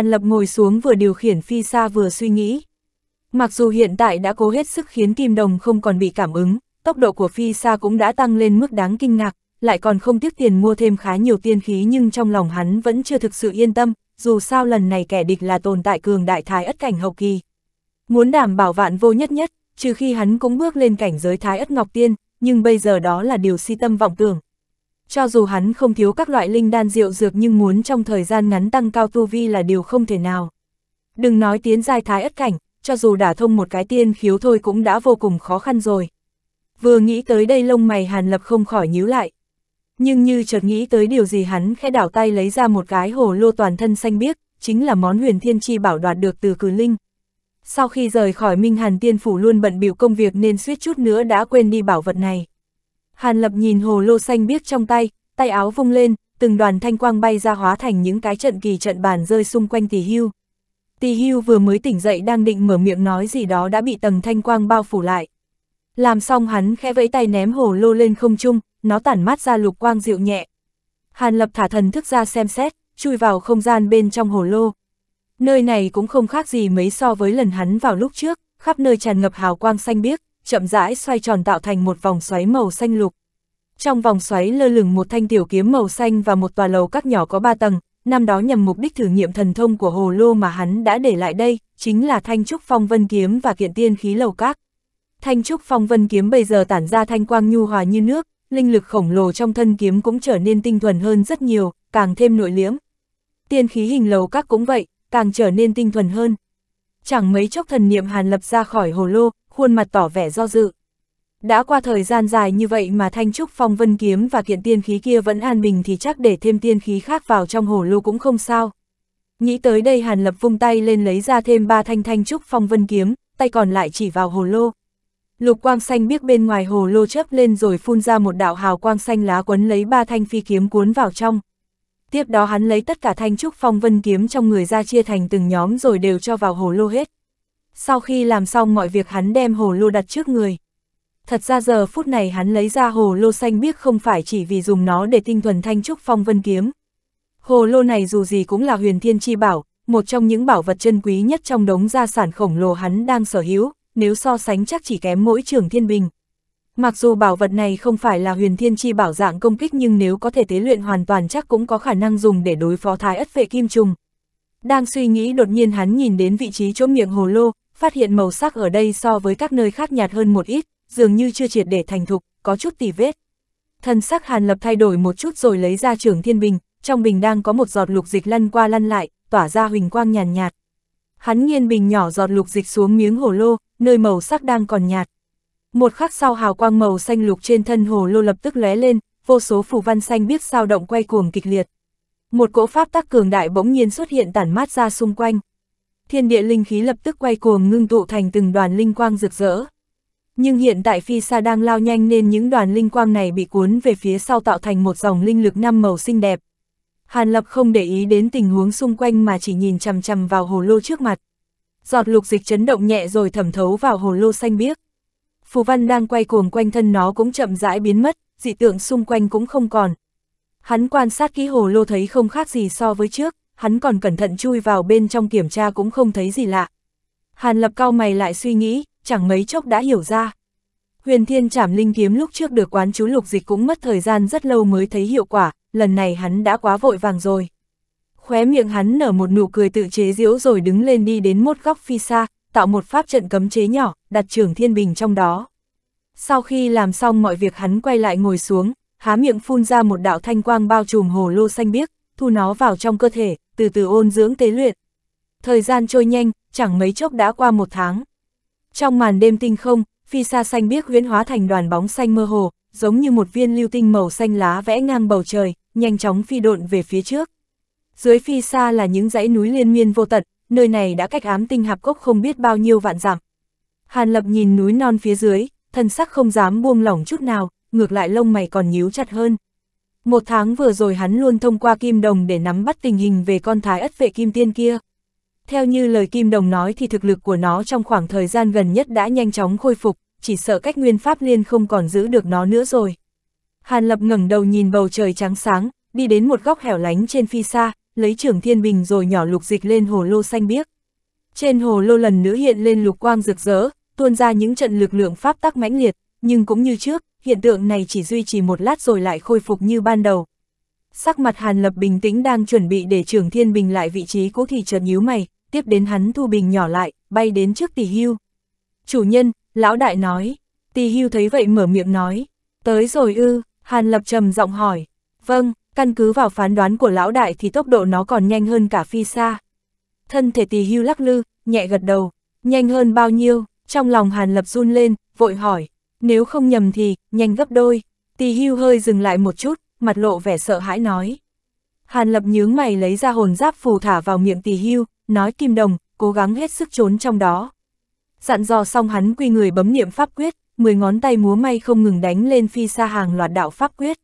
Hàn Lập ngồi xuống vừa điều khiển phi xa vừa suy nghĩ. Mặc dù hiện tại đã cố hết sức khiến Kim Đồng không còn bị cảm ứng, tốc độ của phi xa cũng đã tăng lên mức đáng kinh ngạc, lại còn không tiếc tiền mua thêm khá nhiều tiên khí nhưng trong lòng hắn vẫn chưa thực sự yên tâm, dù sao lần này kẻ địch là tồn tại cường đại thái ất cảnh hậu kỳ. Muốn đảm bảo vạn vô nhất nhất, trừ khi hắn cũng bước lên cảnh giới thái ất ngọc tiên, nhưng bây giờ đó là điều si tâm vọng tưởng, cho dù hắn không thiếu các loại linh đan rượu dược nhưng muốn trong thời gian ngắn tăng cao tu vi là điều không thể nào. Đừng nói tiến giai thái ất cảnh, cho dù đã thông một cái tiên khiếu thôi cũng đã vô cùng khó khăn rồi. Vừa nghĩ tới đây lông mày Hàn Lập không khỏi nhíu lại. Nhưng như chợt nghĩ tới điều gì hắn khẽ đảo tay lấy ra một cái hồ lô toàn thân xanh biếc, chính là món huyền thiên chi bảo đoạt được từ cử linh. Sau khi rời khỏi Minh Hàn Tiên Phủ luôn bận biểu công việc nên suýt chút nữa đã quên đi bảo vật này. Hàn Lập nhìn hồ lô xanh biếc trong tay, tay áo vung lên, từng đoàn thanh quang bay ra hóa thành những cái trận kỳ trận bàn rơi xung quanh tỷ Hưu. Tỷ Hưu vừa mới tỉnh dậy đang định mở miệng nói gì đó đã bị tầng thanh quang bao phủ lại. Làm xong hắn khẽ vẫy tay ném hồ lô lên không trung, nó tản mát ra lục quang dịu nhẹ. Hàn Lập thả thần thức ra xem xét, chui vào không gian bên trong hồ lô. Nơi này cũng không khác gì mấy so với lần hắn vào lúc trước, khắp nơi tràn ngập hào quang xanh biếc, chậm rãi xoay tròn tạo thành một vòng xoáy màu xanh lục. Trong vòng xoáy lơ lửng một thanh tiểu kiếm màu xanh và một tòa lầu các nhỏ có ba tầng, năm đó nhằm mục đích thử nghiệm thần thông của hồ lô mà hắn đã để lại đây, chính là thanh trúc phong vân kiếm và kiện tiên khí lầu các. Thanh trúc phong vân kiếm bây giờ tản ra thanh quang nhu hòa như nước, linh lực khổng lồ trong thân kiếm cũng trở nên tinh thuần hơn rất nhiều, càng thêm nội liễm. Tiên khí hình lầu các cũng vậy, càng trở nên tinh thuần hơn. Chẳng mấy chốc thần niệm hàn lập ra khỏi hồ lô, khuôn mặt tỏ vẻ do dự. Đã qua thời gian dài như vậy mà thanh trúc phong vân kiếm và kiện tiên khí kia vẫn an bình thì chắc để thêm tiên khí khác vào trong hồ lô cũng không sao. Nghĩ tới đây Hàn Lập vung tay lên lấy ra thêm ba thanh thanh trúc phong vân kiếm, tay còn lại chỉ vào hồ lô. Lục quang xanh biết bên ngoài hồ lô chớp lên rồi phun ra một đạo hào quang xanh lá quấn lấy ba thanh phi kiếm cuốn vào trong. Tiếp đó hắn lấy tất cả thanh trúc phong vân kiếm trong người ra chia thành từng nhóm rồi đều cho vào hồ lô hết sau khi làm xong mọi việc hắn đem hồ lô đặt trước người. Thật ra giờ phút này hắn lấy ra hồ lô xanh biếc không phải chỉ vì dùng nó để tinh thuần thanh trúc phong vân kiếm. Hồ lô này dù gì cũng là huyền thiên chi bảo, một trong những bảo vật chân quý nhất trong đống gia sản khổng lồ hắn đang sở hữu, nếu so sánh chắc chỉ kém mỗi trường thiên bình. Mặc dù bảo vật này không phải là huyền thiên chi bảo dạng công kích nhưng nếu có thể tế luyện hoàn toàn chắc cũng có khả năng dùng để đối phó thái ất vệ kim trùng. Đang suy nghĩ đột nhiên hắn nhìn đến vị trí chỗ miệng hồ lô, phát hiện màu sắc ở đây so với các nơi khác nhạt hơn một ít, dường như chưa triệt để thành thục, có chút tỉ vết. Thần sắc Hàn Lập thay đổi một chút rồi lấy ra trưởng thiên bình, trong bình đang có một giọt lục dịch lăn qua lăn lại, tỏa ra huỳnh quang nhàn nhạt, nhạt. Hắn nghiên bình nhỏ giọt lục dịch xuống miếng hồ lô, nơi màu sắc đang còn nhạt. Một khắc sau hào quang màu xanh lục trên thân hồ lô lập tức lóe lên, vô số phù văn xanh biết sao động quay cuồng kịch liệt. Một cỗ pháp tắc cường đại bỗng nhiên xuất hiện tản mát ra xung quanh thiên địa linh khí lập tức quay cuồng ngưng tụ thành từng đoàn linh quang rực rỡ. Nhưng hiện tại phi xa đang lao nhanh nên những đoàn linh quang này bị cuốn về phía sau tạo thành một dòng linh lực năm màu xinh đẹp. Hàn Lập không để ý đến tình huống xung quanh mà chỉ nhìn chằm chằm vào hồ lô trước mặt. Giọt lục dịch chấn động nhẹ rồi thẩm thấu vào hồ lô xanh biếc. Phù văn đang quay cuồng quanh thân nó cũng chậm rãi biến mất, dị tượng xung quanh cũng không còn. Hắn quan sát kỹ hồ lô thấy không khác gì so với trước hắn còn cẩn thận chui vào bên trong kiểm tra cũng không thấy gì lạ. Hàn lập cao mày lại suy nghĩ, chẳng mấy chốc đã hiểu ra. Huyền thiên trảm linh kiếm lúc trước được quán chú lục dịch cũng mất thời gian rất lâu mới thấy hiệu quả, lần này hắn đã quá vội vàng rồi. Khóe miệng hắn nở một nụ cười tự chế diễu rồi đứng lên đi đến một góc phi xa, tạo một pháp trận cấm chế nhỏ, đặt trưởng thiên bình trong đó. Sau khi làm xong mọi việc hắn quay lại ngồi xuống, há miệng phun ra một đạo thanh quang bao trùm hồ lô xanh biếc, thu nó vào trong cơ thể, từ từ ôn dưỡng tế luyện. Thời gian trôi nhanh, chẳng mấy chốc đã qua một tháng. Trong màn đêm tinh không, phi xa xanh biếc huyễn hóa thành đoàn bóng xanh mơ hồ, giống như một viên lưu tinh màu xanh lá vẽ ngang bầu trời, nhanh chóng phi độn về phía trước. Dưới phi xa là những dãy núi liên miên vô tận, nơi này đã cách ám tinh hạp cốc không biết bao nhiêu vạn dặm. Hàn Lập nhìn núi non phía dưới, thân sắc không dám buông lỏng chút nào, ngược lại lông mày còn nhíu chặt hơn. Một tháng vừa rồi hắn luôn thông qua Kim Đồng để nắm bắt tình hình về con thái ất vệ Kim Tiên kia. Theo như lời Kim Đồng nói thì thực lực của nó trong khoảng thời gian gần nhất đã nhanh chóng khôi phục, chỉ sợ cách nguyên pháp liên không còn giữ được nó nữa rồi. Hàn Lập ngẩng đầu nhìn bầu trời trắng sáng, đi đến một góc hẻo lánh trên phi xa, lấy trưởng thiên bình rồi nhỏ lục dịch lên hồ lô xanh biếc. Trên hồ lô lần nữa hiện lên lục quang rực rỡ, tuôn ra những trận lực lượng pháp tắc mãnh liệt, nhưng cũng như trước, hiện tượng này chỉ duy trì một lát rồi lại khôi phục như ban đầu. Sắc mặt Hàn Lập bình tĩnh đang chuẩn bị để Trường Thiên Bình lại vị trí cố thì chợt nhíu mày, tiếp đến hắn thu bình nhỏ lại, bay đến trước tỷ hưu. Chủ nhân, lão đại nói, tỷ hưu thấy vậy mở miệng nói, tới rồi ư, Hàn Lập trầm giọng hỏi, vâng, căn cứ vào phán đoán của lão đại thì tốc độ nó còn nhanh hơn cả phi xa. Thân thể tỷ hưu lắc lư, nhẹ gật đầu, nhanh hơn bao nhiêu, trong lòng Hàn Lập run lên, vội hỏi, nếu không nhầm thì, nhanh gấp đôi. Tì hưu hơi dừng lại một chút, mặt lộ vẻ sợ hãi nói. Hàn lập nhướng mày lấy ra hồn giáp phù thả vào miệng tì hưu, nói kim đồng, cố gắng hết sức trốn trong đó. Dặn dò xong hắn quy người bấm niệm pháp quyết, mười ngón tay múa may không ngừng đánh lên phi xa hàng loạt đạo pháp quyết.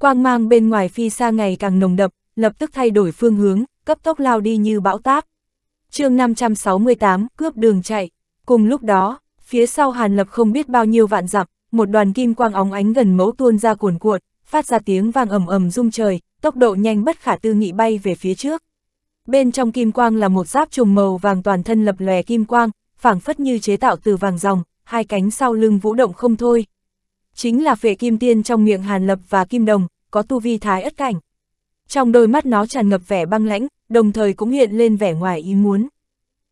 Quang mang bên ngoài phi xa ngày càng nồng đậm, lập tức thay đổi phương hướng, cấp tốc lao đi như bão táp. chương 568, cướp đường chạy. Cùng lúc đó, phía sau Hàn Lập không biết bao nhiêu vạn dặm, một đoàn kim quang óng ánh gần mẫu tuôn ra cuồn cuộn, phát ra tiếng vang ầm ầm rung trời, tốc độ nhanh bất khả tư nghị bay về phía trước. Bên trong kim quang là một giáp trùng màu vàng toàn thân lập lòe kim quang, phảng phất như chế tạo từ vàng ròng, hai cánh sau lưng vũ động không thôi. Chính là phệ kim tiên trong miệng Hàn Lập và Kim Đồng, có tu vi thái ất cảnh. Trong đôi mắt nó tràn ngập vẻ băng lãnh, đồng thời cũng hiện lên vẻ ngoài ý muốn.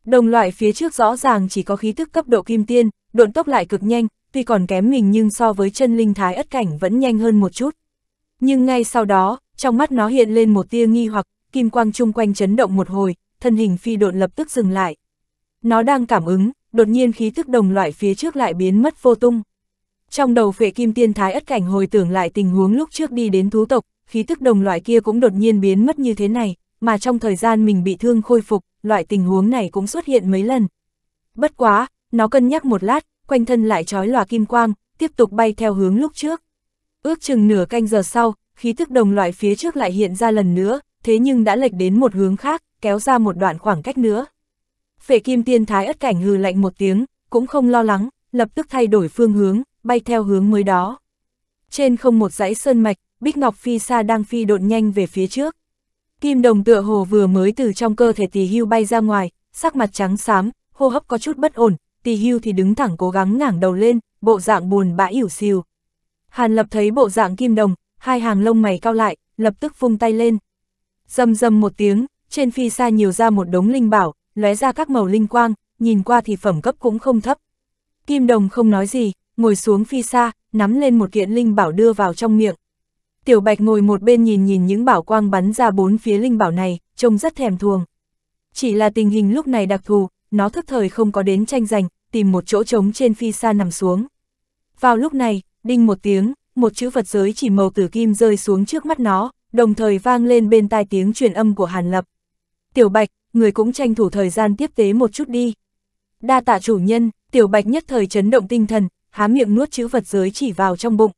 Đồng loại phía trước rõ ràng chỉ có khí thức cấp độ kim tiên, độn tốc lại cực nhanh, tuy còn kém mình nhưng so với chân linh thái ất cảnh vẫn nhanh hơn một chút. Nhưng ngay sau đó, trong mắt nó hiện lên một tia nghi hoặc, kim quang chung quanh chấn động một hồi, thân hình phi độn lập tức dừng lại. Nó đang cảm ứng, đột nhiên khí thức đồng loại phía trước lại biến mất vô tung. Trong đầu phệ kim tiên thái ất cảnh hồi tưởng lại tình huống lúc trước đi đến thú tộc, khí thức đồng loại kia cũng đột nhiên biến mất như thế này, mà trong thời gian mình bị thương khôi phục, loại tình huống này cũng xuất hiện mấy lần. Bất quá, nó cân nhắc một lát, quanh thân lại trói lòa kim quang, tiếp tục bay theo hướng lúc trước. Ước chừng nửa canh giờ sau, khí thức đồng loại phía trước lại hiện ra lần nữa, thế nhưng đã lệch đến một hướng khác, kéo ra một đoạn khoảng cách nữa. Phệ kim tiên thái ất cảnh hừ lạnh một tiếng, cũng không lo lắng, lập tức thay đổi phương hướng, bay theo hướng mới đó. Trên không một dãy sơn mạch, Bích Ngọc Phi Sa đang phi độn nhanh về phía trước. Kim đồng tựa hồ vừa mới từ trong cơ thể tỷ hưu bay ra ngoài, sắc mặt trắng xám, hô hấp có chút bất ổn, tỷ hưu thì đứng thẳng cố gắng ngảng đầu lên, bộ dạng buồn bã ỉu xìu. Hàn lập thấy bộ dạng kim đồng, hai hàng lông mày cao lại, lập tức vung tay lên. Dầm dầm một tiếng, trên phi xa nhiều ra một đống linh bảo, lóe ra các màu linh quang, nhìn qua thì phẩm cấp cũng không thấp. Kim đồng không nói gì, ngồi xuống phi xa, nắm lên một kiện linh bảo đưa vào trong miệng. Tiểu Bạch ngồi một bên nhìn nhìn những bảo quang bắn ra bốn phía linh bảo này, trông rất thèm thuồng. Chỉ là tình hình lúc này đặc thù, nó thức thời không có đến tranh giành, tìm một chỗ trống trên phi xa nằm xuống. Vào lúc này, đinh một tiếng, một chữ vật giới chỉ màu tử kim rơi xuống trước mắt nó, đồng thời vang lên bên tai tiếng truyền âm của Hàn Lập. Tiểu Bạch, người cũng tranh thủ thời gian tiếp tế một chút đi. Đa tạ chủ nhân, Tiểu Bạch nhất thời chấn động tinh thần, há miệng nuốt chữ vật giới chỉ vào trong bụng.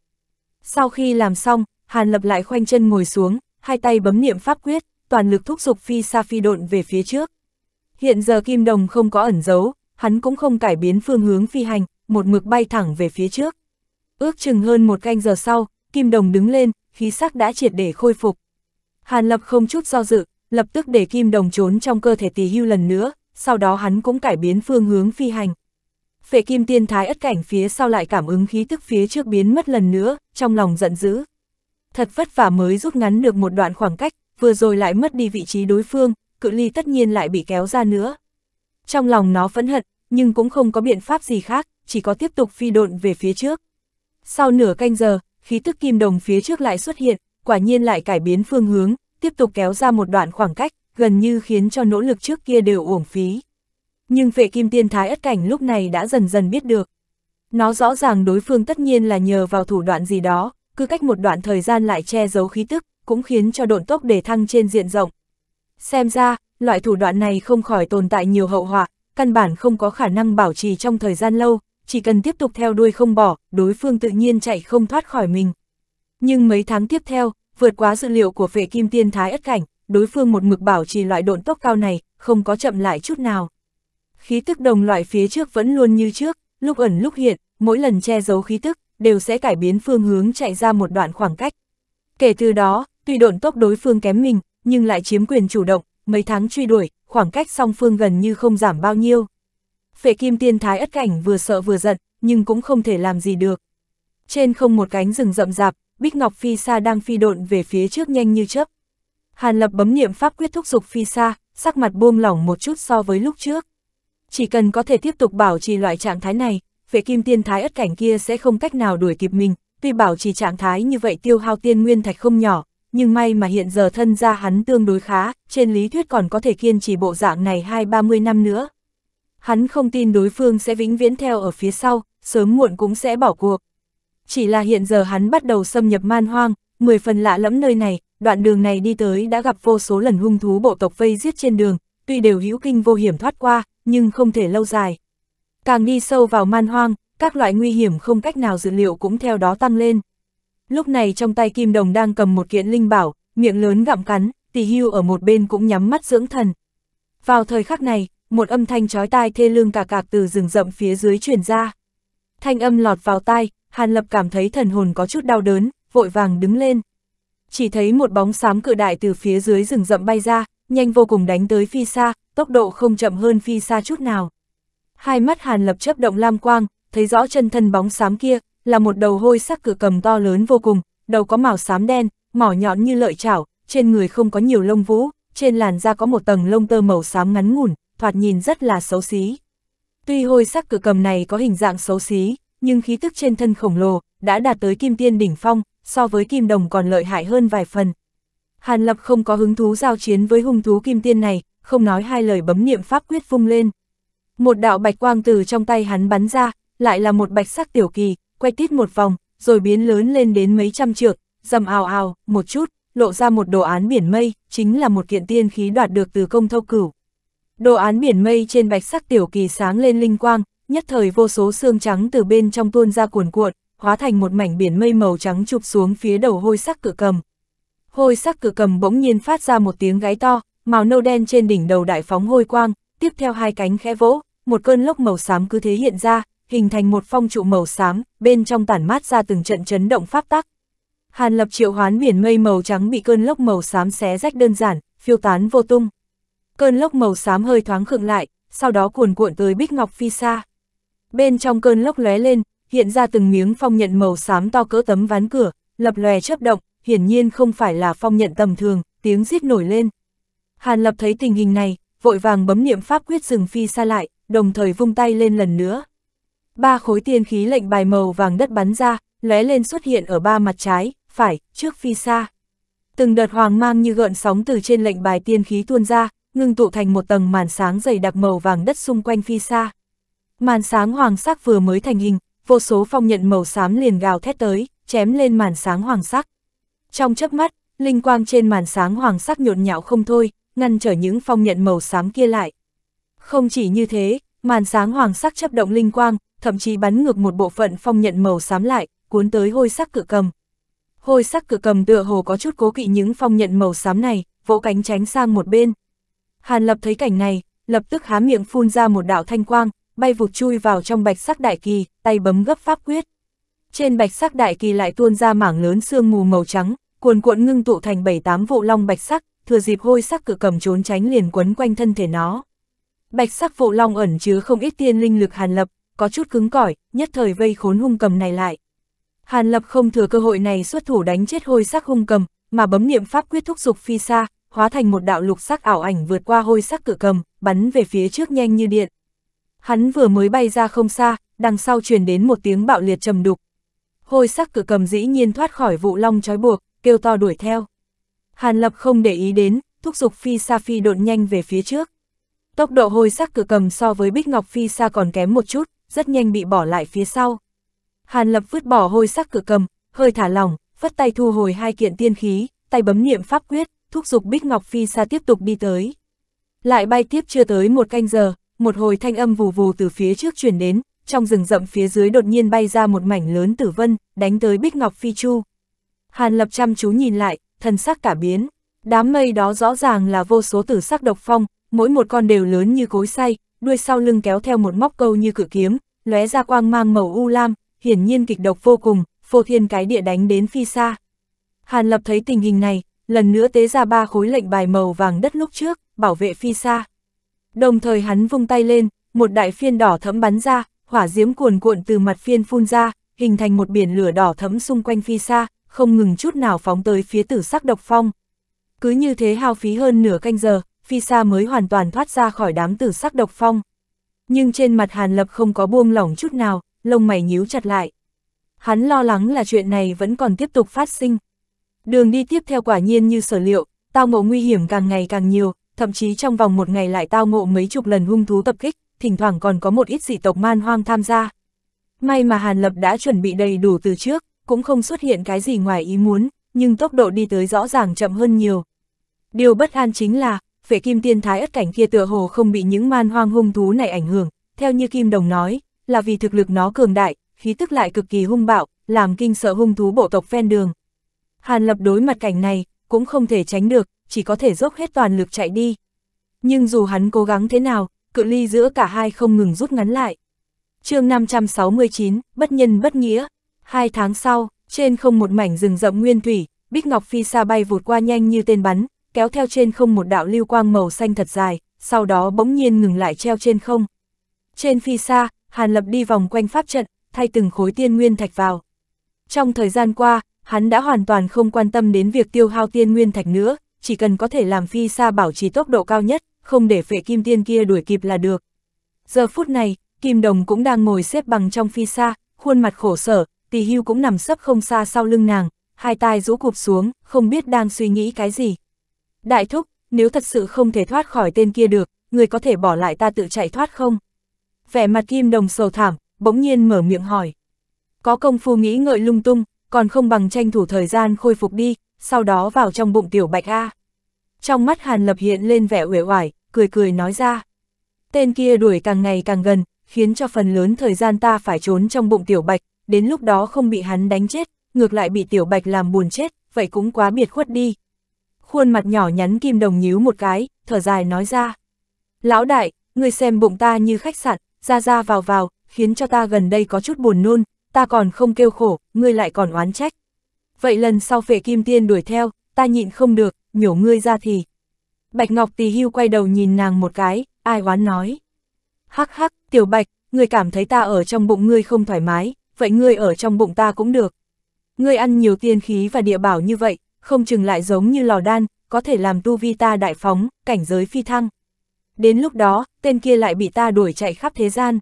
Sau khi làm xong, Hàn Lập lại khoanh chân ngồi xuống, hai tay bấm niệm pháp quyết, toàn lực thúc dục phi xa phi độn về phía trước. Hiện giờ Kim Đồng không có ẩn giấu, hắn cũng không cải biến phương hướng phi hành, một mực bay thẳng về phía trước. Ước chừng hơn một canh giờ sau, Kim Đồng đứng lên, khí sắc đã triệt để khôi phục. Hàn Lập không chút do dự, lập tức để Kim Đồng trốn trong cơ thể tì hưu lần nữa, sau đó hắn cũng cải biến phương hướng phi hành. Phệ Kim Tiên Thái ất cảnh phía sau lại cảm ứng khí tức phía trước biến mất lần nữa, trong lòng giận dữ thật vất vả mới rút ngắn được một đoạn khoảng cách, vừa rồi lại mất đi vị trí đối phương, cự ly tất nhiên lại bị kéo ra nữa. Trong lòng nó phẫn hận, nhưng cũng không có biện pháp gì khác, chỉ có tiếp tục phi độn về phía trước. Sau nửa canh giờ, khí tức kim đồng phía trước lại xuất hiện, quả nhiên lại cải biến phương hướng, tiếp tục kéo ra một đoạn khoảng cách, gần như khiến cho nỗ lực trước kia đều uổng phí. Nhưng vệ kim tiên thái ất cảnh lúc này đã dần dần biết được. Nó rõ ràng đối phương tất nhiên là nhờ vào thủ đoạn gì đó, cứ cách một đoạn thời gian lại che giấu khí tức, cũng khiến cho độn tốc để thăng trên diện rộng. Xem ra, loại thủ đoạn này không khỏi tồn tại nhiều hậu họa, căn bản không có khả năng bảo trì trong thời gian lâu, chỉ cần tiếp tục theo đuôi không bỏ, đối phương tự nhiên chạy không thoát khỏi mình. Nhưng mấy tháng tiếp theo, vượt quá dự liệu của phệ kim tiên thái ất cảnh, đối phương một mực bảo trì loại độn tốc cao này, không có chậm lại chút nào. Khí tức đồng loại phía trước vẫn luôn như trước, lúc ẩn lúc hiện, mỗi lần che giấu khí tức, đều sẽ cải biến phương hướng chạy ra một đoạn khoảng cách. Kể từ đó, tuy độn tốc đối phương kém mình, nhưng lại chiếm quyền chủ động, mấy tháng truy đuổi, khoảng cách song phương gần như không giảm bao nhiêu. Phệ kim tiên thái ất cảnh vừa sợ vừa giận, nhưng cũng không thể làm gì được. Trên không một cánh rừng rậm rạp, Bích Ngọc Phi Sa đang phi độn về phía trước nhanh như chớp. Hàn Lập bấm niệm pháp quyết thúc dục Phi Sa, sắc mặt buông lỏng một chút so với lúc trước. Chỉ cần có thể tiếp tục bảo trì loại trạng thái này, về kim tiên thái ất cảnh kia sẽ không cách nào đuổi kịp mình, tuy bảo trì trạng thái như vậy tiêu hao tiên nguyên thạch không nhỏ, nhưng may mà hiện giờ thân gia hắn tương đối khá, trên lý thuyết còn có thể kiên trì bộ dạng này hai ba mươi năm nữa. Hắn không tin đối phương sẽ vĩnh viễn theo ở phía sau, sớm muộn cũng sẽ bỏ cuộc. Chỉ là hiện giờ hắn bắt đầu xâm nhập man hoang, mười phần lạ lẫm nơi này, đoạn đường này đi tới đã gặp vô số lần hung thú bộ tộc vây giết trên đường, tuy đều hữu kinh vô hiểm thoát qua, nhưng không thể lâu dài. Càng đi sâu vào man hoang, các loại nguy hiểm không cách nào dự liệu cũng theo đó tăng lên. Lúc này trong tay Kim Đồng đang cầm một kiện linh bảo, miệng lớn gặm cắn, tỷ hưu ở một bên cũng nhắm mắt dưỡng thần. Vào thời khắc này, một âm thanh chói tai thê lương cà cạc từ rừng rậm phía dưới truyền ra. Thanh âm lọt vào tai, Hàn Lập cảm thấy thần hồn có chút đau đớn, vội vàng đứng lên. Chỉ thấy một bóng xám cự đại từ phía dưới rừng rậm bay ra, nhanh vô cùng đánh tới phi xa, tốc độ không chậm hơn phi xa chút nào hai mắt Hàn Lập chớp động lam quang, thấy rõ chân thân bóng xám kia, là một đầu hôi sắc cử cầm to lớn vô cùng, đầu có màu xám đen, mỏ nhọn như lợi chảo, trên người không có nhiều lông vũ, trên làn da có một tầng lông tơ màu xám ngắn ngủn, thoạt nhìn rất là xấu xí. Tuy hôi sắc cử cầm này có hình dạng xấu xí, nhưng khí tức trên thân khổng lồ đã đạt tới kim tiên đỉnh phong, so với kim đồng còn lợi hại hơn vài phần. Hàn Lập không có hứng thú giao chiến với hung thú kim tiên này, không nói hai lời bấm niệm pháp quyết vung lên. Một đạo bạch quang từ trong tay hắn bắn ra, lại là một bạch sắc tiểu kỳ, quay tít một vòng, rồi biến lớn lên đến mấy trăm trượng, dầm ào ào, một chút, lộ ra một đồ án biển mây, chính là một kiện tiên khí đoạt được từ công thâu cửu. Đồ án biển mây trên bạch sắc tiểu kỳ sáng lên linh quang, nhất thời vô số xương trắng từ bên trong tuôn ra cuồn cuộn, hóa thành một mảnh biển mây màu trắng chụp xuống phía đầu hôi sắc cự cầm. Hôi sắc cự cầm bỗng nhiên phát ra một tiếng gáy to, màu nâu đen trên đỉnh đầu đại phóng hôi quang, tiếp theo hai cánh khẽ vỗ, một cơn lốc màu xám cứ thế hiện ra, hình thành một phong trụ màu xám, bên trong tản mát ra từng trận chấn động pháp tắc. Hàn Lập triệu hoán biển mây màu trắng bị cơn lốc màu xám xé rách đơn giản, phiêu tán vô tung. Cơn lốc màu xám hơi thoáng khựng lại, sau đó cuồn cuộn tới Bích Ngọc Phi xa. Bên trong cơn lốc lóe lên, hiện ra từng miếng phong nhận màu xám to cỡ tấm ván cửa, lập lòe chớp động, hiển nhiên không phải là phong nhận tầm thường, tiếng rít nổi lên. Hàn Lập thấy tình hình này, vội vàng bấm niệm pháp quyết dừng Phi xa lại, đồng thời vung tay lên lần nữa. Ba khối tiên khí lệnh bài màu vàng đất bắn ra, lóe lên xuất hiện ở ba mặt trái, phải, trước phi xa. Từng đợt hoàng mang như gợn sóng từ trên lệnh bài tiên khí tuôn ra, ngưng tụ thành một tầng màn sáng dày đặc màu vàng đất xung quanh phi xa. Màn sáng hoàng sắc vừa mới thành hình, vô số phong nhận màu xám liền gào thét tới, chém lên màn sáng hoàng sắc. Trong chớp mắt, linh quang trên màn sáng hoàng sắc nhộn nhạo không thôi, ngăn trở những phong nhận màu xám kia lại. Không chỉ như thế, màn sáng hoàng sắc chấp động linh quang, thậm chí bắn ngược một bộ phận phong nhận màu xám lại, cuốn tới hôi sắc cự cầm. Hôi sắc cự cầm tựa hồ có chút cố kỵ những phong nhận màu xám này, vỗ cánh tránh sang một bên. Hàn Lập thấy cảnh này, lập tức há miệng phun ra một đạo thanh quang, bay vụt chui vào trong bạch sắc đại kỳ, tay bấm gấp pháp quyết. Trên bạch sắc đại kỳ lại tuôn ra mảng lớn sương mù màu trắng, cuồn cuộn ngưng tụ thành bảy tám vụ long bạch sắc, thừa dịp hôi sắc cự cầm trốn tránh liền quấn quanh thân thể nó. Bạch sắc vụ long ẩn chứa không ít tiên linh lực Hàn Lập, có chút cứng cỏi, nhất thời vây khốn hung cầm này lại. Hàn Lập không thừa cơ hội này xuất thủ đánh chết hôi sắc hung cầm, mà bấm niệm pháp quyết thúc dục phi xa, hóa thành một đạo lục sắc ảo ảnh vượt qua hôi sắc cự cầm, bắn về phía trước nhanh như điện. Hắn vừa mới bay ra không xa, đằng sau truyền đến một tiếng bạo liệt trầm đục. Hôi sắc cự cầm dĩ nhiên thoát khỏi vụ long trói buộc, kêu to đuổi theo. Hàn Lập không để ý đến, thúc dục phi xa phi độn nhanh về phía trước. Tốc độ hôi sắc cử cầm so với Bích Ngọc Phi xa còn kém một chút, rất nhanh bị bỏ lại phía sau. Hàn Lập vứt bỏ hôi sắc cử cầm, hơi thả lỏng, vất tay thu hồi hai kiện tiên khí, tay bấm niệm pháp quyết, thúc giục Bích Ngọc Phi xa tiếp tục đi tới. Lại bay tiếp chưa tới một canh giờ, một hồi thanh âm vù vù từ phía trước chuyển đến, trong rừng rậm phía dưới đột nhiên bay ra một mảnh lớn tử vân, đánh tới Bích Ngọc Phi Chu. Hàn Lập chăm chú nhìn lại, thần sắc cả biến, đám mây đó rõ ràng là vô số tử sắc độc phong, mỗi một con đều lớn như cối xay, đuôi sau lưng kéo theo một móc câu như cự kiếm, lóe ra quang mang màu u lam, hiển nhiên kịch độc vô cùng, phô thiên cái địa đánh đến phi xa. Hàn Lập thấy tình hình này, lần nữa tế ra ba khối lệnh bài màu vàng đất lúc trước, bảo vệ phi xa. Đồng thời hắn vung tay lên, một đại phiên đỏ thẫm bắn ra, hỏa diễm cuồn cuộn từ mặt phiên phun ra, hình thành một biển lửa đỏ thẫm xung quanh phi xa, không ngừng chút nào phóng tới phía tử sắc độc phong. Cứ như thế hao phí hơn nửa canh giờ, phi xa mới hoàn toàn thoát ra khỏi đám tử sắc độc phong. Nhưng trên mặt Hàn Lập không có buông lỏng chút nào, lông mày nhíu chặt lại. Hắn lo lắng là chuyện này vẫn còn tiếp tục phát sinh. Đường đi tiếp theo quả nhiên như sở liệu, tao ngộ nguy hiểm càng ngày càng nhiều, thậm chí trong vòng một ngày lại tao ngộ mấy chục lần hung thú tập kích, thỉnh thoảng còn có một ít dị tộc man hoang tham gia. May mà Hàn Lập đã chuẩn bị đầy đủ từ trước, cũng không xuất hiện cái gì ngoài ý muốn, nhưng tốc độ đi tới rõ ràng chậm hơn nhiều. Điều bất an chính là, về kim tiên thái ất cảnh kia tựa hồ không bị những man hoang hung thú này ảnh hưởng, theo như Kim Đồng nói, là vì thực lực nó cường đại, khí tức lại cực kỳ hung bạo, làm kinh sợ hung thú bộ tộc ven đường. Hàn Lập đối mặt cảnh này, cũng không thể tránh được, chỉ có thể dốc hết toàn lực chạy đi. Nhưng dù hắn cố gắng thế nào, cự ly giữa cả hai không ngừng rút ngắn lại. chương 569, Bất Nhân Bất Nghĩa. Hai tháng sau, trên không một mảnh rừng rậm nguyên thủy, Bích Ngọc Phi xa bay vụt qua nhanh như tên bắn, kéo theo trên không một đạo lưu quang màu xanh thật dài, sau đó bỗng nhiên ngừng lại treo trên không. Trên phi xa, Hàn Lập đi vòng quanh pháp trận, thay từng khối tiên nguyên thạch vào. Trong thời gian qua, hắn đã hoàn toàn không quan tâm đến việc tiêu hao tiên nguyên thạch nữa, chỉ cần có thể làm phi xa bảo trì tốc độ cao nhất, không để phệ kim tiên kia đuổi kịp là được. Giờ phút này, Kim Đồng cũng đang ngồi xếp bằng trong phi xa, khuôn mặt khổ sở, Tỳ Hưu cũng nằm sấp không xa sau lưng nàng, hai tai rũ cụp xuống, không biết đang suy nghĩ cái gì. Đại thúc, nếu thật sự không thể thoát khỏi tên kia được, người có thể bỏ lại ta tự chạy thoát không? Vẻ mặt kim đồng sầu thảm, bỗng nhiên mở miệng hỏi. Có công phu nghĩ ngợi lung tung, còn không bằng tranh thủ thời gian khôi phục đi, sau đó vào trong bụng tiểu bạch A. Trong mắt Hàn Lập hiện lên vẻ uể oải, cười cười nói ra. Tên kia đuổi càng ngày càng gần, khiến cho phần lớn thời gian ta phải trốn trong bụng tiểu bạch, đến lúc đó không bị hắn đánh chết, ngược lại bị tiểu bạch làm buồn chết, vậy cũng quá biệt khuất đi khuôn mặt nhỏ nhắn kim đồng nhíu một cái, thở dài nói ra. Lão đại, người xem bụng ta như khách sạn, ra ra vào vào, khiến cho ta gần đây có chút buồn nôn, ta còn không kêu khổ, ngươi lại còn oán trách. Vậy lần sau phệ kim tiên đuổi theo, ta nhịn không được, nhổ ngươi ra thì. Bạch Ngọc tì hưu quay đầu nhìn nàng một cái, ai oán nói. Hắc hắc, tiểu bạch, ngươi cảm thấy ta ở trong bụng ngươi không thoải mái, vậy ngươi ở trong bụng ta cũng được. Ngươi ăn nhiều tiên khí và địa bảo như vậy, không chừng lại giống như lò đan, có thể làm tu vi ta đại phóng, cảnh giới phi thăng. Đến lúc đó, tên kia lại bị ta đuổi chạy khắp thế gian.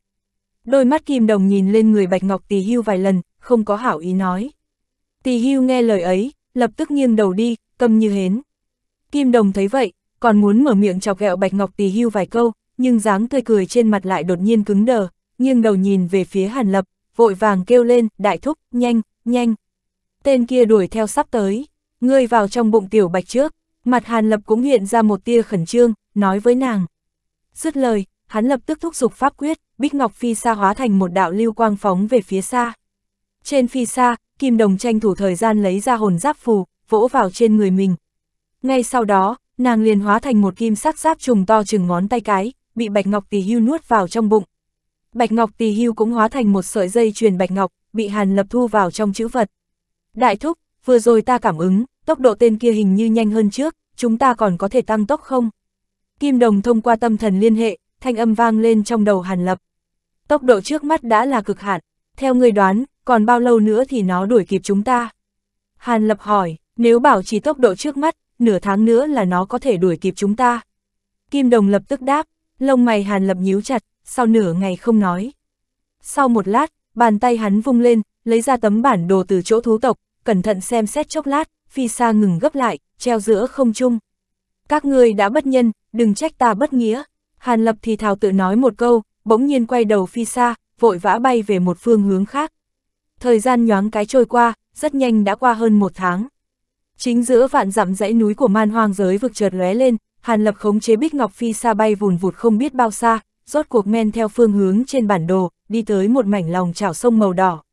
Đôi mắt kim đồng nhìn lên người Bạch Ngọc Tỳ Hưu vài lần, không có hảo ý nói. Tỳ Hưu nghe lời ấy, lập tức nghiêng đầu đi, cầm như hến. Kim đồng thấy vậy, còn muốn mở miệng chọc ghẹo Bạch Ngọc Tỳ Hưu vài câu, nhưng dáng tươi cười trên mặt lại đột nhiên cứng đờ, nghiêng đầu nhìn về phía Hàn Lập, vội vàng kêu lên, đại thúc, nhanh, nhanh. Tên kia đuổi theo sắp tới. Ngươi vào trong bụng tiểu bạch trước, mặt Hàn Lập cũng hiện ra một tia khẩn trương, nói với nàng. Dứt lời, hắn lập tức thúc giục pháp quyết, Bích Ngọc Phi xa hóa thành một đạo lưu quang phóng về phía xa. Trên phi xa, Kim Đồng tranh thủ thời gian lấy ra hồn giáp phù, vỗ vào trên người mình. Ngay sau đó, nàng liền hóa thành một kim sắc giáp trùng to chừng ngón tay cái, bị Bạch Ngọc Tỳ Hưu nuốt vào trong bụng. Bạch Ngọc Tỳ Hưu cũng hóa thành một sợi dây truyền Bạch Ngọc, bị Hàn Lập thu vào trong chữ vật. Đại thúc, vừa rồi ta cảm ứng, tốc độ tên kia hình như nhanh hơn trước, chúng ta còn có thể tăng tốc không? Kim Đồng thông qua tâm thần liên hệ, thanh âm vang lên trong đầu Hàn Lập. Tốc độ trước mắt đã là cực hạn, theo người đoán, còn bao lâu nữa thì nó đuổi kịp chúng ta? Hàn Lập hỏi, nếu bảo chỉ tốc độ trước mắt, nửa tháng nữa là nó có thể đuổi kịp chúng ta. Kim Đồng lập tức đáp, lông mày Hàn Lập nhíu chặt, sau nửa ngày không nói. Sau một lát, bàn tay hắn vung lên, lấy ra tấm bản đồ từ chỗ thú tộc, cẩn thận xem xét chốc lát, phi xa ngừng gấp lại, treo giữa không trung. Các ngươi đã bất nhân, đừng trách ta bất nghĩa. Hàn Lập thì thào tự nói một câu, bỗng nhiên quay đầu phi xa, vội vã bay về một phương hướng khác. Thời gian nhoáng cái trôi qua, rất nhanh đã qua hơn một tháng. Chính giữa vạn dặm dãy núi của man hoang giới vực chợt lóe lên, Hàn Lập khống chế bích ngọc phi xa bay vùn vụt không biết bao xa, rốt cuộc men theo phương hướng trên bản đồ, đi tới một mảnh lòng chảo sông màu đỏ.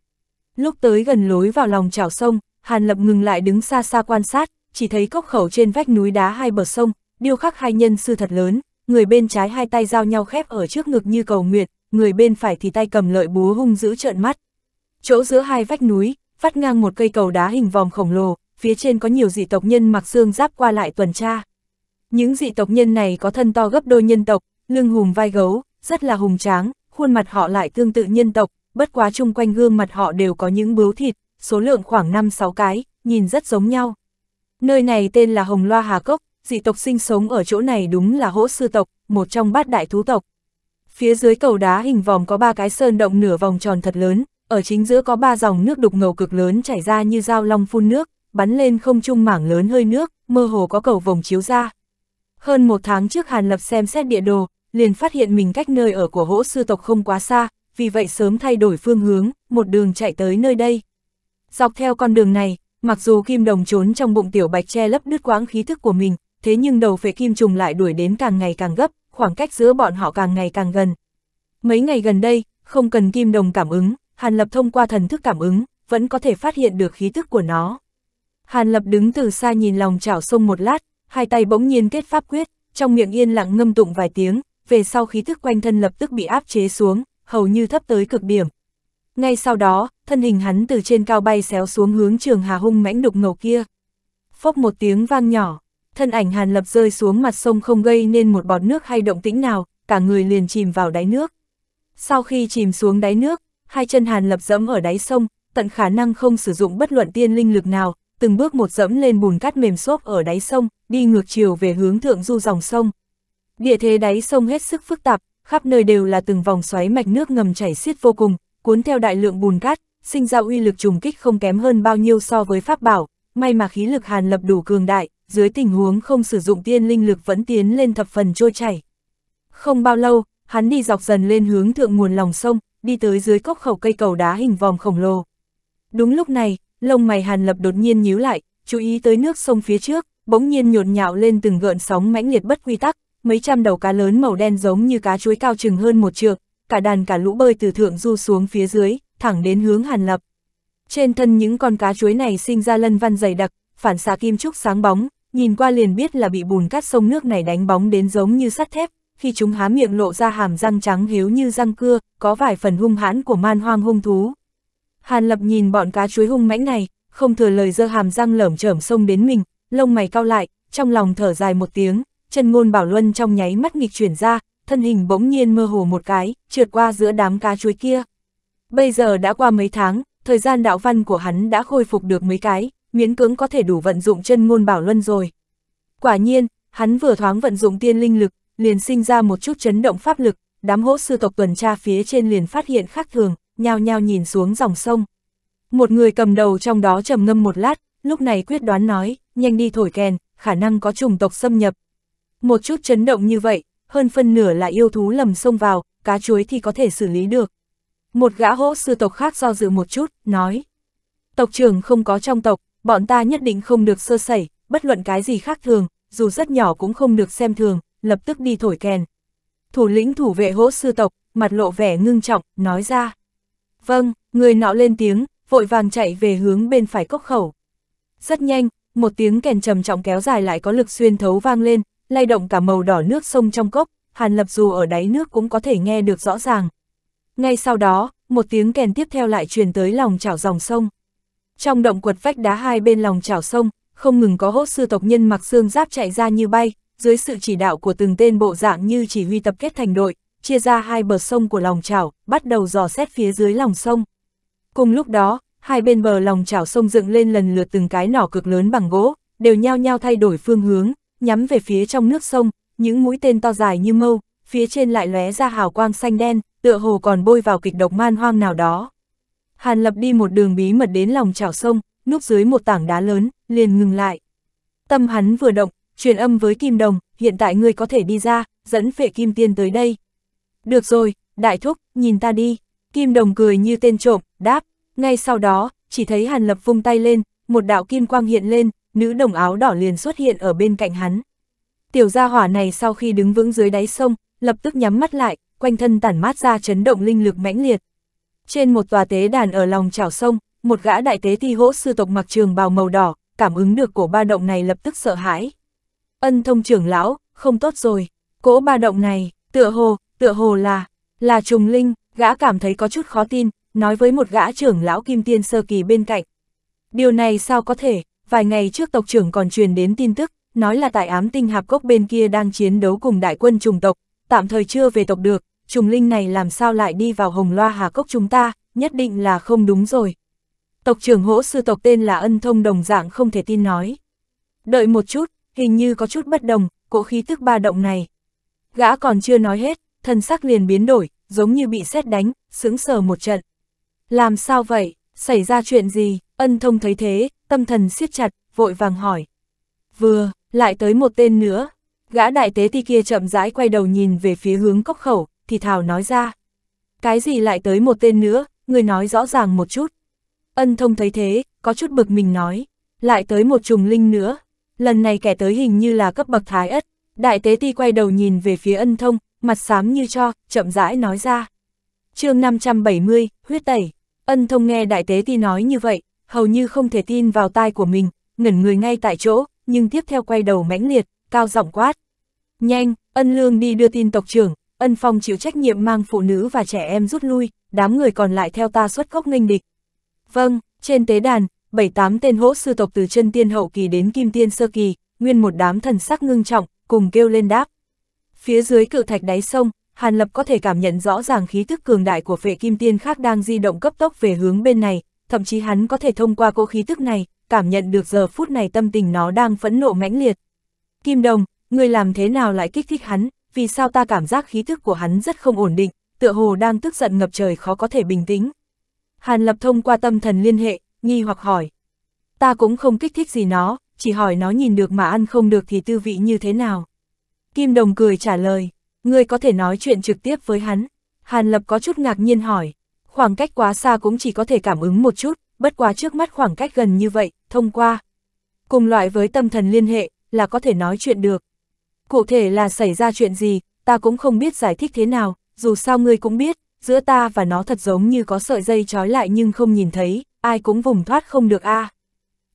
Lúc tới gần lối vào lòng chảo sông, Hàn Lập ngừng lại đứng xa xa quan sát, chỉ thấy cốc khẩu trên vách núi đá hai bờ sông, điêu khắc hai nhân sư thật lớn, người bên trái hai tay giao nhau khép ở trước ngực như cầu nguyện, người bên phải thì tay cầm lợi búa hung giữ trợn mắt. Chỗ giữa hai vách núi, vắt ngang một cây cầu đá hình vòm khổng lồ, phía trên có nhiều dị tộc nhân mặc xương giáp qua lại tuần tra. Những dị tộc nhân này có thân to gấp đôi nhân tộc, lưng hùm vai gấu, rất là hùng tráng, khuôn mặt họ lại tương tự nhân tộc, bất quá chung quanh gương mặt họ đều có những bướu thịt, số lượng khoảng 5-6 cái, nhìn rất giống nhau. Nơi này tên là Hồng Loa Hà Cốc, dị tộc sinh sống ở chỗ này đúng là hỗ sư tộc, một trong bát đại thú tộc. Phía dưới cầu đá hình vòm có ba cái sơn động nửa vòng tròn thật lớn, ở chính giữa có ba dòng nước đục ngầu cực lớn chảy ra như dao long phun nước, bắn lên không trung mảng lớn hơi nước, mơ hồ có cầu vòng chiếu ra. Hơn một tháng trước Hàn Lập xem xét địa đồ, liền phát hiện mình cách nơi ở của hỗ sư tộc không quá xa, vì vậy sớm thay đổi phương hướng, một đường chạy tới nơi đây. Dọc theo con đường này, mặc dù kim đồng trốn trong bụng tiểu bạch che lấp đứt quãng khí thức của mình, thế nhưng đầu phệ kim trùng lại đuổi đến càng ngày càng gấp, khoảng cách giữa bọn họ càng ngày càng gần. Mấy ngày gần đây, không cần kim đồng cảm ứng, Hàn Lập thông qua thần thức cảm ứng, vẫn có thể phát hiện được khí thức của nó. Hàn Lập đứng từ xa nhìn lòng chảo sông một lát, hai tay bỗng nhiên kết pháp quyết, trong miệng yên lặng ngâm tụng vài tiếng, về sau khí thức quanh thân lập tức bị áp chế xuống, hầu như thấp tới cực điểm. Ngay sau đó, thân hình hắn từ trên cao bay xéo xuống hướng trường hà hung mãnh đục ngầu kia. Phốc một tiếng vang nhỏ, thân ảnh hàn lập rơi xuống mặt sông không gây nên một bọt nước hay động tĩnh nào, cả người liền chìm vào đáy nước. Sau khi chìm xuống đáy nước, hai chân hàn lập dẫm ở đáy sông, tận khả năng không sử dụng bất luận tiên linh lực nào, từng bước một dẫm lên bùn cát mềm xốp ở đáy sông, đi ngược chiều về hướng thượng du dòng sông. Địa thế đáy sông hết sức phức tạp, khắp nơi đều là từng vòng xoáy mạch nước ngầm chảy xiết vô cùng, cuốn theo đại lượng bùn cát, sinh ra uy lực trùng kích không kém hơn bao nhiêu so với pháp bảo, may mà khí lực Hàn Lập đủ cường đại, dưới tình huống không sử dụng tiên linh lực vẫn tiến lên thập phần trôi chảy. Không bao lâu, hắn đi dọc dần lên hướng thượng nguồn lòng sông, đi tới dưới cốc khẩu cây cầu đá hình vòm khổng lồ. Đúng lúc này, lông mày Hàn Lập đột nhiên nhíu lại, chú ý tới nước sông phía trước, bỗng nhiên nhột nhạo lên từng gợn sóng mãnh liệt bất quy tắc, mấy trăm đầu cá lớn màu đen giống như cá chuối cao chừng hơn một trượng, cả đàn cả lũ bơi từ thượng du xuống phía dưới, thẳng đến hướng Hàn Lập. Trên thân những con cá chuối này sinh ra lân văn dày đặc, phản xạ kim trúc sáng bóng, nhìn qua liền biết là bị bùn cát sông nước này đánh bóng đến giống như sắt thép, khi chúng há miệng lộ ra hàm răng trắng hiếu như răng cưa, có vài phần hung hãn của man hoang hung thú. Hàn Lập nhìn bọn cá chuối hung mãnh này, không thừa lời dơ hàm răng lởm chởm sông đến mình, lông mày cao lại, trong lòng thở dài một tiếng. Trần Ngôn Bảo Luân trong nháy mắt nghịch chuyển ra, thân hình bỗng nhiên mơ hồ một cái, trượt qua giữa đám cá chuối kia. Bây giờ đã qua mấy tháng, thời gian đạo văn của hắn đã khôi phục được mấy cái, miễn cưỡng có thể đủ vận dụng chân ngôn bảo luân rồi. Quả nhiên, hắn vừa thoáng vận dụng tiên linh lực, liền sinh ra một chút chấn động pháp lực, đám hỗ sư tộc tuần tra phía trên liền phát hiện khác thường, nhao nhao nhìn xuống dòng sông. Một người cầm đầu trong đó trầm ngâm một lát, lúc này quyết đoán nói, nhanh đi thổi kèn, khả năng có chủng tộc xâm nhập, một chút chấn động như vậy, hơn phân nửa là yêu thú lầm xông vào, cá chuối thì có thể xử lý được. Một gã hỗ sư tộc khác do dự một chút, nói. Tộc trưởng không có trong tộc, bọn ta nhất định không được sơ sẩy, bất luận cái gì khác thường, dù rất nhỏ cũng không được xem thường, lập tức đi thổi kèn. Thủ lĩnh thủ vệ hỗ sư tộc, mặt lộ vẻ ngưng trọng, nói ra. Vâng, người nọ lên tiếng, vội vàng chạy về hướng bên phải cốc khẩu. Rất nhanh, một tiếng kèn trầm trọng kéo dài lại có lực xuyên thấu vang lên, lay động cả màu đỏ nước sông trong cốc, Hàn Lập dù ở đáy nước cũng có thể nghe được rõ ràng. Ngay sau đó, một tiếng kèn tiếp theo lại truyền tới lòng chảo dòng sông. Trong động quật vách đá hai bên lòng chảo sông, không ngừng có hốt sư tộc nhân mặc xương giáp chạy ra như bay, dưới sự chỉ đạo của từng tên bộ dạng như chỉ huy tập kết thành đội, chia ra hai bờ sông của lòng chảo, bắt đầu dò xét phía dưới lòng sông. Cùng lúc đó, hai bên bờ lòng chảo sông dựng lên lần lượt từng cái nỏ cực lớn bằng gỗ, đều nhao nhao thay đổi phương hướng, nhắm về phía trong nước sông, những mũi tên to dài như mâu, phía trên lại lóe ra hào quang xanh đen, tựa hồ còn bôi vào kịch độc man hoang nào đó. Hàn Lập đi một đường bí mật đến lòng chảo sông, núp dưới một tảng đá lớn, liền ngừng lại. Tâm hắn vừa động, truyền âm với Kim Đồng, hiện tại ngươi có thể đi ra, dẫn phệ Kim Tiên tới đây. Được rồi, đại thúc, nhìn ta đi. Kim Đồng cười như tên trộm, đáp. Ngay sau đó, chỉ thấy Hàn Lập vung tay lên, một đạo kim quang hiện lên, nữ đồng áo đỏ liền xuất hiện ở bên cạnh hắn. Tiểu gia hỏa này sau khi đứng vững dưới đáy sông, lập tức nhắm mắt lại, quanh thân tản mát ra chấn động linh lực mãnh liệt. Trên một tòa tế đàn ở lòng chảo sông, một gã đại tế thi hỗ sư tộc mặc trường bào màu đỏ, cảm ứng được cổ ba động này lập tức sợ hãi. Ân thông trưởng lão, không tốt rồi, cổ ba động này, tựa hồ, tựa hồ là, là trùng linh, gã cảm thấy có chút khó tin, nói với một gã trưởng lão kim tiên sơ kỳ bên cạnh. Điều này sao có thể, Vài ngày trước tộc trưởng còn truyền đến tin tức, nói là tại ám tinh hạp cốc bên kia đang chiến đấu cùng đại quân trùng tộc, tạm thời chưa về tộc được, trùng linh này làm sao lại đi vào hồng loa hà cốc chúng ta, nhất định là không đúng rồi. Tộc trưởng hỗ sư tộc tên là ân thông đồng dạng không thể tin nói. Đợi một chút, hình như có chút bất đồng, cỗ khí tức ba động này. Gã còn chưa nói hết, thân sắc liền biến đổi, giống như bị xét đánh, sững sờ một trận. Làm sao vậy, xảy ra chuyện gì? Ân thông thấy thế, tâm thần siết chặt, vội vàng hỏi. Vừa, lại tới một tên nữa. Gã đại tế ti kia chậm rãi quay đầu nhìn về phía hướng cốc khẩu, thì thảo nói ra. Cái gì lại tới một tên nữa, người nói rõ ràng một chút. Ân thông thấy thế, có chút bực mình nói. Lại tới một trùng linh nữa. Lần này kẻ tới hình như là cấp bậc thái ất. Đại tế ti quay đầu nhìn về phía ân thông, mặt xám như cho, chậm rãi nói ra. chương 570, huyết tẩy. Ân thông nghe đại tế ti nói như vậy, hầu như không thể tin vào tai của mình, ngẩn người ngay tại chỗ, nhưng tiếp theo quay đầu mãnh liệt, cao giọng quát. Nhanh, ân lương đi đưa tin tộc trưởng, ân phong chịu trách nhiệm mang phụ nữ và trẻ em rút lui, đám người còn lại theo ta xuất gốc nghênh địch. Vâng, trên tế đàn, bảy tám tên hỗ sư tộc từ chân tiên hậu kỳ đến kim tiên sơ kỳ, nguyên một đám thần sắc ngưng trọng, cùng kêu lên đáp. Phía dưới cự thạch đáy sông, Hàn Lập có thể cảm nhận rõ ràng khí thức cường đại của phệ kim tiên khác đang di động cấp tốc về hướng bên này, thậm chí hắn có thể thông qua cỗ khí tức này, cảm nhận được giờ phút này tâm tình nó đang phẫn nộ mãnh liệt. Kim Đồng, người làm thế nào lại kích thích hắn, vì sao ta cảm giác khí tức của hắn rất không ổn định, tựa hồ đang tức giận ngập trời khó có thể bình tĩnh. Hàn Lập thông qua tâm thần liên hệ, nghi hoặc hỏi. Ta cũng không kích thích gì nó, chỉ hỏi nó nhìn được mà ăn không được thì tư vị như thế nào. Kim Đồng cười trả lời, ngươi có thể nói chuyện trực tiếp với hắn. Hàn Lập có chút ngạc nhiên hỏi, khoảng cách quá xa cũng chỉ có thể cảm ứng một chút, bất quá trước mắt khoảng cách gần như vậy, thông qua. Cùng loại với tâm thần liên hệ, là có thể nói chuyện được. Cụ thể là xảy ra chuyện gì, ta cũng không biết giải thích thế nào, dù sao ngươi cũng biết, giữa ta và nó thật giống như có sợi dây trói lại nhưng không nhìn thấy, ai cũng vùng thoát không được a.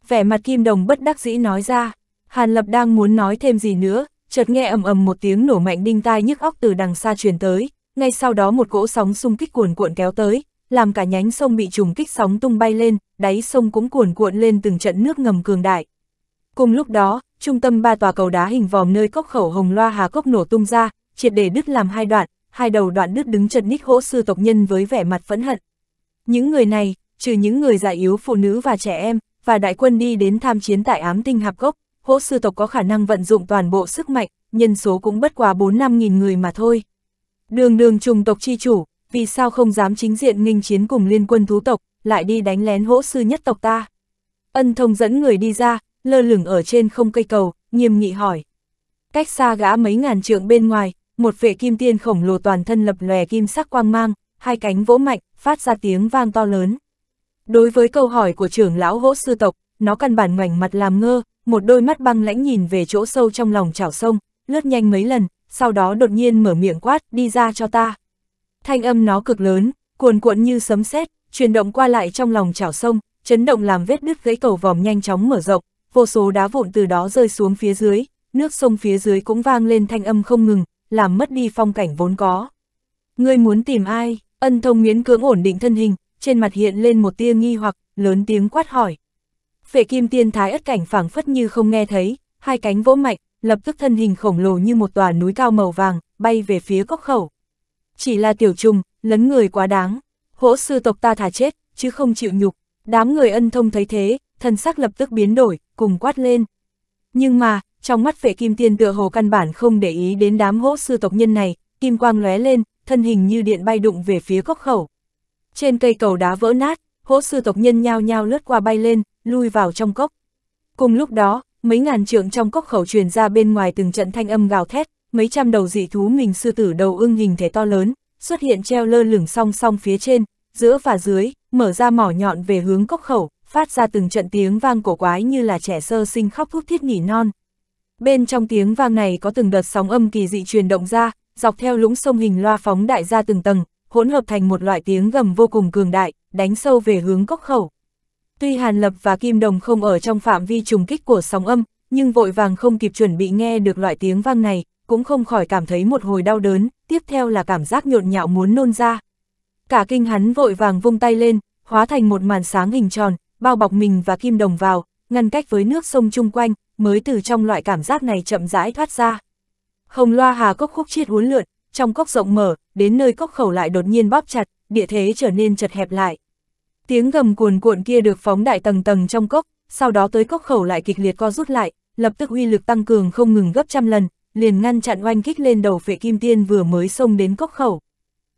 Vẻ mặt kim đồng bất đắc dĩ nói ra, Hàn Lập đang muốn nói thêm gì nữa, chợt nghe ầm ầm một tiếng nổ mạnh đinh tai nhức óc từ đằng xa truyền tới, ngay sau đó một cỗ sóng xung kích cuồn cuộn kéo tới, làm cả nhánh sông bị trùng kích sóng tung bay lên, đáy sông cũng cuồn cuộn lên từng trận nước ngầm cường đại. Cùng lúc đó, trung tâm ba tòa cầu đá hình vòm nơi cốc khẩu Hồng Loa Hà Cốc nổ tung ra, triệt để đứt làm hai đoạn, hai đầu đoạn đứt đứng chật ních hỗ sư tộc nhân với vẻ mặt phẫn hận. Những người này, trừ những người già yếu phụ nữ và trẻ em, và đại quân đi đến tham chiến tại ám tinh hạp gốc, hỗ sư tộc có khả năng vận dụng toàn bộ sức mạnh, nhân số cũng bất quá 4-5 nghìn người mà thôi. Đường đường trùng tộc chi chủ, vì sao không dám chính diện nghinh chiến cùng liên quân thú tộc, lại đi đánh lén hỗ sư nhất tộc ta? Ân thông dẫn người đi ra, lơ lửng ở trên không cây cầu, nghiêm nghị hỏi. Cách xa gã mấy ngàn trượng bên ngoài, một vệ kim tiên khổng lồ toàn thân lập lòe kim sắc quang mang, hai cánh vỗ mạnh, phát ra tiếng vang to lớn. Đối với câu hỏi của trưởng lão hỗ sư tộc, nó căn bản ngoảnh mặt làm ngơ, một đôi mắt băng lãnh nhìn về chỗ sâu trong lòng chảo sông, lướt nhanh mấy lần, sau đó đột nhiên mở miệng quát, đi ra cho ta. Thanh âm nó cực lớn, cuồn cuộn như sấm sét, chuyển động qua lại trong lòng chảo sông, chấn động làm vết đứt gãy cầu vòm nhanh chóng mở rộng, vô số đá vụn từ đó rơi xuống phía dưới, nước sông phía dưới cũng vang lên thanh âm không ngừng, làm mất đi phong cảnh vốn có. Ngươi muốn tìm ai? Ân thông miễn cưỡng ổn định thân hình, trên mặt hiện lên một tia nghi hoặc, lớn tiếng quát hỏi. Phệ kim tiên thái ất cảnh phảng phất như không nghe thấy, hai cánh vỗ mạnh, lập tức thân hình khổng lồ như một tòa núi cao màu vàng, bay về phía cốc khẩu. Chỉ là tiểu trùng, lấn người quá đáng, hỗ sư tộc ta thả chết, chứ không chịu nhục. Đám người ân thông thấy thế, thần sắc lập tức biến đổi, cùng quát lên. Nhưng mà, trong mắt vệ kim tiên tựa hồ căn bản không để ý đến đám hỗ sư tộc nhân này, kim quang lóe lên, thân hình như điện bay đụng về phía cốc khẩu. Trên cây cầu đá vỡ nát, hỗ sư tộc nhân nhao nhao lướt qua bay lên, lui vào trong cốc. Cùng lúc đó, mấy ngàn trượng trong cốc khẩu truyền ra bên ngoài từng trận thanh âm gào thét, mấy trăm đầu dị thú mình sư tử đầu ưng hình thể to lớn, xuất hiện treo lơ lửng song song phía trên, giữa và dưới, mở ra mỏ nhọn về hướng cốc khẩu, phát ra từng trận tiếng vang cổ quái như là trẻ sơ sinh khóc thút thiết nỉ non. Bên trong tiếng vang này có từng đợt sóng âm kỳ dị truyền động ra, dọc theo lũng sông hình loa phóng đại ra từng tầng, hỗn hợp thành một loại tiếng gầm vô cùng cường đại, đánh sâu về hướng cốc khẩu. Tuy Hàn Lập và Kim Đồng không ở trong phạm vi trùng kích của sóng âm, nhưng vội vàng không kịp chuẩn bị nghe được loại tiếng vang này, cũng không khỏi cảm thấy một hồi đau đớn, tiếp theo là cảm giác nhộn nhạo muốn nôn ra. Cả kinh hắn vội vàng vung tay lên, hóa thành một màn sáng hình tròn, bao bọc mình và Kim Đồng vào, ngăn cách với nước sông chung quanh, mới từ trong loại cảm giác này chậm rãi thoát ra. Hồng loa hà cốc khúc chiết uốn lượn, trong cốc rộng mở, đến nơi cốc khẩu lại đột nhiên bóp chặt, địa thế trở nên chật hẹp lại. Tiếng gầm cuồn cuộn kia được phóng đại tầng tầng trong cốc, sau đó tới cốc khẩu lại kịch liệt co rút lại, lập tức uy lực tăng cường không ngừng gấp trăm lần, liền ngăn chặn oanh kích lên đầu phệ kim tiên vừa mới xông đến cốc khẩu.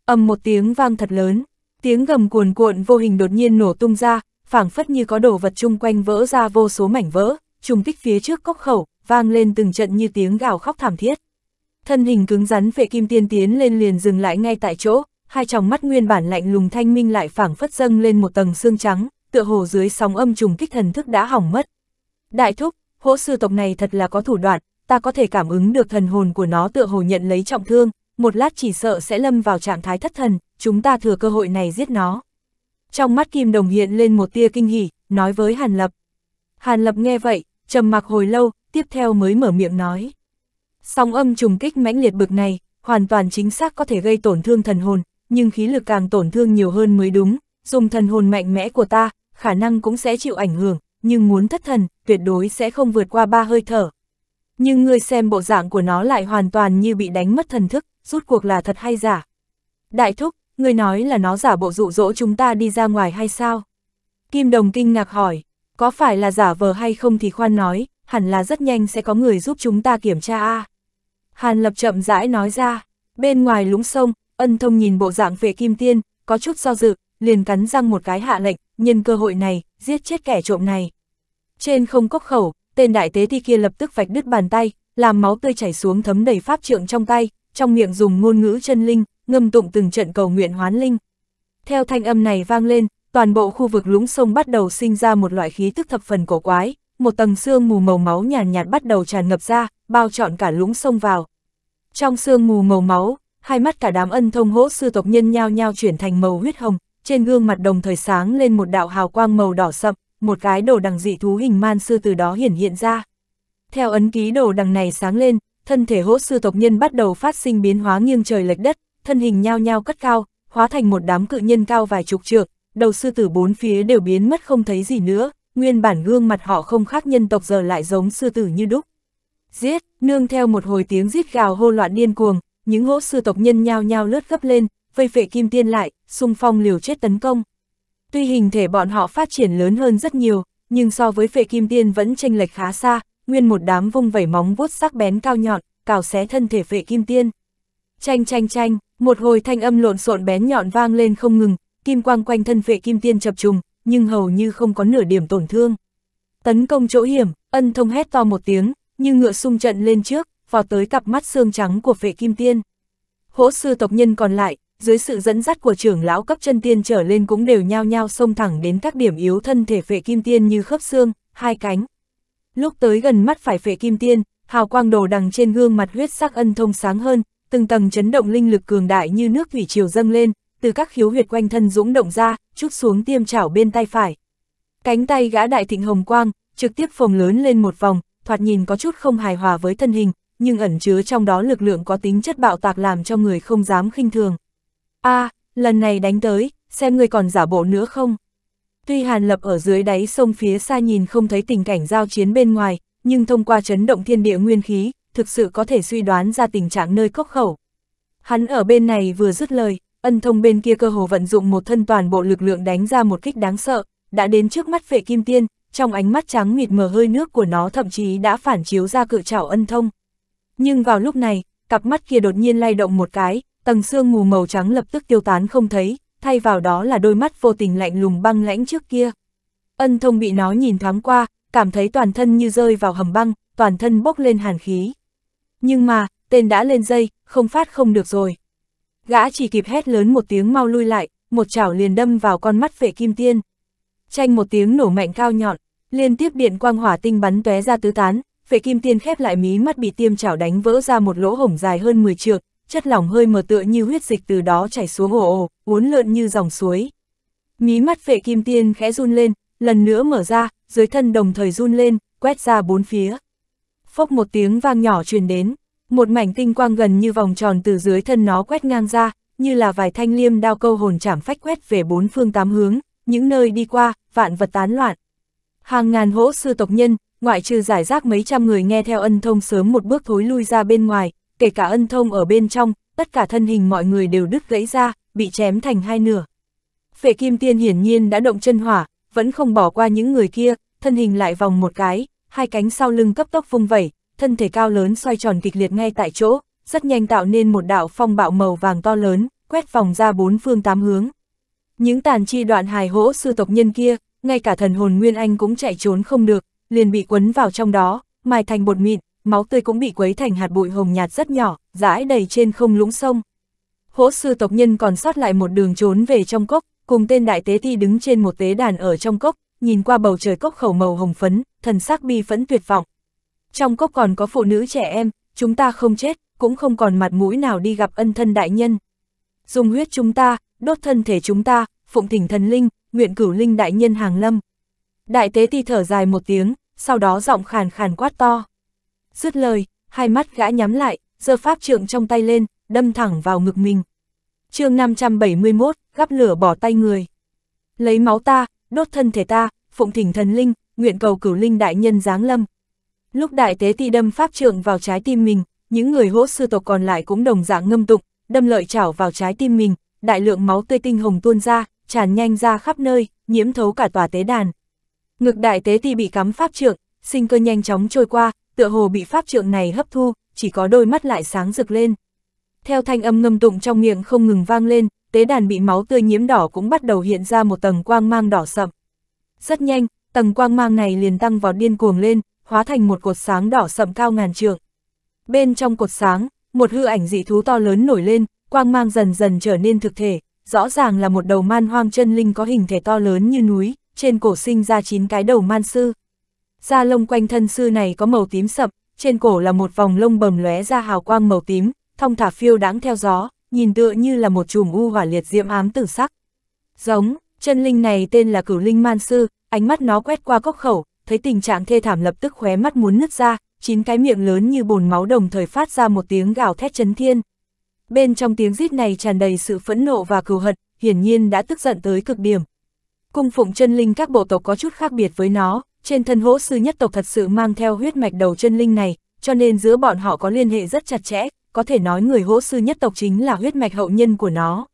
âm một tiếng vang thật lớn, tiếng gầm cuồn cuộn vô hình đột nhiên nổ tung ra, phảng phất như có đồ vật chung quanh vỡ ra vô số mảnh vỡ, trùng kích phía trước cốc khẩu, vang lên từng trận như tiếng gào khóc thảm thiết. Thân hình cứng rắn phệ kim tiên tiến lên liền dừng lại ngay tại chỗ, hai tròng mắt nguyên bản lạnh lùng thanh minh lại phảng phất dâng lên một tầng xương trắng, tựa hồ dưới sóng âm trùng kích thần thức đã hỏng mất. Đại thúc, hỗ sư tộc này thật là có thủ đoạn, ta có thể cảm ứng được thần hồn của nó tựa hồ nhận lấy trọng thương, một lát chỉ sợ sẽ lâm vào trạng thái thất thần, chúng ta thừa cơ hội này giết nó. Trong mắt Kim Đồng hiện lên một tia kinh hỉ, nói với Hàn Lập. Hàn Lập nghe vậy, trầm mặc hồi lâu, tiếp theo mới mở miệng nói. Sóng âm trùng kích mãnh liệt bực này, hoàn toàn chính xác có thể gây tổn thương thần hồn, nhưng khí lực càng tổn thương nhiều hơn mới đúng, dùng thần hồn mạnh mẽ của ta, khả năng cũng sẽ chịu ảnh hưởng, nhưng muốn thất thần, tuyệt đối sẽ không vượt qua ba hơi thở. Nhưng ngươi xem bộ dạng của nó lại hoàn toàn như bị đánh mất thần thức, rút cuộc là thật hay giả. Đại thúc, ngươi nói là nó giả bộ dụ dỗ chúng ta đi ra ngoài hay sao? Kim Đồng kinh ngạc hỏi, có phải là giả vờ hay không thì khoan nói, hẳn là rất nhanh sẽ có người giúp chúng ta kiểm tra a. À? Hàn Lập chậm rãi nói ra, bên ngoài lũng sông, Ân thông nhìn bộ dạng về kim tiên, có chút do dự, liền cắn răng một cái hạ lệnh, nhân cơ hội này, giết chết kẻ trộm này. Trên không cốc khẩu, tên đại tế thi kia lập tức vạch đứt bàn tay, làm máu tươi chảy xuống thấm đầy pháp trượng trong tay, trong miệng dùng ngôn ngữ chân linh, ngâm tụng từng trận cầu nguyện hoán linh. Theo thanh âm này vang lên, toàn bộ khu vực lũng sông bắt đầu sinh ra một loại khí tức thập phần cổ quái, một tầng xương mù màu máu nhàn nhạt, nhạt bắt đầu tràn ngập ra, bao trọn cả lũng sông vào. Trong xương mù màu máu, hai mắt cả đám ân thông hỗ sư tộc nhân nhao nhao chuyển thành màu huyết hồng, trên gương mặt đồng thời sáng lên một đạo hào quang màu đỏ sậm, một cái đồ đằng dị thú hình man sư từ đó hiển hiện ra. Theo ấn ký đồ đằng này sáng lên, thân thể hỗ sư tộc nhân bắt đầu phát sinh biến hóa nghiêng trời lệch đất, thân hình nhao nhao cất cao, hóa thành một đám cự nhân cao vài chục trượng, đầu sư tử bốn phía đều biến mất không thấy gì nữa, nguyên bản gương mặt họ không khác nhân tộc giờ lại giống sư tử như đúc. Giết, nương theo một hồi tiếng giết gào hô loạn điên cuồng, những hỗ sư tộc nhân nhao nhao lướt gấp lên, vây phệ kim tiên lại, xung phong liều chết tấn công. Tuy hình thể bọn họ phát triển lớn hơn rất nhiều, nhưng so với phệ kim tiên vẫn chênh lệch khá xa, nguyên một đám vung vẩy móng vuốt sắc bén cao nhọn, cào xé thân thể phệ kim tiên. Chanh chanh chanh, một hồi thanh âm lộn xộn bén nhọn vang lên không ngừng, kim quang quanh thân phệ kim tiên chập trùng, nhưng hầu như không có nửa điểm tổn thương. Tấn công chỗ hiểm, ân thông hét to một tiếng, như ngựa sung trận lên trước, vào tới cặp mắt xương trắng của phệ kim tiên. Hỗ sư tộc nhân còn lại, dưới sự dẫn dắt của trưởng lão cấp chân tiên trở lên cũng đều nhao nhao xông thẳng đến các điểm yếu thân thể phệ kim tiên như khớp xương, hai cánh. Lúc tới gần mắt phải phệ kim tiên, hào quang đồ đằng trên gương mặt huyết sắc ân thông sáng hơn, từng tầng chấn động linh lực cường đại như nước thủy triều dâng lên, từ các khiếu huyệt quanh thân dũng động ra, chút xuống tiêm chảo bên tay phải. Cánh tay gã đại thịnh hồng quang, trực tiếp phồng lớn lên một vòng, thoạt nhìn có chút không hài hòa với thân hình, nhưng ẩn chứa trong đó lực lượng có tính chất bạo tạc làm cho người không dám khinh thường. a lần này đánh tới, xem người còn giả bộ nữa không? Tuy Hàn Lập ở dưới đáy sông phía xa nhìn không thấy tình cảnh giao chiến bên ngoài, nhưng thông qua chấn động thiên địa nguyên khí, thực sự có thể suy đoán ra tình trạng nơi cốc khẩu. Hắn ở bên này vừa dứt lời, ân thông bên kia cơ hồ vận dụng một thân toàn bộ lực lượng đánh ra một kích đáng sợ, đã đến trước mắt vệ kim tiên, trong ánh mắt trắng mịt mờ hơi nước của nó thậm chí đã phản chiếu ra cự trảo ân thông. Nhưng vào lúc này, cặp mắt kia đột nhiên lay động một cái, tầng xương mù màu trắng lập tức tiêu tán không thấy, thay vào đó là đôi mắt vô tình lạnh lùng băng lãnh trước kia. Ân thông bị nó nhìn thoáng qua, cảm thấy toàn thân như rơi vào hầm băng, toàn thân bốc lên hàn khí. Nhưng mà, tên đã lên dây, không phát không được rồi. Gã chỉ kịp hét lớn một tiếng mau lui lại, một chảo liền đâm vào con mắt vệ kim tiên. Tranh một tiếng nổ mạnh cao nhọn, liên tiếp điện quang hỏa tinh bắn tóe ra tứ tán, Vệ kim tiên khép lại mí mắt bị tiêm chảo đánh vỡ ra một lỗ hổng dài hơn 10 trượng, chất lỏng hơi mờ tựa như huyết dịch từ đó chảy xuống ồ ồ, uốn lượn như dòng suối. Mí mắt vệ kim tiên khẽ run lên, lần nữa mở ra, dưới thân đồng thời run lên, quét ra bốn phía. Phốc một tiếng vang nhỏ truyền đến, một mảnh tinh quang gần như vòng tròn từ dưới thân nó quét ngang ra, như là vài thanh liêm đao câu hồn chảm phách quét về bốn phương tám hướng, những nơi đi qua, vạn vật tán loạn. Hàng ngàn hỗ sư tộc nhân, ngoại trừ giải rác mấy trăm người nghe theo ân thông sớm một bước thối lui ra bên ngoài, kể cả ân thông ở bên trong, tất cả thân hình mọi người đều đứt gãy ra, bị chém thành hai nửa. Phệ Kim Tiên hiển nhiên đã động chân hỏa, vẫn không bỏ qua những người kia, thân hình lại vòng một cái, hai cánh sau lưng cấp tốc vung vẩy, thân thể cao lớn xoay tròn kịch liệt ngay tại chỗ, rất nhanh tạo nên một đạo phong bạo màu vàng to lớn, quét vòng ra bốn phương tám hướng. Những tàn chi đoạn hài hỗ sư tộc nhân kia, ngay cả thần hồn Nguyên Anh cũng chạy trốn không được, liền bị quấn vào trong đó, mài thành bột mịn, máu tươi cũng bị quấy thành hạt bụi hồng nhạt rất nhỏ, rãi đầy trên không lũng sông. Hỗ sư tộc nhân còn sót lại một đường trốn về trong cốc, cùng tên đại tế thi đứng trên một tế đàn ở trong cốc, nhìn qua bầu trời cốc khẩu màu hồng phấn, thần sắc bi phẫn tuyệt vọng. Trong cốc còn có phụ nữ trẻ em, chúng ta không chết, cũng không còn mặt mũi nào đi gặp ân thân đại nhân. Dùng huyết chúng ta, đốt thân thể chúng ta, phụng thỉnh thần linh, nguyện cửu linh đại nhân hàng lâm. Đại tế ti thở dài một tiếng, sau đó giọng khàn khàn quát to. Dứt lời, hai mắt gã nhắm lại, giơ pháp trượng trong tay lên, đâm thẳng vào ngực mình. chương 571, gắp lửa bỏ tay người. Lấy máu ta, đốt thân thể ta, phụng thỉnh thần linh, nguyện cầu cửu linh đại nhân giáng lâm. Lúc đại tế ti đâm pháp trượng vào trái tim mình, những người hỗ sư tộc còn lại cũng đồng dạng ngâm tụng, đâm lợi chảo vào trái tim mình, đại lượng máu tươi tinh hồng tuôn ra, tràn nhanh ra khắp nơi, nhiễm thấu cả tòa tế đàn. Ngực đại tế ti bị cắm pháp trượng, sinh cơ nhanh chóng trôi qua, tựa hồ bị pháp trượng này hấp thu, chỉ có đôi mắt lại sáng rực lên. Theo thanh âm ngâm tụng trong miệng không ngừng vang lên, tế đàn bị máu tươi nhiễm đỏ cũng bắt đầu hiện ra một tầng quang mang đỏ sậm. Rất nhanh, tầng quang mang này liền tăng vào điên cuồng lên, hóa thành một cột sáng đỏ sậm cao ngàn trượng. Bên trong cột sáng, một hư ảnh dị thú to lớn nổi lên, quang mang dần dần trở nên thực thể, rõ ràng là một đầu man hoang chân linh có hình thể to lớn như núi, trên cổ sinh ra chín cái đầu man sư. Da lông quanh thân sư này có màu tím sậm, trên cổ là một vòng lông bầm lóe ra hào quang màu tím, thong thả phiêu đáng theo gió, nhìn tựa như là một chùm u hỏa liệt diễm ám tử sắc. Giống, chân linh này tên là cửu linh man sư, ánh mắt nó quét qua cốc khẩu, thấy tình trạng thê thảm lập tức khóe mắt muốn nứt ra, chín cái miệng lớn như bồn máu đồng thời phát ra một tiếng gào thét chấn thiên. Bên trong tiếng rít này tràn đầy sự phẫn nộ và cừu hận, hiển nhiên đã tức giận tới cực điểm, Cung phụng chân linh các bộ tộc có chút khác biệt với nó, trên thân hỗ sư nhất tộc thật sự mang theo huyết mạch đầu chân linh này, cho nên giữa bọn họ có liên hệ rất chặt chẽ, có thể nói người hỗ sư nhất tộc chính là huyết mạch hậu nhân của nó.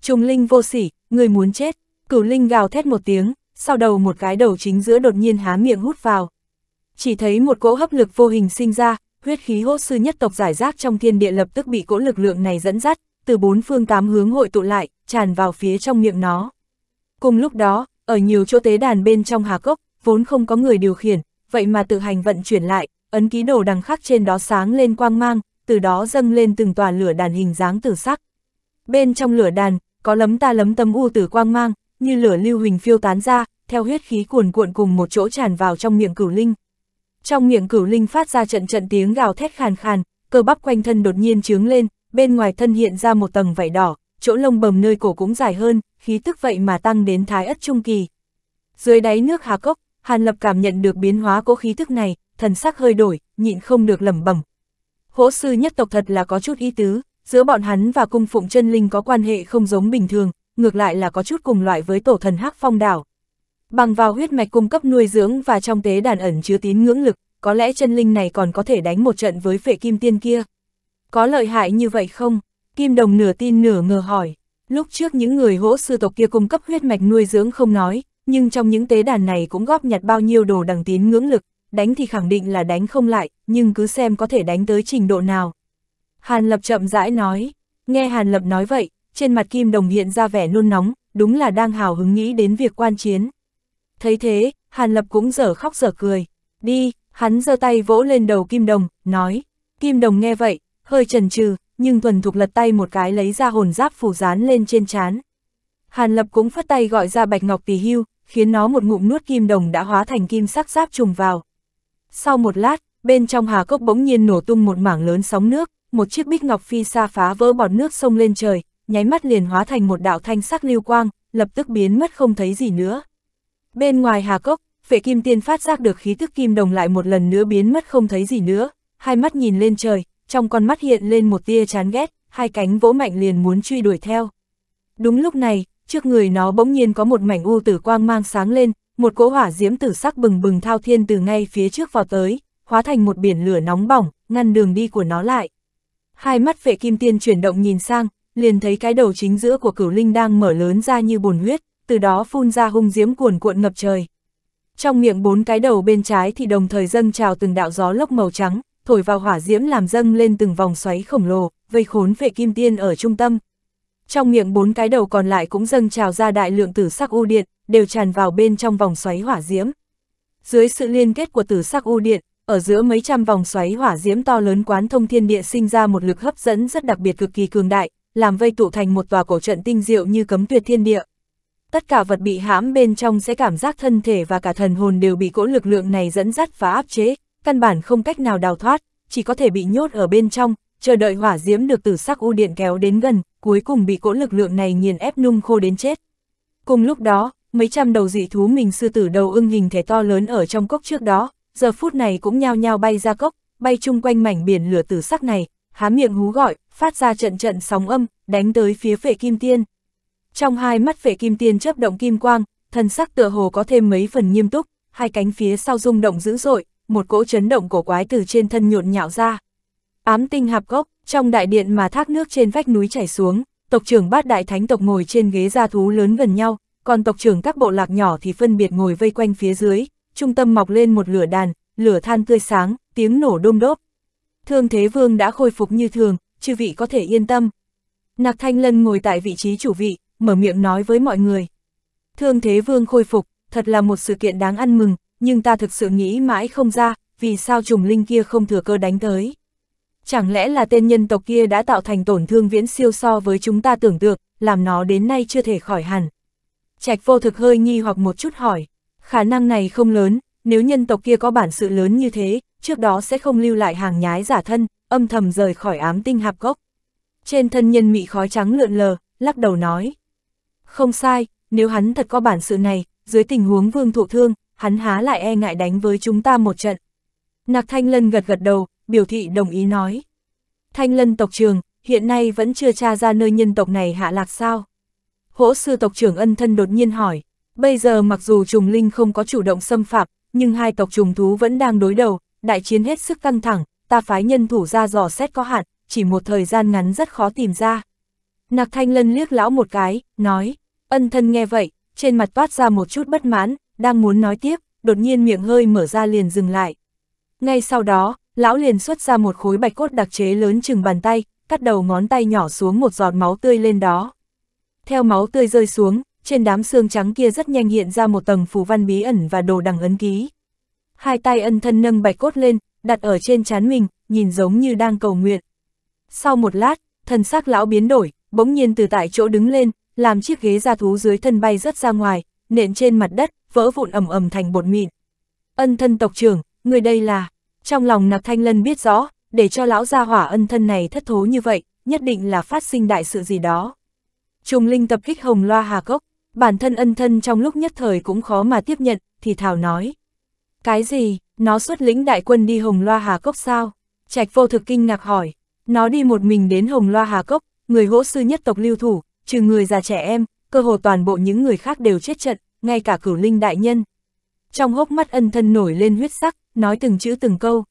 Trùng linh vô sỉ, người muốn chết, cửu linh gào thét một tiếng, sau đầu một cái đầu chính giữa đột nhiên há miệng hút vào. Chỉ thấy một cỗ hấp lực vô hình sinh ra, huyết khí hỗ sư nhất tộc giải rác trong thiên địa lập tức bị cỗ lực lượng này dẫn dắt, từ bốn phương tám hướng hội tụ lại, tràn vào phía trong miệng nó. Cùng lúc đó, ở nhiều chỗ tế đàn bên trong hà cốc, vốn không có người điều khiển, vậy mà tự hành vận chuyển lại, ấn ký đồ đằng khắc trên đó sáng lên quang mang, từ đó dâng lên từng tòa lửa đàn hình dáng tử sắc. Bên trong lửa đàn, có lấm ta lấm tâm u tử quang mang, như lửa lưu huỳnh phiêu tán ra, theo huyết khí cuồn cuộn cùng một chỗ tràn vào trong miệng cửu linh. Trong miệng cửu linh phát ra trận trận tiếng gào thét khàn khàn, cơ bắp quanh thân đột nhiên trướng lên, bên ngoài thân hiện ra một tầng vảy đỏ, chỗ lông bầm nơi cổ cũng dài hơn, khí tức vậy mà tăng đến thái ất trung kỳ. Dưới đáy nước Hà Cốc, Hàn Lập cảm nhận được biến hóa của khí tức này, thần sắc hơi đổi, nhịn không được lẩm bẩm. Hỗ sư nhất tộc thật là có chút ý tứ, giữa bọn hắn và cung phụng chân linh có quan hệ không giống bình thường, ngược lại là có chút cùng loại với tổ thần hắc phong đảo. Bằng vào huyết mạch cung cấp nuôi dưỡng và trong tế đàn ẩn chứa tín ngưỡng lực, có lẽ chân linh này còn có thể đánh một trận với phệ kim tiên kia. Có lợi hại như vậy không? Kim đồng nửa tin nửa ngờ hỏi. Lúc trước những người hỗ sư tộc kia cung cấp huyết mạch nuôi dưỡng không nói, nhưng trong những tế đàn này cũng góp nhặt bao nhiêu đồ đằng tín ngưỡng lực, đánh thì khẳng định là đánh không lại, nhưng cứ xem có thể đánh tới trình độ nào. Hàn Lập chậm rãi nói, nghe Hàn Lập nói vậy, trên mặt Kim Đồng hiện ra vẻ nôn nóng, đúng là đang hào hứng nghĩ đến việc quan chiến. Thấy thế, Hàn Lập cũng dở khóc dở cười, đi, hắn giơ tay vỗ lên đầu Kim Đồng, nói, Kim Đồng nghe vậy, hơi chần chừ, nhưng thuần thục lật tay một cái lấy ra hồn giáp phủ dán lên trên chán. Hàn Lập cũng phất tay gọi ra Bạch Ngọc Tỳ Hưu, khiến nó một ngụm nuốt kim đồng đã hóa thành kim sắc giáp trùng vào. Sau một lát, bên trong hà cốc bỗng nhiên nổ tung một mảng lớn sóng nước, một chiếc bích ngọc phi xa phá vỡ bọt nước sông lên trời, nháy mắt liền hóa thành một đạo thanh sắc lưu quang, lập tức biến mất không thấy gì nữa. Bên ngoài hà cốc, phệ kim tiên phát giác được khí tức kim đồng lại một lần nữa biến mất không thấy gì nữa, hai mắt nhìn lên trời, trong con mắt hiện lên một tia chán ghét, hai cánh vỗ mạnh liền muốn truy đuổi theo. Đúng lúc này, trước người nó bỗng nhiên có một mảnh u tử quang mang sáng lên, một cỗ hỏa diễm tử sắc bừng bừng thao thiên từ ngay phía trước vào tới, hóa thành một biển lửa nóng bỏng, ngăn đường đi của nó lại. Hai mắt vệ kim tiên chuyển động nhìn sang, liền thấy cái đầu chính giữa của cửu linh đang mở lớn ra như bồn huyết, từ đó phun ra hung diễm cuồn cuộn ngập trời. Trong miệng bốn cái đầu bên trái thì đồng thời dâng trào từng đạo gió lốc màu trắng, thổi vào hỏa diễm làm dâng lên từng vòng xoáy khổng lồ, vây khốn vệ kim tiên ở trung tâm. Trong miệng bốn cái đầu còn lại cũng dâng trào ra đại lượng tử sắc u điện, đều tràn vào bên trong vòng xoáy hỏa diễm. Dưới sự liên kết của tử sắc u điện, ở giữa mấy trăm vòng xoáy hỏa diễm to lớn quán thông thiên địa sinh ra một lực hấp dẫn rất đặc biệt cực kỳ cường đại, làm vây tụ thành một tòa cổ trận tinh diệu như cấm tuyệt thiên địa. Tất cả vật bị hãm bên trong sẽ cảm giác thân thể và cả thần hồn đều bị cỗ lực lượng này dẫn dắt và áp chế, căn bản không cách nào đào thoát, chỉ có thể bị nhốt ở bên trong, chờ đợi hỏa diễm được tử sắc u điện kéo đến gần, cuối cùng bị cỗ lực lượng này nghiền ép nung khô đến chết. Cùng lúc đó, mấy trăm đầu dị thú mình sư tử đầu ưng hình thể to lớn ở trong cốc trước đó, giờ phút này cũng nhao nhao bay ra cốc, bay chung quanh mảnh biển lửa tử sắc này, há miệng hú gọi, phát ra trận trận sóng âm, đánh tới phía phệ kim tiên. Trong hai mắt phệ kim tiên chớp động kim quang, thân sắc tựa hồ có thêm mấy phần nghiêm túc, hai cánh phía sau rung động dữ dội, một cỗ chấn động cổ quái từ trên thân nhộn nhạo ra. Ám tinh hạp gốc, trong đại điện mà thác nước trên vách núi chảy xuống, tộc trưởng bát đại thánh tộc ngồi trên ghế gia thú lớn gần nhau, còn tộc trưởng các bộ lạc nhỏ thì phân biệt ngồi vây quanh phía dưới, trung tâm mọc lên một lửa đàn, lửa than tươi sáng, tiếng nổ đôm đốp. Thương Thế Vương đã khôi phục như thường, chư vị có thể yên tâm. Nạc Thanh Lân ngồi tại vị trí chủ vị, mở miệng nói với mọi người. Thương Thế Vương khôi phục, thật là một sự kiện đáng ăn mừng, nhưng ta thực sự nghĩ mãi không ra, vì sao trùng linh kia không thừa cơ đánh tới. Chẳng lẽ là tên nhân tộc kia đã tạo thành tổn thương viễn siêu so với chúng ta tưởng tượng, làm nó đến nay chưa thể khỏi hẳn. Trạch vô thực hơi nghi hoặc một chút hỏi, khả năng này không lớn, nếu nhân tộc kia có bản sự lớn như thế, trước đó sẽ không lưu lại hàng nhái giả thân, âm thầm rời khỏi ám tinh hạp gốc. Trên thân nhân mị khói trắng lượn lờ, lắc đầu nói. Không sai, nếu hắn thật có bản sự này, dưới tình huống vương thụ thương, hắn há lại e ngại đánh với chúng ta một trận. Nạc Thanh Lân gật gật đầu, biểu thị đồng ý nói. Thanh Lân tộc trường, hiện nay vẫn chưa tra ra nơi nhân tộc này hạ lạc sao? Hỗ sư tộc trưởng ân thân đột nhiên hỏi, bây giờ mặc dù trùng linh không có chủ động xâm phạm, nhưng hai tộc trùng thú vẫn đang đối đầu, đại chiến hết sức căng thẳng, ta phái nhân thủ ra dò xét có hạn, chỉ một thời gian ngắn rất khó tìm ra. Nạc Thanh Lân liếc lão một cái, nói, ân thân nghe vậy, trên mặt toát ra một chút bất mãn, đang muốn nói tiếp, đột nhiên miệng hơi mở ra liền dừng lại. Ngay sau đó, lão liền xuất ra một khối bạch cốt đặc chế lớn chừng bàn tay, cắt đầu ngón tay nhỏ xuống một giọt máu tươi lên đó. Theo máu tươi rơi xuống, trên đám xương trắng kia rất nhanh hiện ra một tầng phù văn bí ẩn và đồ đằng ấn ký. Hai tay ân thân nâng bạch cốt lên, đặt ở trên chán mình, nhìn giống như đang cầu nguyện. Sau một lát, thân xác lão biến đổi, bỗng nhiên từ tại chỗ đứng lên, làm chiếc ghế da thú dưới thân bay rất ra ngoài, nện trên mặt đất, vỡ vụn ầm ầm thành bột mịn. Ân thân tộc trưởng, người đây là... Trong lòng Nạp Thanh Lân biết rõ, để cho lão gia hỏa ân thân này thất thố như vậy, nhất định là phát sinh đại sự gì đó. Trùng linh tập kích hồng loa hà cốc, bản thân ân thân trong lúc nhất thời cũng khó mà tiếp nhận, thì Thảo nói. Cái gì, nó xuất lĩnh đại quân đi hồng loa hà cốc sao? Trạch vô thực kinh ngạc hỏi, nó đi một mình đến hồng loa hà cốc, người hỗ sư nhất tộc lưu thủ, trừ người già trẻ em, cơ hồ toàn bộ những người khác đều chết trận, ngay cả cửu linh đại nhân. Trong hốc mắt ân thân nổi lên huyết sắc, nói từng chữ từng câu.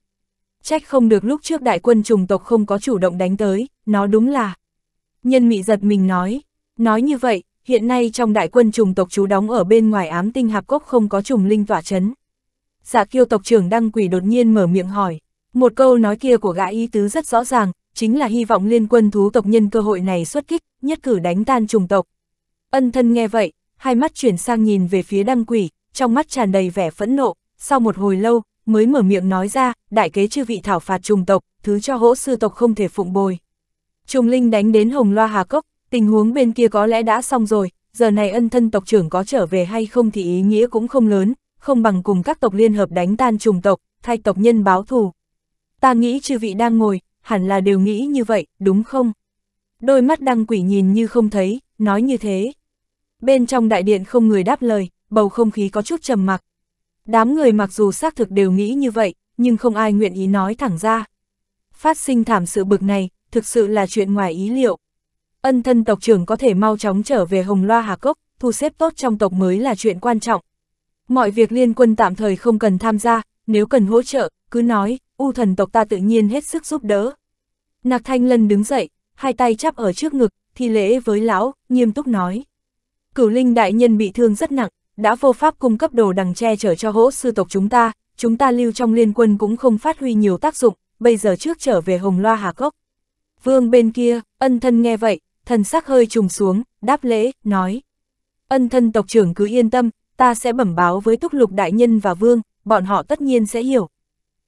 Trách không được lúc trước đại quân trùng tộc không có chủ động đánh tới, nó đúng là. Nhân mị giật mình nói, nói như vậy, hiện nay trong đại quân trùng tộc chú đóng ở bên ngoài ám tinh hạp cốc không có trùng linh tỏa chấn. Dạ kiêu tộc trưởng đăng quỷ đột nhiên mở miệng hỏi, một câu nói kia của gã ý tứ rất rõ ràng, chính là hy vọng liên quân thú tộc nhân cơ hội này xuất kích, nhất cử đánh tan trùng tộc. Ân thân nghe vậy, hai mắt chuyển sang nhìn về phía đăng quỷ, trong mắt tràn đầy vẻ phẫn nộ, sau một hồi lâu, mới mở miệng nói ra, đại kế chư vị thảo phạt trùng tộc, thứ cho hỗ sư tộc không thể phụng bồi. Trùng linh đánh đến hồng loa hà cốc, tình huống bên kia có lẽ đã xong rồi, giờ này ân thân tộc trưởng có trở về hay không thì ý nghĩa cũng không lớn, không bằng cùng các tộc liên hợp đánh tan trùng tộc, thay tộc nhân báo thù. Ta nghĩ chư vị đang ngồi, hẳn là đều nghĩ như vậy, đúng không? Đôi mắt đăng quỷ nhìn như không thấy, nói như thế. Bên trong đại điện không người đáp lời, bầu không khí có chút trầm mặc. Đám người mặc dù xác thực đều nghĩ như vậy, nhưng không ai nguyện ý nói thẳng ra. Phát sinh thảm sự bực này, thực sự là chuyện ngoài ý liệu. Ân thân tộc trưởng có thể mau chóng trở về Hồng Loa Hà Cốc, thu xếp tốt trong tộc mới là chuyện quan trọng. Mọi việc liên quân tạm thời không cần tham gia, nếu cần hỗ trợ, cứ nói, u thần tộc ta tự nhiên hết sức giúp đỡ. Nạc Thanh Lân đứng dậy, hai tay chắp ở trước ngực, thi lễ với lão, nghiêm túc nói. Cửu linh đại nhân bị thương rất nặng, đã vô pháp cung cấp đồ đằng che chở cho hỗ sư tộc chúng ta, chúng ta lưu trong liên quân cũng không phát huy nhiều tác dụng, bây giờ trước trở về hồng loa hà cốc. Vương bên kia, ân thân nghe vậy, thần sắc hơi trùng xuống, đáp lễ, nói. Ân thân tộc trưởng cứ yên tâm, ta sẽ bẩm báo với túc lục đại nhân và vương, bọn họ tất nhiên sẽ hiểu.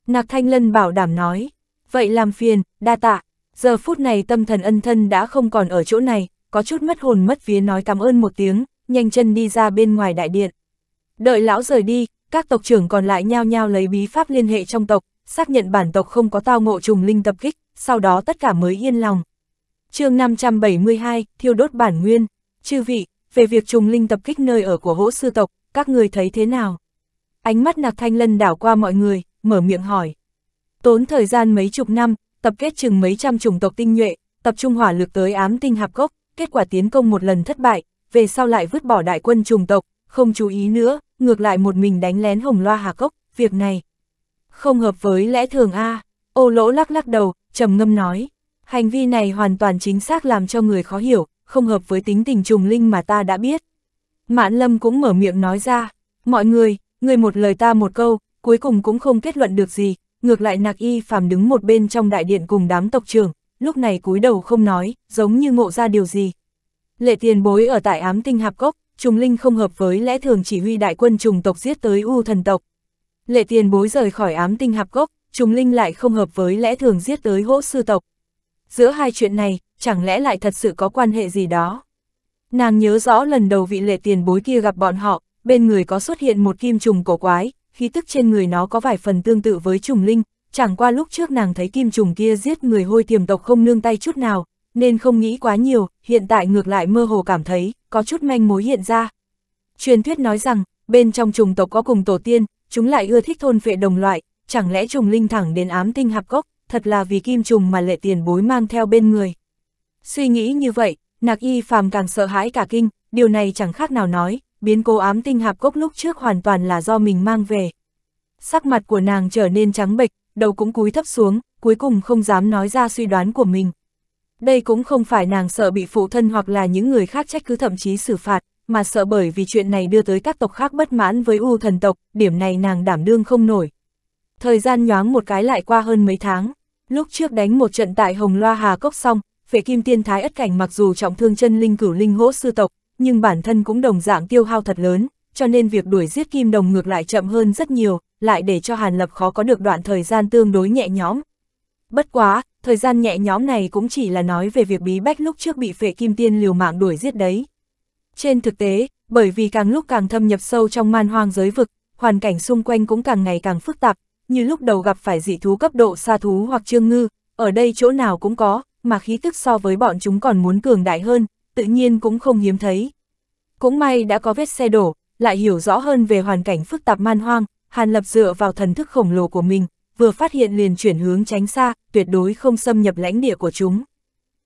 Nạc Thanh Lân bảo đảm nói, vậy làm phiền, đa tạ, giờ phút này tâm thần ân thân đã không còn ở chỗ này, có chút mất hồn mất vía nói cảm ơn một tiếng, nhanh chân đi ra bên ngoài đại điện. Đợi lão rời đi, các tộc trưởng còn lại nhao nhao lấy bí pháp liên hệ trong tộc, xác nhận bản tộc không có tao ngộ trùng linh tập kích, sau đó tất cả mới yên lòng. chương 572, thiêu đốt bản nguyên. Chư vị, về việc trùng linh tập kích nơi ở của hỗ sư tộc, các người thấy thế nào? Ánh mắt nạc thanh lân đảo qua mọi người, mở miệng hỏi. Tốn thời gian mấy chục năm, tập kết chừng mấy trăm chủng tộc tinh nhuệ, tập trung hỏa lực tới ám tinh hạp gốc, kết quả tiến công một lần thất bại, về sau lại vứt bỏ đại quân trùng tộc, không chú ý nữa, ngược lại một mình đánh lén hồng loa hà cốc, việc này không hợp với lẽ thường a à. ô lỗ lắc lắc đầu, trầm ngâm nói, hành vi này hoàn toàn chính xác làm cho người khó hiểu, không hợp với tính tình trùng linh mà ta đã biết. Mạn lâm cũng mở miệng nói ra, mọi người, người một lời ta một câu, cuối cùng cũng không kết luận được gì, ngược lại nạc y phàm đứng một bên trong đại điện cùng đám tộc trưởng, lúc này cúi đầu không nói, giống như ngộ ra điều gì. Lệ tiền bối ở tại ám tinh hạp cốc, trùng linh không hợp với lẽ thường chỉ huy đại quân trùng tộc giết tới U thần tộc. Lệ tiền bối rời khỏi ám tinh hạp cốc, trùng linh lại không hợp với lẽ thường giết tới hỗ sư tộc. Giữa hai chuyện này, chẳng lẽ lại thật sự có quan hệ gì đó? Nàng nhớ rõ lần đầu vị lệ tiền bối kia gặp bọn họ, bên người có xuất hiện một kim trùng cổ quái, khí tức trên người nó có vài phần tương tự với trùng linh, Chẳng qua lúc trước nàng thấy kim trùng kia giết người hôi tiềm tộc không nương tay chút nào, nên không nghĩ quá nhiều, hiện tại ngược lại mơ hồ cảm thấy, có chút manh mối hiện ra. Truyền thuyết nói rằng, bên trong trùng tộc có cùng tổ tiên, chúng lại ưa thích thôn phệ đồng loại, chẳng lẽ trùng linh thẳng đến ám tinh hạp cốc, thật là vì kim trùng mà lệ tiền bối mang theo bên người. Suy nghĩ như vậy, nạc y phàm càng sợ hãi cả kinh, điều này chẳng khác nào nói, biến cố ám tinh hạp cốc lúc trước hoàn toàn là do mình mang về. Sắc mặt của nàng trở nên trắng bệch, đầu cũng cúi thấp xuống, cuối cùng không dám nói ra suy đoán của mình. Đây cũng không phải nàng sợ bị phụ thân hoặc là những người khác trách cứ thậm chí xử phạt, mà sợ bởi vì chuyện này đưa tới các tộc khác bất mãn với U thần tộc, điểm này nàng đảm đương không nổi. Thời gian nhoáng một cái lại qua hơn mấy tháng, lúc trước đánh một trận tại Hồng Loa Hà Cốc xong, phệ kim tiên thái ất cảnh mặc dù trọng thương chân linh cửu linh hỗ sư tộc, nhưng bản thân cũng đồng dạng tiêu hao thật lớn, cho nên việc đuổi giết kim đồng ngược lại chậm hơn rất nhiều, lại để cho Hàn Lập khó có được đoạn thời gian tương đối nhẹ nhõm. Bất quá, thời gian nhẹ nhõm này cũng chỉ là nói về việc bí bách lúc trước bị phệ kim tiên liều mạng đuổi giết đấy. Trên thực tế, bởi vì càng lúc càng thâm nhập sâu trong man hoang giới vực, hoàn cảnh xung quanh cũng càng ngày càng phức tạp, như lúc đầu gặp phải dị thú cấp độ xa thú hoặc trương ngư, ở đây chỗ nào cũng có, mà khí tức so với bọn chúng còn muốn cường đại hơn, tự nhiên cũng không hiếm thấy. Cũng may đã có vết xe đổ, lại hiểu rõ hơn về hoàn cảnh phức tạp man hoang, Hàn Lập dựa vào thần thức khổng lồ của mình, vừa phát hiện liền chuyển hướng tránh xa, tuyệt đối không xâm nhập lãnh địa của chúng.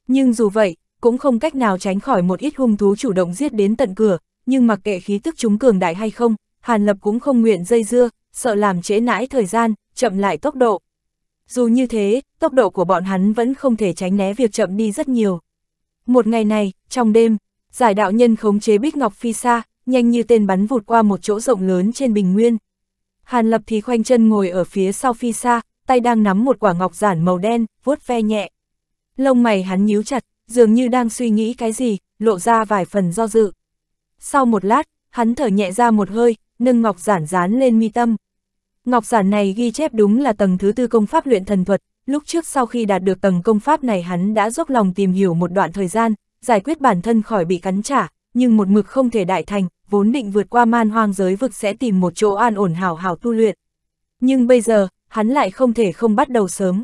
Nhưng dù vậy, cũng không cách nào tránh khỏi một ít hung thú chủ động giết đến tận cửa, nhưng mặc kệ khí tức chúng cường đại hay không, Hàn Lập cũng không nguyện dây dưa, sợ làm trễ nãi thời gian, chậm lại tốc độ. Dù như thế, tốc độ của bọn hắn vẫn không thể tránh né việc chậm đi rất nhiều. Một ngày này, trong đêm, giải đạo nhân khống chế Bích Ngọc Phi xa, nhanh như tên bắn vụt qua một chỗ rộng lớn trên bình nguyên, Hàn Lập thì khoanh chân ngồi ở phía sau phi xa, tay đang nắm một quả ngọc giản màu đen, vuốt ve nhẹ. Lông mày hắn nhíu chặt, dường như đang suy nghĩ cái gì, lộ ra vài phần do dự. Sau một lát, hắn thở nhẹ ra một hơi, nâng ngọc giản dán lên mi tâm. Ngọc giản này ghi chép đúng là tầng thứ tư công pháp luyện thần thuật, lúc trước sau khi đạt được tầng công pháp này hắn đã dốc lòng tìm hiểu một đoạn thời gian, giải quyết bản thân khỏi bị cắn trả, nhưng một mực không thể đại thành, vốn định vượt qua man hoang giới vực sẽ tìm một chỗ an ổn hảo hảo tu luyện. Nhưng bây giờ, hắn lại không thể không bắt đầu sớm.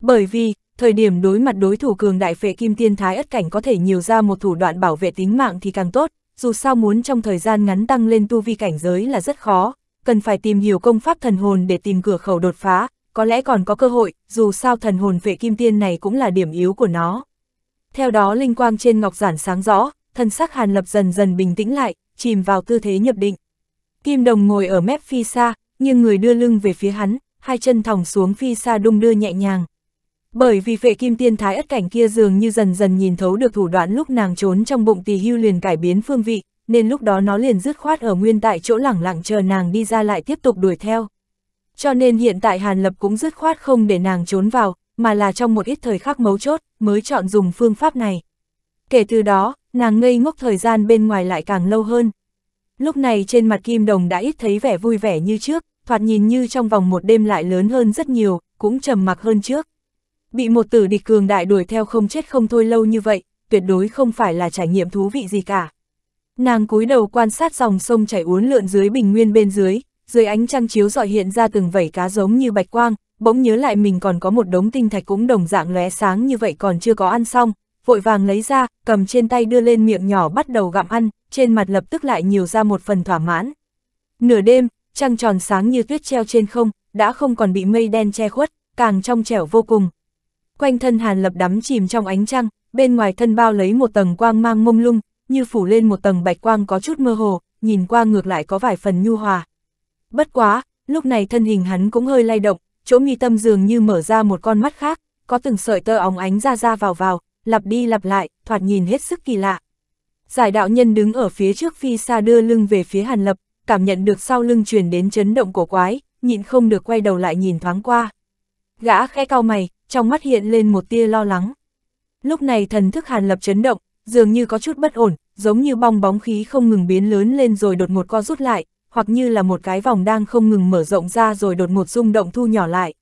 Bởi vì, thời điểm đối mặt đối thủ cường đại phệ kim tiên thái ất cảnh có thể nhiều ra một thủ đoạn bảo vệ tính mạng thì càng tốt, dù sao muốn trong thời gian ngắn tăng lên tu vi cảnh giới là rất khó, cần phải tìm hiểu công pháp thần hồn để tìm cửa khẩu đột phá, có lẽ còn có cơ hội, dù sao thần hồn phệ kim tiên này cũng là điểm yếu của nó. Theo đó linh quang trên ngọc giản sáng rõ, thân sắc Hàn Lập dần dần bình tĩnh lại, chìm vào tư thế nhập định. Kim Đồng ngồi ở mép phi xa, nhưng người đưa lưng về phía hắn, hai chân thòng xuống phi xa đung đưa nhẹ nhàng. Bởi vì vệ kim tiên thái ất cảnh kia dường như dần dần nhìn thấu được thủ đoạn lúc nàng trốn trong bụng tỳ hưu liền cải biến phương vị, nên lúc đó nó liền dứt khoát ở nguyên tại chỗ lẳng lặng chờ nàng đi ra lại tiếp tục đuổi theo. Cho nên hiện tại Hàn Lập cũng dứt khoát không để nàng trốn vào, mà là trong một ít thời khắc mấu chốt mới chọn dùng phương pháp này. Kể từ đó, nàng ngây ngốc thời gian bên ngoài lại càng lâu hơn. Lúc này trên mặt Kim Đồng đã ít thấy vẻ vui vẻ như trước, thoạt nhìn như trong vòng một đêm lại lớn hơn rất nhiều, cũng trầm mặc hơn trước. Bị một tử địch cường đại đuổi theo không chết không thôi lâu như vậy, tuyệt đối không phải là trải nghiệm thú vị gì cả. Nàng cúi đầu quan sát dòng sông chảy uốn lượn dưới bình nguyên bên dưới, dưới ánh trăng chiếu dọi hiện ra từng vảy cá giống như bạch quang, bỗng nhớ lại mình còn có một đống tinh thạch cũng đồng dạng lóe sáng như vậy còn chưa có ăn xong, vội vàng lấy ra, cầm trên tay đưa lên miệng nhỏ bắt đầu gặm ăn, trên mặt lập tức lại nhiều ra một phần thỏa mãn. Nửa đêm, trăng tròn sáng như tuyết treo trên không, đã không còn bị mây đen che khuất, càng trong trẻo vô cùng. Quanh thân Hàn Lập đắm chìm trong ánh trăng, bên ngoài thân bao lấy một tầng quang mang mông lung, như phủ lên một tầng bạch quang có chút mơ hồ, nhìn qua ngược lại có vài phần nhu hòa. Bất quá, lúc này thân hình hắn cũng hơi lay động, chỗ nghi tâm dường như mở ra một con mắt khác, có từng sợi tơ óng ánh ra ra vào vào, lặp đi lặp lại, thoạt nhìn hết sức kỳ lạ. Giải đạo nhân đứng ở phía trước phi xa đưa lưng về phía Hàn Lập, cảm nhận được sau lưng truyền đến chấn động cổ quái, nhịn không được quay đầu lại nhìn thoáng qua. Gã khẽ cau mày, trong mắt hiện lên một tia lo lắng. Lúc này thần thức Hàn Lập chấn động, dường như có chút bất ổn, giống như bong bóng khí không ngừng biến lớn lên rồi đột ngột co rút lại, hoặc như là một cái vòng đang không ngừng mở rộng ra rồi đột ngột rung động thu nhỏ lại.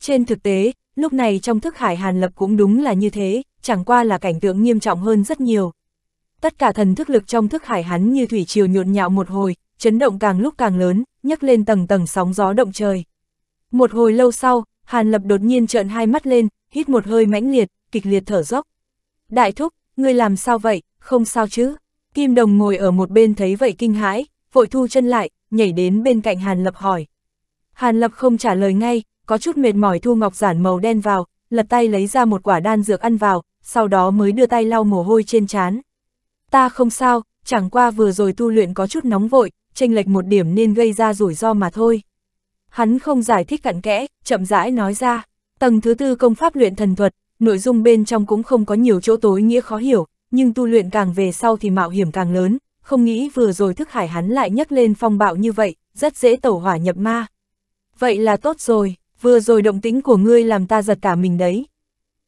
Trên thực tế, lúc này trong thức hải Hàn Lập cũng đúng là như thế, chẳng qua là cảnh tượng nghiêm trọng hơn rất nhiều. Tất cả thần thức lực trong thức hải hắn như thủy triều nhộn nhạo một hồi, chấn động càng lúc càng lớn, nhấc lên tầng tầng sóng gió động trời. Một hồi lâu sau, Hàn Lập đột nhiên trợn hai mắt lên, hít một hơi mãnh liệt, kịch liệt thở dốc. Đại thúc, ngươi làm sao vậy, không sao chứ? Kim Đồng ngồi ở một bên thấy vậy kinh hãi, vội thu chân lại, nhảy đến bên cạnh Hàn Lập hỏi. Hàn Lập không trả lời ngay, có chút mệt mỏi thu ngọc giản màu đen vào, lật tay lấy ra một quả đan dược ăn vào, sau đó mới đưa tay lau mồ hôi trên trán. Ta không sao, chẳng qua vừa rồi tu luyện có chút nóng vội, chênh lệch một điểm nên gây ra rủi ro mà thôi. Hắn không giải thích cặn kẽ, chậm rãi nói ra, tầng thứ tư công pháp luyện thần thuật, nội dung bên trong cũng không có nhiều chỗ tối nghĩa khó hiểu, nhưng tu luyện càng về sau thì mạo hiểm càng lớn, không nghĩ vừa rồi thức hải hắn lại nhấc lên phong bạo như vậy, rất dễ tẩu hỏa nhập ma. Vậy là tốt rồi, vừa rồi động tĩnh của ngươi làm ta giật cả mình đấy.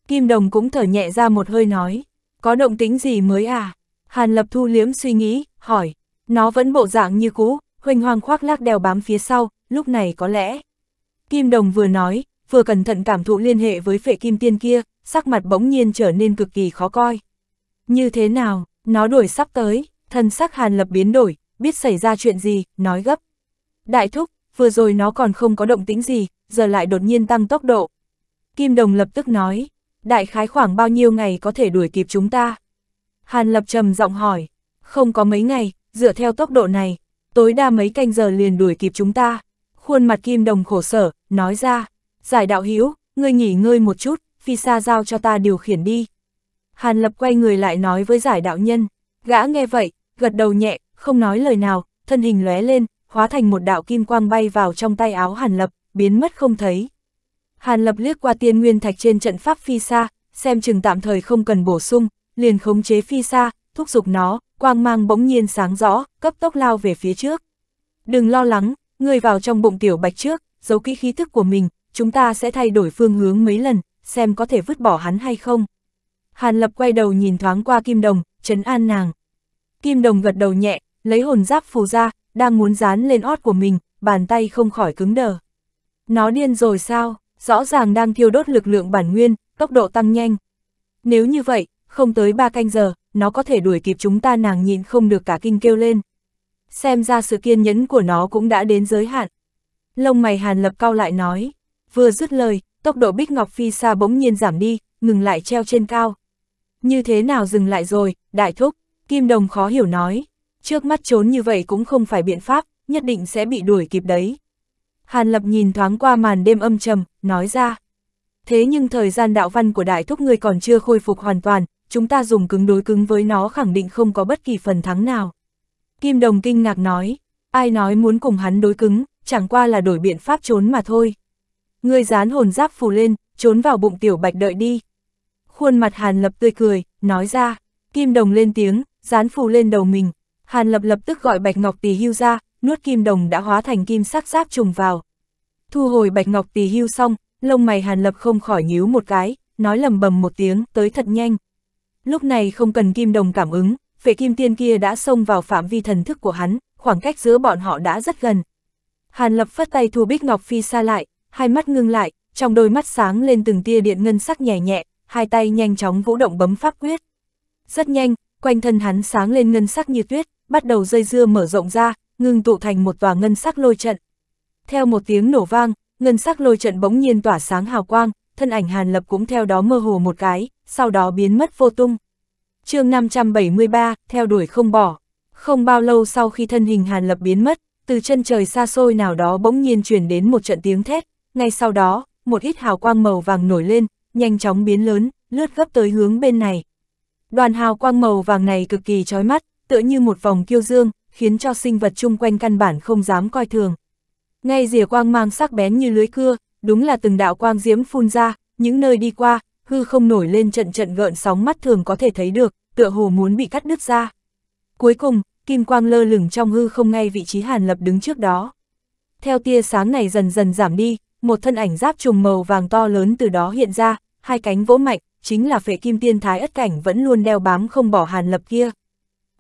Kim Đồng cũng thở nhẹ ra một hơi nói, có động tính gì mới à? Hàn Lập thu liếm suy nghĩ, hỏi, nó vẫn bộ dạng như cũ, hoành hoang khoác lác đeo bám phía sau, lúc này có lẽ. Kim Đồng vừa nói, vừa cẩn thận cảm thụ liên hệ với phệ kim tiên kia, sắc mặt bỗng nhiên trở nên cực kỳ khó coi. Như thế nào, nó đuổi sắp tới, thân sắc Hàn Lập biến đổi, biết xảy ra chuyện gì, nói gấp. Đại thúc, vừa rồi nó còn không có động tĩnh gì, giờ lại đột nhiên tăng tốc độ. Kim Đồng lập tức nói, đại khái khoảng bao nhiêu ngày có thể đuổi kịp chúng ta? Hàn Lập trầm giọng hỏi, không có mấy ngày, dựa theo tốc độ này, tối đa mấy canh giờ liền đuổi kịp chúng ta. Khuôn mặt kim đồng khổ sở, nói ra, giải đạo hữu ngươi nghỉ ngơi một chút, phi xa giao cho ta điều khiển đi. Hàn Lập quay người lại nói với giải đạo nhân, gã nghe vậy, gật đầu nhẹ, không nói lời nào, thân hình lóe lên, hóa thành một đạo kim quang bay vào trong tay áo Hàn Lập, biến mất không thấy. Hàn Lập liếc qua tiên nguyên thạch trên trận pháp phi xa, xem chừng tạm thời không cần bổ sung, liền khống chế phi xa, thúc giục nó, quang mang bỗng nhiên sáng rõ, cấp tốc lao về phía trước. Đừng lo lắng, người vào trong bụng tiểu bạch trước, giấu kỹ khí thức của mình, chúng ta sẽ thay đổi phương hướng mấy lần, xem có thể vứt bỏ hắn hay không. Hàn Lập quay đầu nhìn thoáng qua Kim Đồng, chấn an nàng. Kim Đồng gật đầu nhẹ, lấy hồn giáp phù ra, đang muốn dán lên ót của mình, bàn tay không khỏi cứng đờ. Nó điên rồi sao? rõ ràng đang thiêu đốt lực lượng bản nguyên, tốc độ tăng nhanh. Nếu như vậy, không tới 3 canh giờ, nó có thể đuổi kịp chúng ta nàng nhịn không được cả kinh kêu lên. Xem ra sự kiên nhẫn của nó cũng đã đến giới hạn. Lông mày Hàn Lập cao lại nói, vừa dứt lời, tốc độ Bích Ngọc Phi xa bỗng nhiên giảm đi, ngừng lại treo trên cao. Như thế nào dừng lại rồi, đại thúc, Kim Đồng khó hiểu nói, trước mắt trốn như vậy cũng không phải biện pháp, nhất định sẽ bị đuổi kịp đấy. Hàn Lập nhìn thoáng qua màn đêm âm trầm, nói ra. Thế nhưng thời gian đạo văn của đại thúc ngươi còn chưa khôi phục hoàn toàn, chúng ta dùng cứng đối cứng với nó khẳng định không có bất kỳ phần thắng nào. Kim Đồng kinh ngạc nói, ai nói muốn cùng hắn đối cứng, chẳng qua là đổi biện pháp trốn mà thôi. Ngươi dán hồn giáp phù lên, trốn vào bụng tiểu bạch đợi đi. Khuôn mặt Hàn Lập tươi cười, nói ra, Kim Đồng lên tiếng, dán phù lên đầu mình. Hàn Lập lập tức gọi Bạch Ngọc Tỳ hưu ra, nuốt kim đồng đã hóa thành kim sắc giáp trùng vào. Thu hồi bạch ngọc tỳ hưu xong, lông mày Hàn Lập không khỏi nhíu một cái, nói lầm bầm một tiếng, tới thật nhanh. Lúc này không cần kim đồng cảm ứng, vệ kim tiên kia đã xông vào phạm vi thần thức của hắn, khoảng cách giữa bọn họ đã rất gần. Hàn Lập phất tay thu bích ngọc phi xa lại, hai mắt ngưng lại, trong đôi mắt sáng lên từng tia điện ngân sắc nhẹ nhẹ, hai tay nhanh chóng vũ động bấm pháp quyết. Rất nhanh, quanh thân hắn sáng lên ngân sắc như tuyết, bắt đầu dây dưa mở rộng ra, ngưng tụ thành một tòa ngân sắc lôi trận. Theo một tiếng nổ vang, ngân sắc lôi trận bỗng nhiên tỏa sáng hào quang, thân ảnh Hàn Lập cũng theo đó mơ hồ một cái, sau đó biến mất vô tung. chương 573, theo đuổi không bỏ. Không bao lâu sau khi thân hình Hàn Lập biến mất, từ chân trời xa xôi nào đó bỗng nhiên truyền đến một trận tiếng thét, ngay sau đó, một ít hào quang màu vàng nổi lên, nhanh chóng biến lớn, lướt gấp tới hướng bên này. Đoàn hào quang màu vàng này cực kỳ chói mắt, tựa như một vòng kiêu dương, khiến cho sinh vật chung quanh căn bản không dám coi thường. Ngay rìa quang mang sắc bén như lưới cưa, đúng là từng đạo quang diễm phun ra, những nơi đi qua, hư không nổi lên trận trận gợn sóng mắt thường có thể thấy được, tựa hồ muốn bị cắt đứt ra. Cuối cùng, kim quang lơ lửng trong hư không ngay vị trí Hàn Lập đứng trước đó. Theo tia sáng này dần dần giảm đi, một thân ảnh giáp trùng màu vàng to lớn từ đó hiện ra, hai cánh vỗ mạnh, chính là phệ kim tiên thái ất cảnh vẫn luôn đeo bám không bỏ Hàn Lập kia.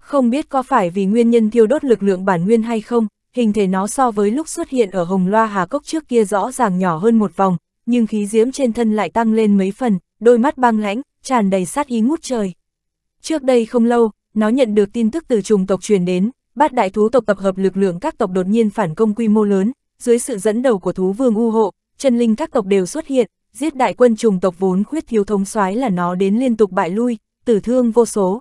Không biết có phải vì nguyên nhân thiêu đốt lực lượng bản nguyên hay không, hình thể nó so với lúc xuất hiện ở hồng loa hà cốc trước kia rõ ràng nhỏ hơn một vòng, nhưng khí diếm trên thân lại tăng lên mấy phần, đôi mắt băng lãnh, tràn đầy sát ý ngút trời. Trước đây không lâu, nó nhận được tin tức từ trùng tộc truyền đến, bát đại thú tộc tập hợp lực lượng các tộc đột nhiên phản công quy mô lớn, dưới sự dẫn đầu của thú vương U hộ, chân linh các tộc đều xuất hiện, giết đại quân trùng tộc vốn khuyết thiếu thống soái là nó đến liên tục bại lui, tử thương vô số.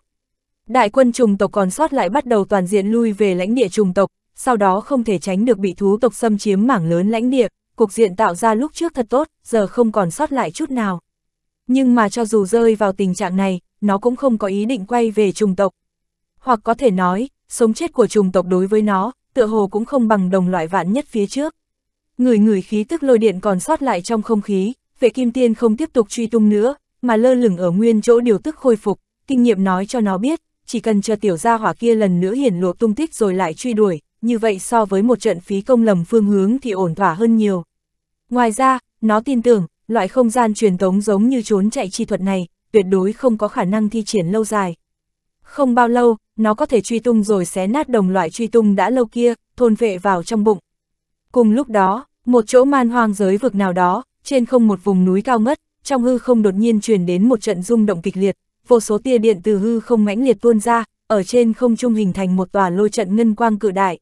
Đại quân trùng tộc còn sót lại bắt đầu toàn diện lui về lãnh địa trùng tộc, sau đó không thể tránh được bị thú tộc xâm chiếm mảng lớn lãnh địa, cục diện tạo ra lúc trước thật tốt, giờ không còn sót lại chút nào. Nhưng mà cho dù rơi vào tình trạng này, nó cũng không có ý định quay về trùng tộc. Hoặc có thể nói, sống chết của trùng tộc đối với nó, tựa hồ cũng không bằng đồng loại vạn nhất phía trước. Người người khí tức lôi điện còn sót lại trong không khí, vệ kim tiên không tiếp tục truy tung nữa, mà lơ lửng ở nguyên chỗ điều tức khôi phục, kinh nghiệm nói cho nó biết, chỉ cần chờ tiểu gia hỏa kia lần nữa hiển lộ tung tích rồi lại truy đuổi, như vậy so với một trận phí công lầm phương hướng thì ổn thỏa hơn nhiều. Ngoài ra, nó tin tưởng, loại không gian truyền tống giống như trốn chạy chi thuật này, tuyệt đối không có khả năng thi triển lâu dài. Không bao lâu, nó có thể truy tung rồi xé nát đồng loại truy tung đã lâu kia, thôn vệ vào trong bụng. Cùng lúc đó, một chỗ man hoang giới vực nào đó, trên không một vùng núi cao ngất, trong hư không đột nhiên truyền đến một trận rung động kịch liệt, vô số tia điện từ hư không mãnh liệt tuôn ra, ở trên không trung hình thành một tòa lôi trận ngân quang cự đại.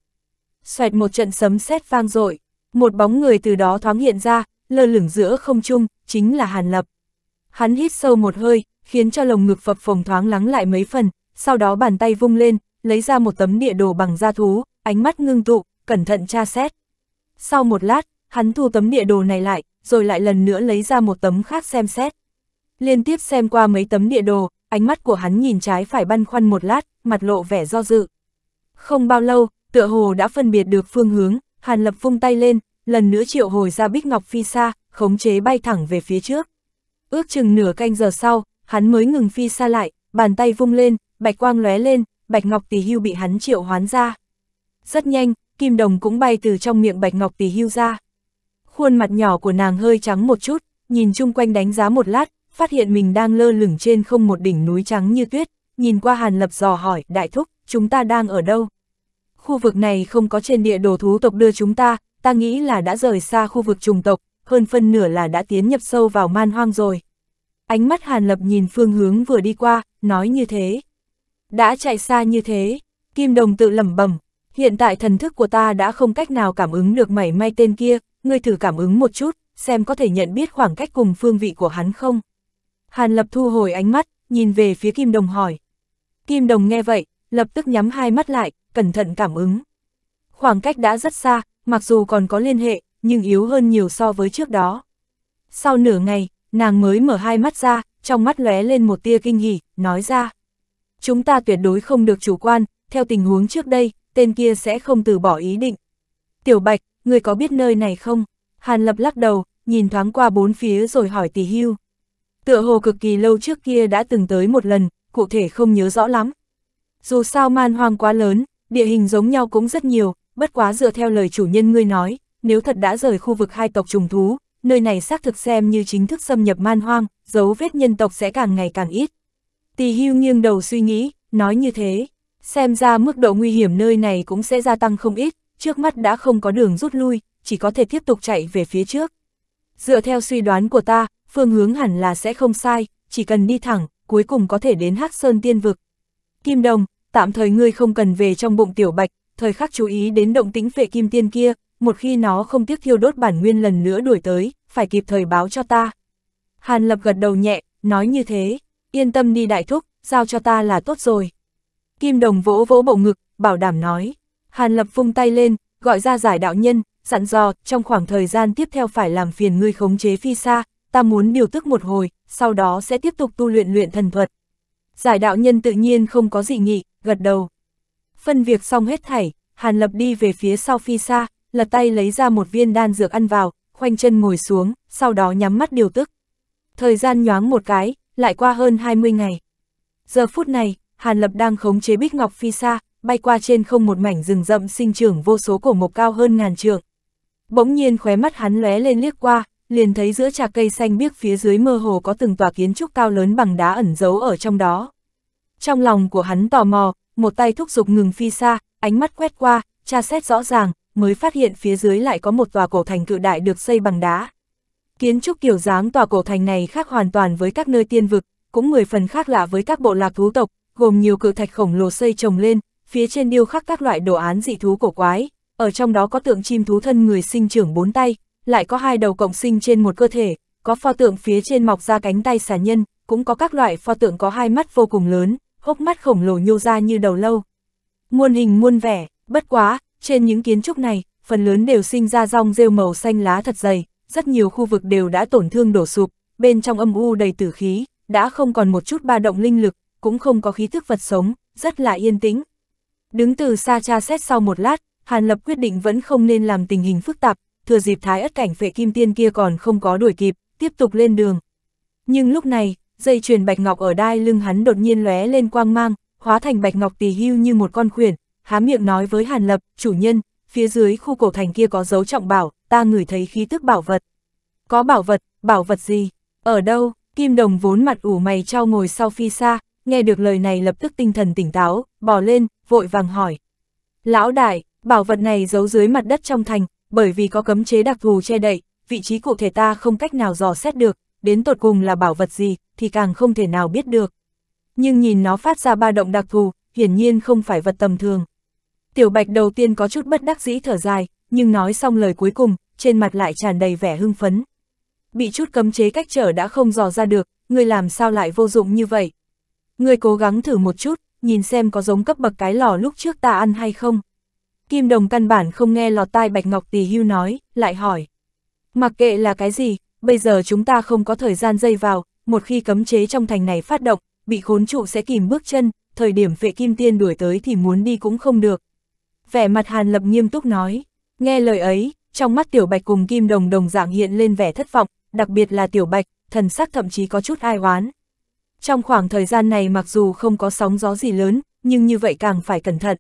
Xoẹt một trận sấm sét vang dội, một bóng người từ đó thoáng hiện ra, lơ lửng giữa không trung, chính là Hàn Lập. Hắn hít sâu một hơi, khiến cho lồng ngực phập phồng thoáng lắng lại mấy phần, sau đó bàn tay vung lên, lấy ra một tấm địa đồ bằng da thú, ánh mắt ngưng tụ, cẩn thận tra xét. Sau một lát, hắn thu tấm địa đồ này lại, rồi lại lần nữa lấy ra một tấm khác xem xét. Liên tiếp xem qua mấy tấm địa đồ, ánh mắt của hắn nhìn trái phải băn khoăn một lát, mặt lộ vẻ do dự. Không bao lâu, tựa hồ đã phân biệt được phương hướng, Hàn Lập vung tay lên, lần nữa triệu hồi ra Bích Ngọc Phi xa, khống chế bay thẳng về phía trước. Ước chừng nửa canh giờ sau, hắn mới ngừng Phi xa lại, bàn tay vung lên, bạch quang lóe lên, Bạch Ngọc Tỷ Hưu bị hắn triệu hoán ra. Rất nhanh, kim đồng cũng bay từ trong miệng Bạch Ngọc Tỷ Hưu ra. Khuôn mặt nhỏ của nàng hơi trắng một chút, nhìn chung quanh đánh giá một lát, phát hiện mình đang lơ lửng trên không một đỉnh núi trắng như tuyết, nhìn qua Hàn Lập dò hỏi, đại thúc, chúng ta đang ở đâu? Khu vực này không có trên địa đồ thú tộc đưa chúng ta, ta nghĩ là đã rời xa khu vực trùng tộc, hơn phân nửa là đã tiến nhập sâu vào man hoang rồi. Ánh mắt Hàn Lập nhìn phương hướng vừa đi qua, nói như thế. Đã chạy xa như thế, Kim Đồng tự lẩm bẩm, hiện tại thần thức của ta đã không cách nào cảm ứng được mảy may tên kia, ngươi thử cảm ứng một chút, xem có thể nhận biết khoảng cách cùng phương vị của hắn không. Hàn Lập thu hồi ánh mắt, nhìn về phía Kim Đồng hỏi. Kim Đồng nghe vậy, lập tức nhắm hai mắt lại, cẩn thận cảm ứng. Khoảng cách đã rất xa, mặc dù còn có liên hệ, nhưng yếu hơn nhiều so với trước đó. Sau nửa ngày, nàng mới mở hai mắt ra, trong mắt lóe lên một tia kinh hỉ, nói ra. Chúng ta tuyệt đối không được chủ quan, theo tình huống trước đây, tên kia sẽ không từ bỏ ý định. Tiểu Bạch, người có biết nơi này không? Hàn Lập lắc đầu, nhìn thoáng qua bốn phía rồi hỏi tỷ hưu. Tựa hồ cực kỳ lâu trước kia đã từng tới một lần, cụ thể không nhớ rõ lắm. Dù sao man hoang quá lớn, địa hình giống nhau cũng rất nhiều, bất quá dựa theo lời chủ nhân ngươi nói, nếu thật đã rời khu vực hai tộc trùng thú, nơi này xác thực xem như chính thức xâm nhập man hoang, dấu vết nhân tộc sẽ càng ngày càng ít. Tì hưu nghiêng đầu suy nghĩ, nói như thế, xem ra mức độ nguy hiểm nơi này cũng sẽ gia tăng không ít, trước mắt đã không có đường rút lui, chỉ có thể tiếp tục chạy về phía trước. Dựa theo suy đoán của ta, phương hướng hẳn là sẽ không sai, chỉ cần đi thẳng, cuối cùng có thể đến Hắc Sơn Tiên Vực. Kim Đồng, tạm thời ngươi không cần về trong bụng tiểu bạch, thời khắc chú ý đến động tĩnh vệ kim tiên kia, một khi nó không tiếc thiêu đốt bản nguyên lần nữa đuổi tới, phải kịp thời báo cho ta. Hàn Lập gật đầu nhẹ, nói như thế, yên tâm đi đại thúc, giao cho ta là tốt rồi. Kim Đồng vỗ vỗ bộ ngực, bảo đảm nói. Hàn Lập vung tay lên, gọi ra giải đạo nhân, dặn dò, trong khoảng thời gian tiếp theo phải làm phiền ngươi khống chế phi xa, ta muốn điều tức một hồi, sau đó sẽ tiếp tục tu luyện luyện thần thuật. Giải đạo nhân tự nhiên không có gì nghị, gật đầu. Phân việc xong hết thảy, Hàn Lập đi về phía sau phi xa, lật tay lấy ra một viên đan dược ăn vào, khoanh chân ngồi xuống, sau đó nhắm mắt điều tức. Thời gian nhoáng một cái, lại qua hơn 20 ngày. Giờ phút này, Hàn Lập đang khống chế bích ngọc phi xa, bay qua trên không một mảnh rừng rậm sinh trưởng vô số cổ mộc cao hơn ngàn trượng. Bỗng nhiên khóe mắt hắn lóe lên liếc qua, liền thấy giữa trà cây xanh biếc phía dưới mơ hồ có từng tòa kiến trúc cao lớn bằng đá ẩn giấu ở trong đó. Trong lòng của hắn tò mò, một tay thúc giục ngừng phi xa, ánh mắt quét qua, tra xét rõ ràng, mới phát hiện phía dưới lại có một tòa cổ thành cự đại được xây bằng đá. Kiến trúc kiểu dáng tòa cổ thành này khác hoàn toàn với các nơi tiên vực, cũng mười phần khác lạ với các bộ lạc thú tộc, gồm nhiều cự thạch khổng lồ xây trồng lên, phía trên điêu khắc các loại đồ án dị thú cổ quái, ở trong đó có tượng chim thú thân người sinh trưởng bốn tay, lại có hai đầu cộng sinh trên một cơ thể, có pho tượng phía trên mọc ra cánh tay xà nhân, cũng có các loại pho tượng có hai mắt vô cùng lớn, hốc mắt khổng lồ nhô ra như đầu lâu. Muôn hình muôn vẻ, bất quá, trên những kiến trúc này, phần lớn đều sinh ra rong rêu màu xanh lá thật dày, rất nhiều khu vực đều đã tổn thương đổ sụp, bên trong âm u đầy tử khí, đã không còn một chút ba động linh lực, cũng không có khí thức vật sống, rất là yên tĩnh. Đứng từ xa tra xét sau một lát, Hàn Lập quyết định vẫn không nên làm tình hình phức tạp, thừa dịp thái ất cảnh phệ kim tiên kia còn không có đuổi kịp, tiếp tục lên đường. Nhưng lúc này, dây chuyền bạch ngọc ở đai lưng hắn đột nhiên lóe lên quang mang, hóa thành bạch ngọc tỳ hưu như một con khuyển, há miệng nói với Hàn Lập, chủ nhân, phía dưới khu cổ thành kia có dấu trọng bảo, ta ngửi thấy khí tức bảo vật. Có bảo vật, bảo vật gì? Ở đâu? Kim đồng vốn mặt ủ mày trao ngồi sau phi xa, nghe được lời này lập tức tinh thần tỉnh táo, bỏ lên, vội vàng hỏi. Lão đại, bảo vật này giấu dưới mặt đất trong thành, bởi vì có cấm chế đặc thù che đậy, vị trí cụ thể ta không cách nào dò xét được, đến tột cùng là bảo vật gì, thì càng không thể nào biết được. Nhưng nhìn nó phát ra ba động đặc thù, hiển nhiên không phải vật tầm thường. Tiểu bạch đầu tiên có chút bất đắc dĩ thở dài, nhưng nói xong lời cuối cùng, trên mặt lại tràn đầy vẻ hưng phấn. Bị chút cấm chế cách trở đã không dò ra được, người làm sao lại vô dụng như vậy? người cố gắng thử một chút, nhìn xem có giống cấp bậc cái lò lúc trước ta ăn hay không? Kim Đồng căn bản không nghe lọt tai Bạch Ngọc Tỳ Hưu nói, lại hỏi. Mặc kệ là cái gì, bây giờ chúng ta không có thời gian dây vào, một khi cấm chế trong thành này phát động, bị khốn trụ sẽ kìm bước chân, thời điểm vệ kim tiên đuổi tới thì muốn đi cũng không được. Vẻ mặt Hàn Lập nghiêm túc nói, nghe lời ấy, trong mắt Tiểu Bạch cùng Kim Đồng đồng dạng hiện lên vẻ thất vọng, đặc biệt là Tiểu Bạch, thần sắc thậm chí có chút ai oán. Trong khoảng thời gian này mặc dù không có sóng gió gì lớn, nhưng như vậy càng phải cẩn thận,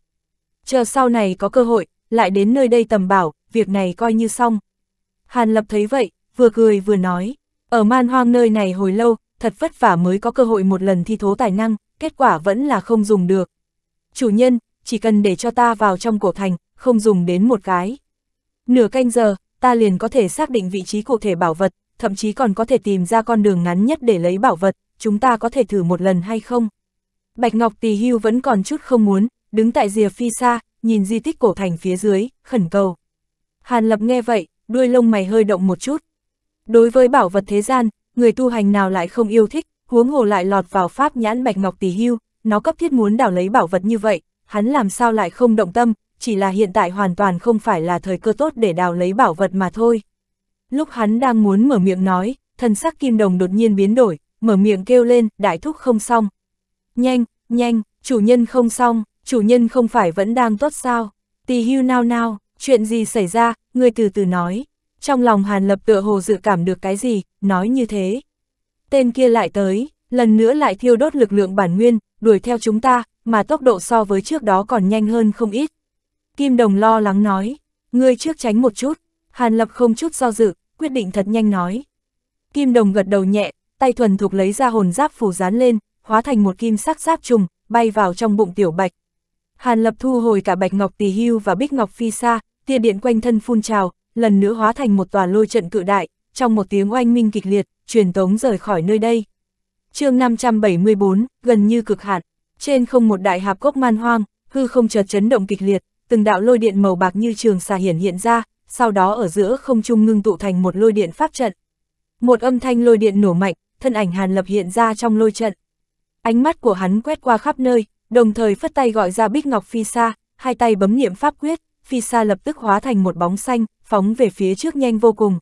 chờ sau này có cơ hội, lại đến nơi đây tầm bảo, việc này coi như xong. Hàn Lập thấy vậy, vừa cười vừa nói, ở man hoang nơi này hồi lâu, thật vất vả mới có cơ hội một lần thi thố tài năng, kết quả vẫn là không dùng được. Chủ nhân, chỉ cần để cho ta vào trong cổ thành, không dùng đến một cái. Nửa canh giờ, ta liền có thể xác định vị trí cụ thể bảo vật, thậm chí còn có thể tìm ra con đường ngắn nhất để lấy bảo vật, chúng ta có thể thử một lần hay không? Bạch Ngọc tì Hưu vẫn còn chút không muốn, đứng tại rìa phi xa, nhìn di tích cổ thành phía dưới, khẩn cầu. Hàn Lập nghe vậy, đuôi lông mày hơi động một chút. Đối với bảo vật thế gian, người tu hành nào lại không yêu thích, huống hồ lại lọt vào pháp nhãn bạch ngọc tỷ hưu, nó cấp thiết muốn đảo lấy bảo vật như vậy, hắn làm sao lại không động tâm, chỉ là hiện tại hoàn toàn không phải là thời cơ tốt để đào lấy bảo vật mà thôi. Lúc hắn đang muốn mở miệng nói, thần sắc kim đồng đột nhiên biến đổi, mở miệng kêu lên, đại thúc không xong. Nhanh, nhanh, chủ nhân không xong chủ nhân không phải vẫn đang tốt sao, tì hưu nao nao, chuyện gì xảy ra, người từ từ nói. Trong lòng Hàn Lập tựa hồ dự cảm được cái gì, nói như thế. Tên kia lại tới, lần nữa lại thiêu đốt lực lượng bản nguyên, đuổi theo chúng ta, mà tốc độ so với trước đó còn nhanh hơn không ít. Kim Đồng lo lắng nói, ngươi trước tránh một chút, Hàn Lập không chút do dự, quyết định thật nhanh nói. Kim Đồng gật đầu nhẹ, tay thuần thục lấy ra hồn giáp phủ dán lên, hóa thành một kim sắc giáp trùng, bay vào trong bụng tiểu bạch, Hàn Lập thu hồi cả Bạch Ngọc Tỳ Hưu và Bích Ngọc Phi Sa, tia điện quanh thân phun trào, lần nữa hóa thành một tòa lôi trận cự đại, trong một tiếng oanh minh kịch liệt, truyền tống rời khỏi nơi đây. chương 574, gần như cực hạn, trên không một đại hạp cốc man hoang, hư không chợt chấn động kịch liệt, từng đạo lôi điện màu bạc như trường xà hiển hiện ra, sau đó ở giữa không trung ngưng tụ thành một lôi điện pháp trận. Một âm thanh lôi điện nổ mạnh, thân ảnh Hàn Lập hiện ra trong lôi trận. Ánh mắt của hắn quét qua khắp nơi, đồng thời phất tay gọi ra Bích Ngọc Phi Sa, hai tay bấm niệm pháp quyết, Phi Sa lập tức hóa thành một bóng xanh, phóng về phía trước nhanh vô cùng.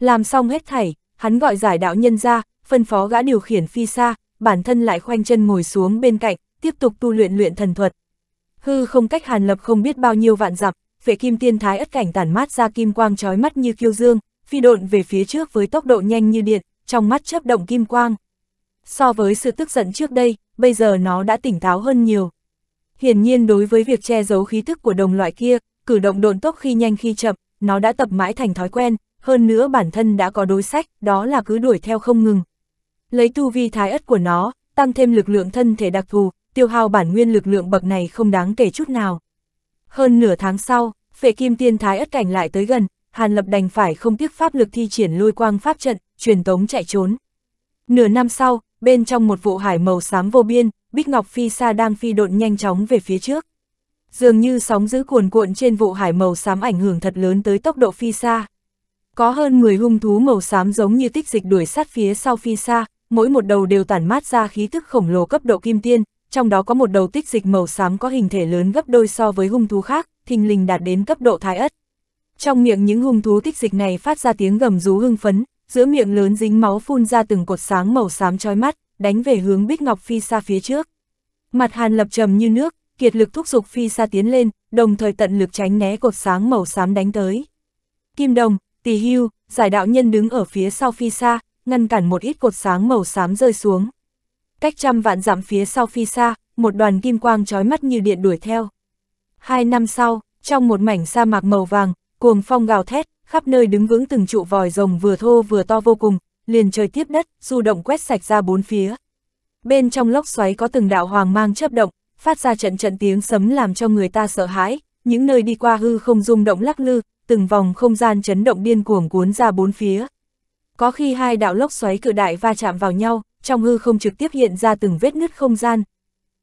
Làm xong hết thảy, hắn gọi giải đạo nhân ra, phân phó gã điều khiển Phi Sa, bản thân lại khoanh chân ngồi xuống bên cạnh, tiếp tục tu luyện luyện thần thuật. Hư không cách Hàn Lập không biết bao nhiêu vạn dặm, vệ kim tiên thái ất cảnh tản mát ra kim quang trói mắt như kiêu dương, phi độn về phía trước với tốc độ nhanh như điện, trong mắt chớp động kim quang. So với sự tức giận trước đây, bây giờ nó đã tỉnh táo hơn nhiều. Hiển nhiên đối với việc che giấu khí thức của đồng loại kia, cử động độn tốc khi nhanh khi chậm, nó đã tập mãi thành thói quen, hơn nữa bản thân đã có đối sách, đó là cứ đuổi theo không ngừng. Lấy tu vi thái ất của nó, tăng thêm lực lượng thân thể đặc thù, tiêu hao bản nguyên lực lượng bậc này không đáng kể chút nào. Hơn nửa tháng sau, phệ kim tiên thái ất cảnh lại tới gần, Hàn Lập đành phải không tiếc pháp lực thi triển lôi quang pháp trận, truyền tống chạy trốn. Nửa năm sau, bên trong một vụ hải màu xám vô biên, Bích Ngọc Phi Sa đang phi độn nhanh chóng về phía trước. Dường như sóng giữ cuồn cuộn trên vụ hải màu xám ảnh hưởng thật lớn tới tốc độ Phi Sa. Có hơn 10 hung thú màu xám giống như tích dịch đuổi sát phía sau Phi Sa, mỗi một đầu đều tản mát ra khí tức khổng lồ cấp độ kim tiên, trong đó có một đầu tích dịch màu xám có hình thể lớn gấp đôi so với hung thú khác, thình lình đạt đến cấp độ thái ất. Trong miệng những hung thú tích dịch này phát ra tiếng gầm rú hưng phấn, giữa miệng lớn dính máu phun ra từng cột sáng màu xám trói mắt, đánh về hướng Bích Ngọc Phi xa phía trước. Mặt Hàn Lập trầm như nước, kiệt lực thúc giục Phi xa tiến lên, đồng thời tận lực tránh né cột sáng màu xám đánh tới. Kim Đồng, Tỳ Hưu, giải đạo nhân đứng ở phía sau Phi xa, ngăn cản một ít cột sáng màu xám rơi xuống. Cách trăm vạn dặm phía sau Phi xa, một đoàn kim quang trói mắt như điện đuổi theo. Hai năm sau, trong một mảnh sa mạc màu vàng, cuồng phong gào thét, khắp nơi đứng vững từng trụ vòi rồng vừa thô vừa to vô cùng, liền trời tiếp đất, du động quét sạch ra bốn phía. Bên trong lốc xoáy có từng đạo hoàng mang chớp động, phát ra trận trận tiếng sấm làm cho người ta sợ hãi, những nơi đi qua hư không rung động lắc lư, từng vòng không gian chấn động điên cuồng cuốn ra bốn phía. Có khi hai đạo lốc xoáy cự đại va chạm vào nhau, trong hư không trực tiếp hiện ra từng vết nứt không gian.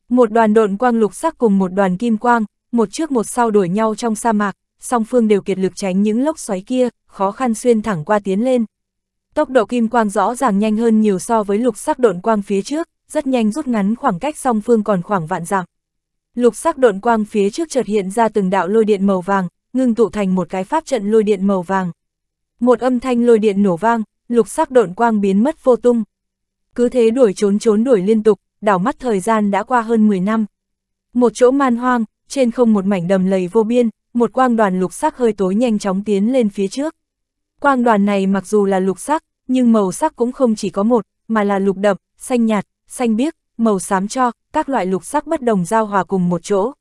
Một đoàn độn quang lục sắc cùng một đoàn kim quang, một trước một sau đuổi nhau trong sa mạc, song phương đều kiệt lực tránh những lốc xoáy kia, khó khăn xuyên thẳng qua tiến lên. Tốc độ kim quang rõ ràng nhanh hơn nhiều so với lục sắc độn quang phía trước, rất nhanh rút ngắn khoảng cách song phương còn khoảng vạn dặm. Lục sắc độn quang phía trước chợt hiện ra từng đạo lôi điện màu vàng, ngưng tụ thành một cái pháp trận lôi điện màu vàng. Một âm thanh lôi điện nổ vang, lục sắc độn quang biến mất vô tung. Cứ thế đuổi trốn trốn đuổi liên tục, đảo mắt thời gian đã qua hơn 10 năm. Một chỗ man hoang, trên không một mảnh đầm lầy vô biên, một quang đoàn lục sắc hơi tối nhanh chóng tiến lên phía trước. Quang đoàn này mặc dù là lục sắc, nhưng màu sắc cũng không chỉ có một, mà là lục đậm, xanh nhạt, xanh biếc, màu xám cho, các loại lục sắc bất đồng giao hòa cùng một chỗ.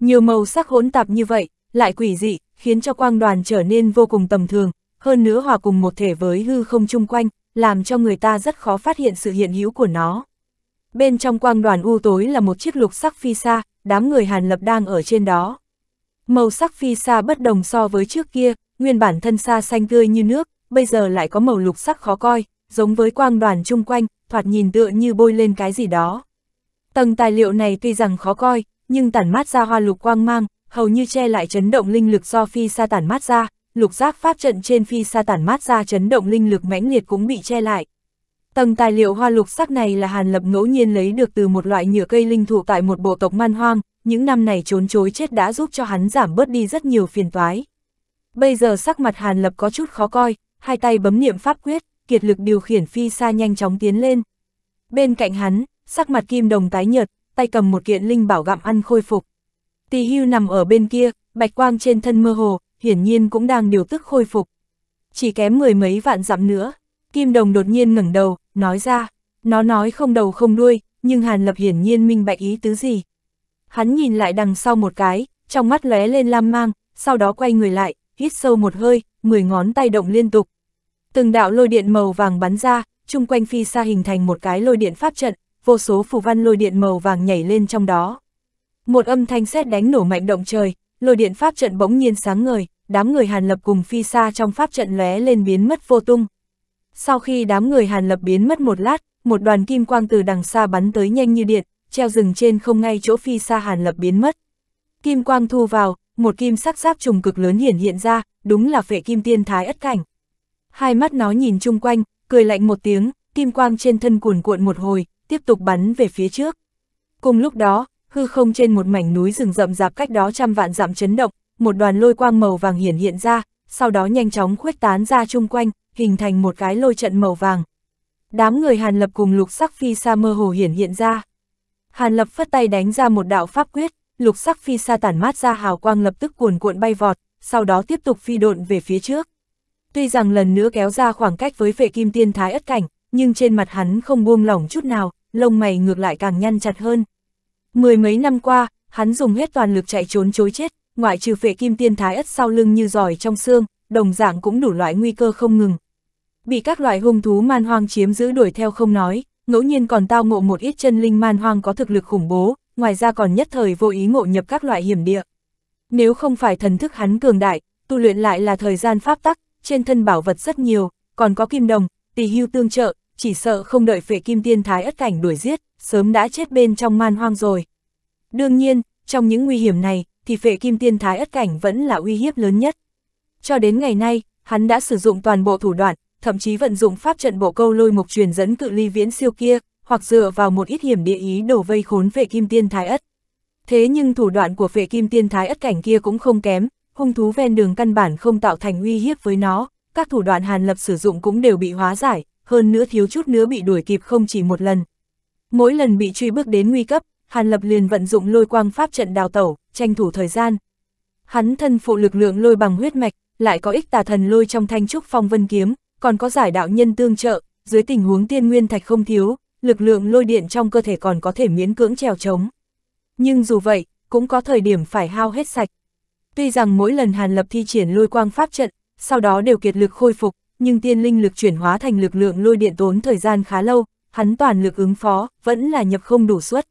Nhiều màu sắc hỗn tạp như vậy, lại quỷ dị, khiến cho quang đoàn trở nên vô cùng tầm thường, hơn nữa hòa cùng một thể với hư không chung quanh, làm cho người ta rất khó phát hiện sự hiện hữu của nó. Bên trong quang đoàn u tối là một chiếc lục sắc phi xa, đám người Hàn Lập đang ở trên đó. Màu sắc phi xa bất đồng so với trước kia, nguyên bản thân xa xanh tươi như nước, bây giờ lại có màu lục sắc khó coi, giống với quang đoàn chung quanh, thoạt nhìn tựa như bôi lên cái gì đó. Tầng tài liệu này tuy rằng khó coi, nhưng tản mát ra hoa lục quang mang, hầu như che lại chấn động linh lực do phi xa tản mát ra, lục giác pháp trận trên phi xa tản mát ra chấn động linh lực mãnh liệt cũng bị che lại. Tầng tài liệu hoa lục sắc này là Hàn Lập ngẫu nhiên lấy được từ một loại nhựa cây linh thụ tại một bộ tộc man hoang, những năm này trốn chối chết đã giúp cho hắn giảm bớt đi rất nhiều phiền toái. Bây giờ sắc mặt Hàn Lập có chút khó coi, hai tay bấm niệm pháp quyết, kiệt lực điều khiển phi xa nhanh chóng tiến lên. Bên cạnh hắn, sắc mặt kim đồng tái nhợt, tay cầm một kiện linh bảo gặm ăn khôi phục. Tỳ hưu nằm ở bên kia, bạch quang trên thân mơ hồ, hiển nhiên cũng đang điều tức khôi phục. Chỉ kém mười mấy vạn dặm nữa, kim đồng đột nhiên ngẩng đầu, nói ra, nó nói không đầu không đuôi, nhưng Hàn Lập hiển nhiên minh bạch ý tứ gì hắn nhìn lại đằng sau một cái, trong mắt lóe lên lam mang, sau đó quay người lại, hít sâu một hơi, mười ngón tay động liên tục. Từng đạo lôi điện màu vàng bắn ra, chung quanh phi xa hình thành một cái lôi điện pháp trận, vô số phù văn lôi điện màu vàng nhảy lên trong đó. Một âm thanh sét đánh nổ mạnh động trời, lôi điện pháp trận bỗng nhiên sáng ngời, đám người Hàn Lập cùng phi xa trong pháp trận lóe lên biến mất vô tung. Sau khi đám người Hàn Lập biến mất một lát, một đoàn kim quang từ đằng xa bắn tới nhanh như điện, treo rừng trên không ngay chỗ phi xa hàn lập biến mất. Kim quang thu vào, một kim sắc giáp trùng cực lớn hiển hiện ra, đúng là phệ kim tiên thái ất cảnh. Hai mắt nó nhìn chung quanh, cười lạnh một tiếng, kim quang trên thân cuồn cuộn một hồi, tiếp tục bắn về phía trước. Cùng lúc đó, hư không trên một mảnh núi rừng rậm rạp cách đó trăm vạn dặm chấn động, một đoàn lôi quang màu vàng hiển hiện ra, sau đó nhanh chóng khuếch tán ra chung quanh, hình thành một cái lôi trận màu vàng. Đám người Hàn Lập cùng lục sắc phi xa mơ hồ hiển hiện ra. Hàn Lập phất tay đánh ra một đạo pháp quyết, lục sắc phi sa tản mát ra hào quang lập tức cuồn cuộn bay vọt, sau đó tiếp tục phi độn về phía trước. Tuy rằng lần nữa kéo ra khoảng cách với vệ kim tiên thái ất cảnh, nhưng trên mặt hắn không buông lỏng chút nào, lông mày ngược lại càng nhăn chặt hơn. Mười mấy năm qua, hắn dùng hết toàn lực chạy trốn chối chết, ngoại trừ vệ kim tiên thái ất sau lưng như giỏi trong xương, đồng dạng cũng đủ loại nguy cơ không ngừng. Bị các loại hung thú man hoang chiếm giữ đuổi theo không nói, ngẫu nhiên còn tao ngộ một ít chân linh man hoang có thực lực khủng bố, ngoài ra còn nhất thời vô ý ngộ nhập các loại hiểm địa. Nếu không phải thần thức hắn cường đại, tu luyện lại là thời gian pháp tắc, trên thân bảo vật rất nhiều, còn có kim đồng, tỷ hưu tương trợ, chỉ sợ không đợi phệ kim tiên thái ất cảnh đuổi giết, sớm đã chết bên trong man hoang rồi. Đương nhiên, trong những nguy hiểm này, thì phệ kim tiên thái ất cảnh vẫn là uy hiếp lớn nhất. Cho đến ngày nay, hắn đã sử dụng toàn bộ thủ đoạn, thậm chí vận dụng pháp trận bộ câu lôi mục truyền dẫn cự ly viễn siêu kia, hoặc dựa vào một ít hiểm địa ý đổ vây khốn vệ kim tiên thái ất. Thế nhưng thủ đoạn của vệ kim tiên thái ất cảnh kia cũng không kém, hung thú ven đường căn bản không tạo thành uy hiếp với nó, các thủ đoạn Hàn Lập sử dụng cũng đều bị hóa giải, hơn nữa thiếu chút nữa bị đuổi kịp không chỉ một lần. Mỗi lần bị truy bước đến nguy cấp, Hàn Lập liền vận dụng lôi quang pháp trận đào tẩu, tranh thủ thời gian. Hắn thân phụ lực lượng lôi bằng huyết mạch, lại có ích tà thần lôi trong thanh trúc phong vân kiếm, còn có giải đạo nhân tương trợ, dưới tình huống tiên nguyên thạch không thiếu, lực lượng lôi điện trong cơ thể còn có thể miễn cưỡng trèo trống. Nhưng dù vậy, cũng có thời điểm phải hao hết sạch. Tuy rằng mỗi lần Hàn Lập thi triển lôi quang pháp trận, sau đó đều kiệt lực khôi phục, nhưng tiên linh lực chuyển hóa thành lực lượng lôi điện tốn thời gian khá lâu, hắn toàn lực ứng phó, vẫn là nhập không đủ suất.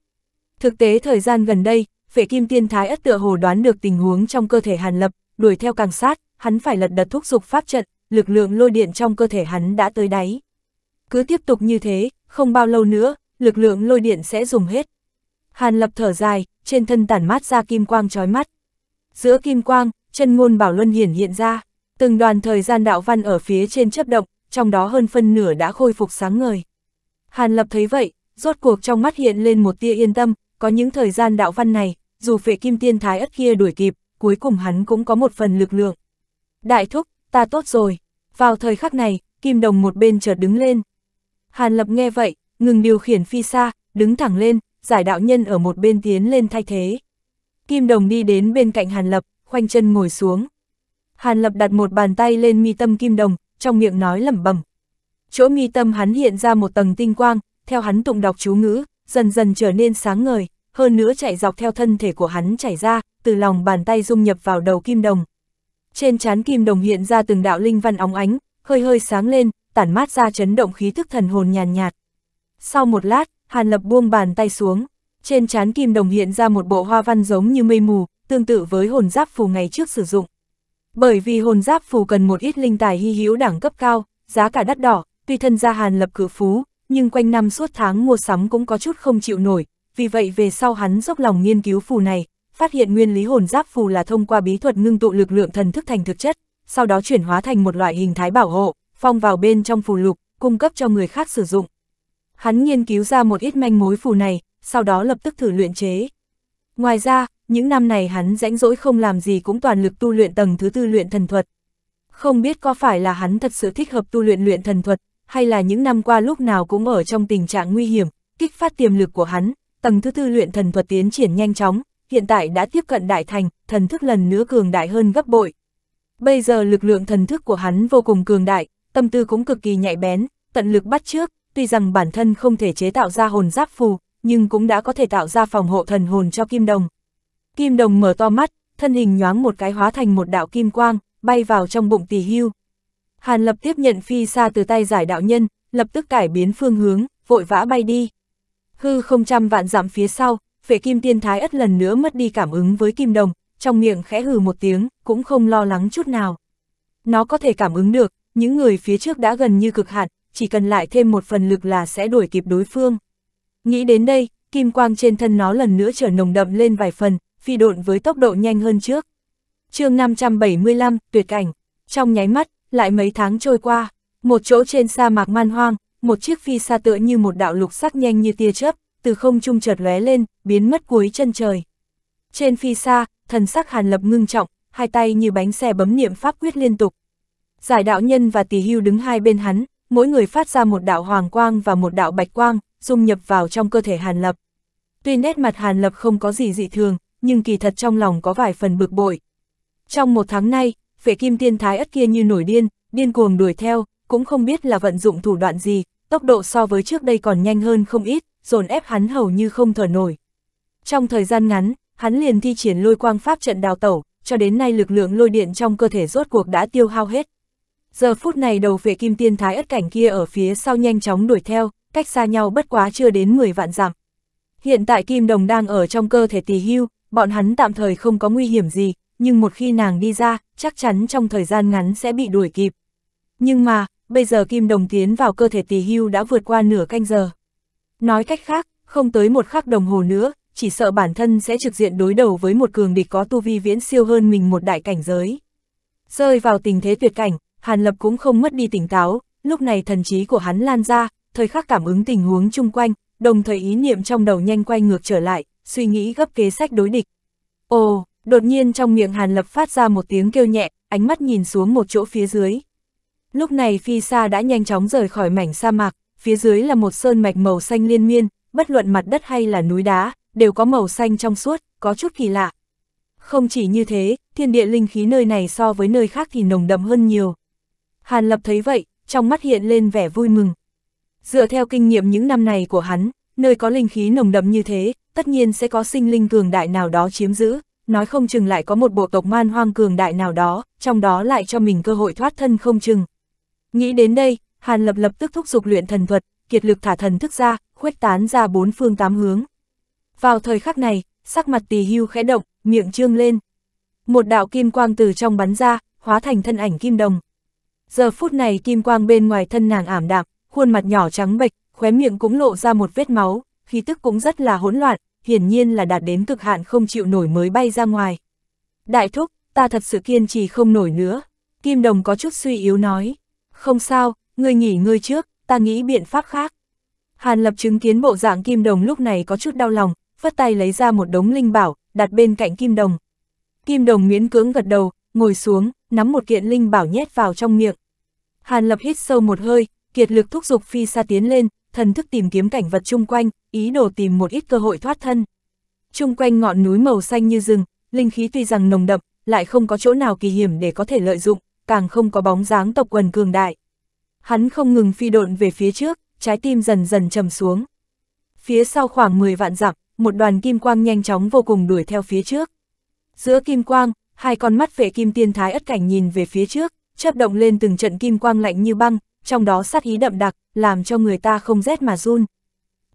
Thực tế thời gian gần đây, phệ kim tiên thái ất tựa hồ đoán được tình huống trong cơ thể Hàn Lập, đuổi theo càng sát, hắn phải lật đật thúc dục pháp trận, lực lượng lôi điện trong cơ thể hắn đã tới đáy. Cứ tiếp tục như thế, không bao lâu nữa, lực lượng lôi điện sẽ dùng hết. Hàn lập thở dài, trên thân tản mát ra kim quang trói mắt. Giữa kim quang, chân ngôn bảo luân hiển hiện ra, từng đoàn thời gian đạo văn ở phía trên chấp động, trong đó hơn phân nửa đã khôi phục sáng ngời. Hàn lập thấy vậy, rốt cuộc trong mắt hiện lên một tia yên tâm, có những thời gian đạo văn này, dù phệ kim tiên thái ất kia đuổi kịp, cuối cùng hắn cũng có một phần lực lượng. Đại thúc, ta tốt rồi. Vào thời khắc này, Kim Đồng một bên chợt đứng lên. Hàn Lập nghe vậy, ngừng điều khiển phi xa, đứng thẳng lên, giải đạo nhân ở một bên tiến lên thay thế. Kim Đồng đi đến bên cạnh Hàn Lập, khoanh chân ngồi xuống. Hàn Lập đặt một bàn tay lên mi tâm Kim Đồng, trong miệng nói lẩm bẩm. Chỗ mi tâm hắn hiện ra một tầng tinh quang, theo hắn tụng đọc chú ngữ, dần dần trở nên sáng ngời, hơn nữa chạy dọc theo thân thể của hắn chảy ra, từ lòng bàn tay dung nhập vào đầu Kim Đồng. Trên trán kim đồng hiện ra từng đạo linh văn óng ánh, hơi hơi sáng lên, tản mát ra chấn động khí thức thần hồn nhàn nhạt, Sau một lát, Hàn Lập buông bàn tay xuống, trên trán kim đồng hiện ra một bộ hoa văn giống như mây mù, tương tự với hồn giáp phù ngày trước sử dụng. Bởi vì hồn giáp phù cần một ít linh tài hy hữu đẳng cấp cao, giá cả đắt đỏ, tuy thân gia Hàn Lập cử phú, nhưng quanh năm suốt tháng mua sắm cũng có chút không chịu nổi, vì vậy về sau hắn dốc lòng nghiên cứu phù này, phát hiện nguyên lý hồn giáp phù là thông qua bí thuật ngưng tụ lực lượng thần thức thành thực chất, sau đó chuyển hóa thành một loại hình thái bảo hộ, phong vào bên trong phù lục, cung cấp cho người khác sử dụng. Hắn nghiên cứu ra một ít manh mối phù này, sau đó lập tức thử luyện chế. Ngoài ra, những năm này hắn rãnh rỗi không làm gì cũng toàn lực tu luyện tầng thứ tư luyện thần thuật. Không biết có phải là hắn thật sự thích hợp tu luyện luyện thần thuật, hay là những năm qua lúc nào cũng ở trong tình trạng nguy hiểm, kích phát tiềm lực của hắn, tầng thứ tư luyện thần thuật tiến triển nhanh chóng, hiện tại đã tiếp cận đại thành, thần thức lần nữa cường đại hơn gấp bội. Bây giờ lực lượng thần thức của hắn vô cùng cường đại, tâm tư cũng cực kỳ nhạy bén, tận lực bắt trước, tuy rằng bản thân không thể chế tạo ra hồn giáp phù, nhưng cũng đã có thể tạo ra phòng hộ thần hồn cho Kim Đồng. Kim Đồng mở to mắt, thân hình nhoáng một cái hóa thành một đạo kim quang, bay vào trong bụng tỷ hưu. Hàn lập tiếp nhận phi xa từ tay giải đạo nhân, lập tức cải biến phương hướng, vội vã bay đi. Hư không trăm vạn dặm phía sau, về kim tiên thái ất lần nữa mất đi cảm ứng với kim đồng, trong miệng khẽ hừ một tiếng, cũng không lo lắng chút nào. Nó có thể cảm ứng được, những người phía trước đã gần như cực hạn, chỉ cần lại thêm một phần lực là sẽ đuổi kịp đối phương. Nghĩ đến đây, kim quang trên thân nó lần nữa trở nồng đậm lên vài phần, phi độn với tốc độ nhanh hơn trước. chương 575, tuyệt cảnh. Trong nháy mắt, lại mấy tháng trôi qua, một chỗ trên sa mạc man hoang, một chiếc phi xa tựa như một đạo lục sắc nhanh như tia chớp, từ không trung chợt lóe lên, biến mất cuối chân trời. Trên phi xa, thần sắc Hàn Lập ngưng trọng, hai tay như bánh xe bấm niệm pháp quyết liên tục. Giải đạo nhân và tỷ hưu đứng hai bên hắn, mỗi người phát ra một đạo hoàng quang và một đạo bạch quang, dung nhập vào trong cơ thể Hàn Lập. Tuy nét mặt Hàn Lập không có gì dị thường, nhưng kỳ thật trong lòng có vài phần bực bội. Trong một tháng nay, phệ kim tiên thái ất kia như nổi điên, điên cuồng đuổi theo, cũng không biết là vận dụng thủ đoạn gì, tốc độ so với trước đây còn nhanh hơn không ít, dồn ép hắn hầu như không thở nổi. Trong thời gian ngắn, hắn liền thi triển lôi quang pháp trận đào tẩu, cho đến nay lực lượng lôi điện trong cơ thể rốt cuộc đã tiêu hao hết. Giờ phút này đầu vệ kim tiên thái ất cảnh kia ở phía sau nhanh chóng đuổi theo, cách xa nhau bất quá chưa đến 10 vạn dặm. Hiện tại kim đồng đang ở trong cơ thể tỳ hưu, bọn hắn tạm thời không có nguy hiểm gì, nhưng một khi nàng đi ra, chắc chắn trong thời gian ngắn sẽ bị đuổi kịp. Nhưng mà, bây giờ kim đồng tiến vào cơ thể tỷ hưu đã vượt qua nửa canh giờ. Nói cách khác, không tới một khắc đồng hồ nữa, chỉ sợ bản thân sẽ trực diện đối đầu với một cường địch có tu vi viễn siêu hơn mình một đại cảnh giới. Rơi vào tình thế tuyệt cảnh, Hàn Lập cũng không mất đi tỉnh táo, lúc này thần trí của hắn lan ra, thời khắc cảm ứng tình huống chung quanh, đồng thời ý niệm trong đầu nhanh quay ngược trở lại, suy nghĩ gấp kế sách đối địch. Ồ, đột nhiên trong miệng Hàn Lập phát ra một tiếng kêu nhẹ, ánh mắt nhìn xuống một chỗ phía dưới. Lúc này phi xa đã nhanh chóng rời khỏi mảnh sa mạc, phía dưới là một sơn mạch màu xanh liên miên, bất luận mặt đất hay là núi đá, đều có màu xanh trong suốt, có chút kỳ lạ. Không chỉ như thế, thiên địa linh khí nơi này so với nơi khác thì nồng đậm hơn nhiều. Hàn Lập thấy vậy, trong mắt hiện lên vẻ vui mừng. Dựa theo kinh nghiệm những năm này của hắn, nơi có linh khí nồng đậm như thế, tất nhiên sẽ có sinh linh cường đại nào đó chiếm giữ, nói không chừng lại có một bộ tộc man hoang cường đại nào đó, trong đó lại cho mình cơ hội thoát thân không chừng. Nghĩ đến đây, Hàn Lập lập tức thúc giục luyện thần thuật, kiệt lực thả thần thức ra, khuếch tán ra bốn phương tám hướng. Vào thời khắc này, sắc mặt tỳ hưu khẽ động, miệng trương lên. Một đạo kim quang từ trong bắn ra, hóa thành thân ảnh kim đồng. Giờ phút này kim quang bên ngoài thân nàng ảm đạm, khuôn mặt nhỏ trắng bệch, khóe miệng cũng lộ ra một vết máu, khí tức cũng rất là hỗn loạn, hiển nhiên là đạt đến cực hạn không chịu nổi mới bay ra ngoài. Đại thúc, ta thật sự kiên trì không nổi nữa. Kim đồng có chút suy yếu nói. Không sao, ngươi nghỉ ngươi trước, ta nghĩ biện pháp khác. Hàn Lập chứng kiến bộ dạng kim đồng lúc này có chút đau lòng, phất tay lấy ra một đống linh bảo, đặt bên cạnh kim đồng. Kim đồng miễn cưỡng gật đầu, ngồi xuống, nắm một kiện linh bảo nhét vào trong miệng. Hàn Lập hít sâu một hơi, kiệt lực thúc giục phi xa tiến lên, thần thức tìm kiếm cảnh vật chung quanh, ý đồ tìm một ít cơ hội thoát thân. Chung quanh ngọn núi màu xanh như rừng, linh khí tuy rằng nồng đậm, lại không có chỗ nào kỳ hiểm để có thể lợi dụng càng không có bóng dáng tộc quần cường đại. Hắn không ngừng phi độn về phía trước, trái tim dần dần trầm xuống. Phía sau khoảng 10 vạn dặm, một đoàn kim quang nhanh chóng vô cùng đuổi theo phía trước. Giữa kim quang, hai con mắt vệ kim tiên thái ất cảnh nhìn về phía trước, chớp động lên từng trận kim quang lạnh như băng, trong đó sát ý đậm đặc, làm cho người ta không rét mà run.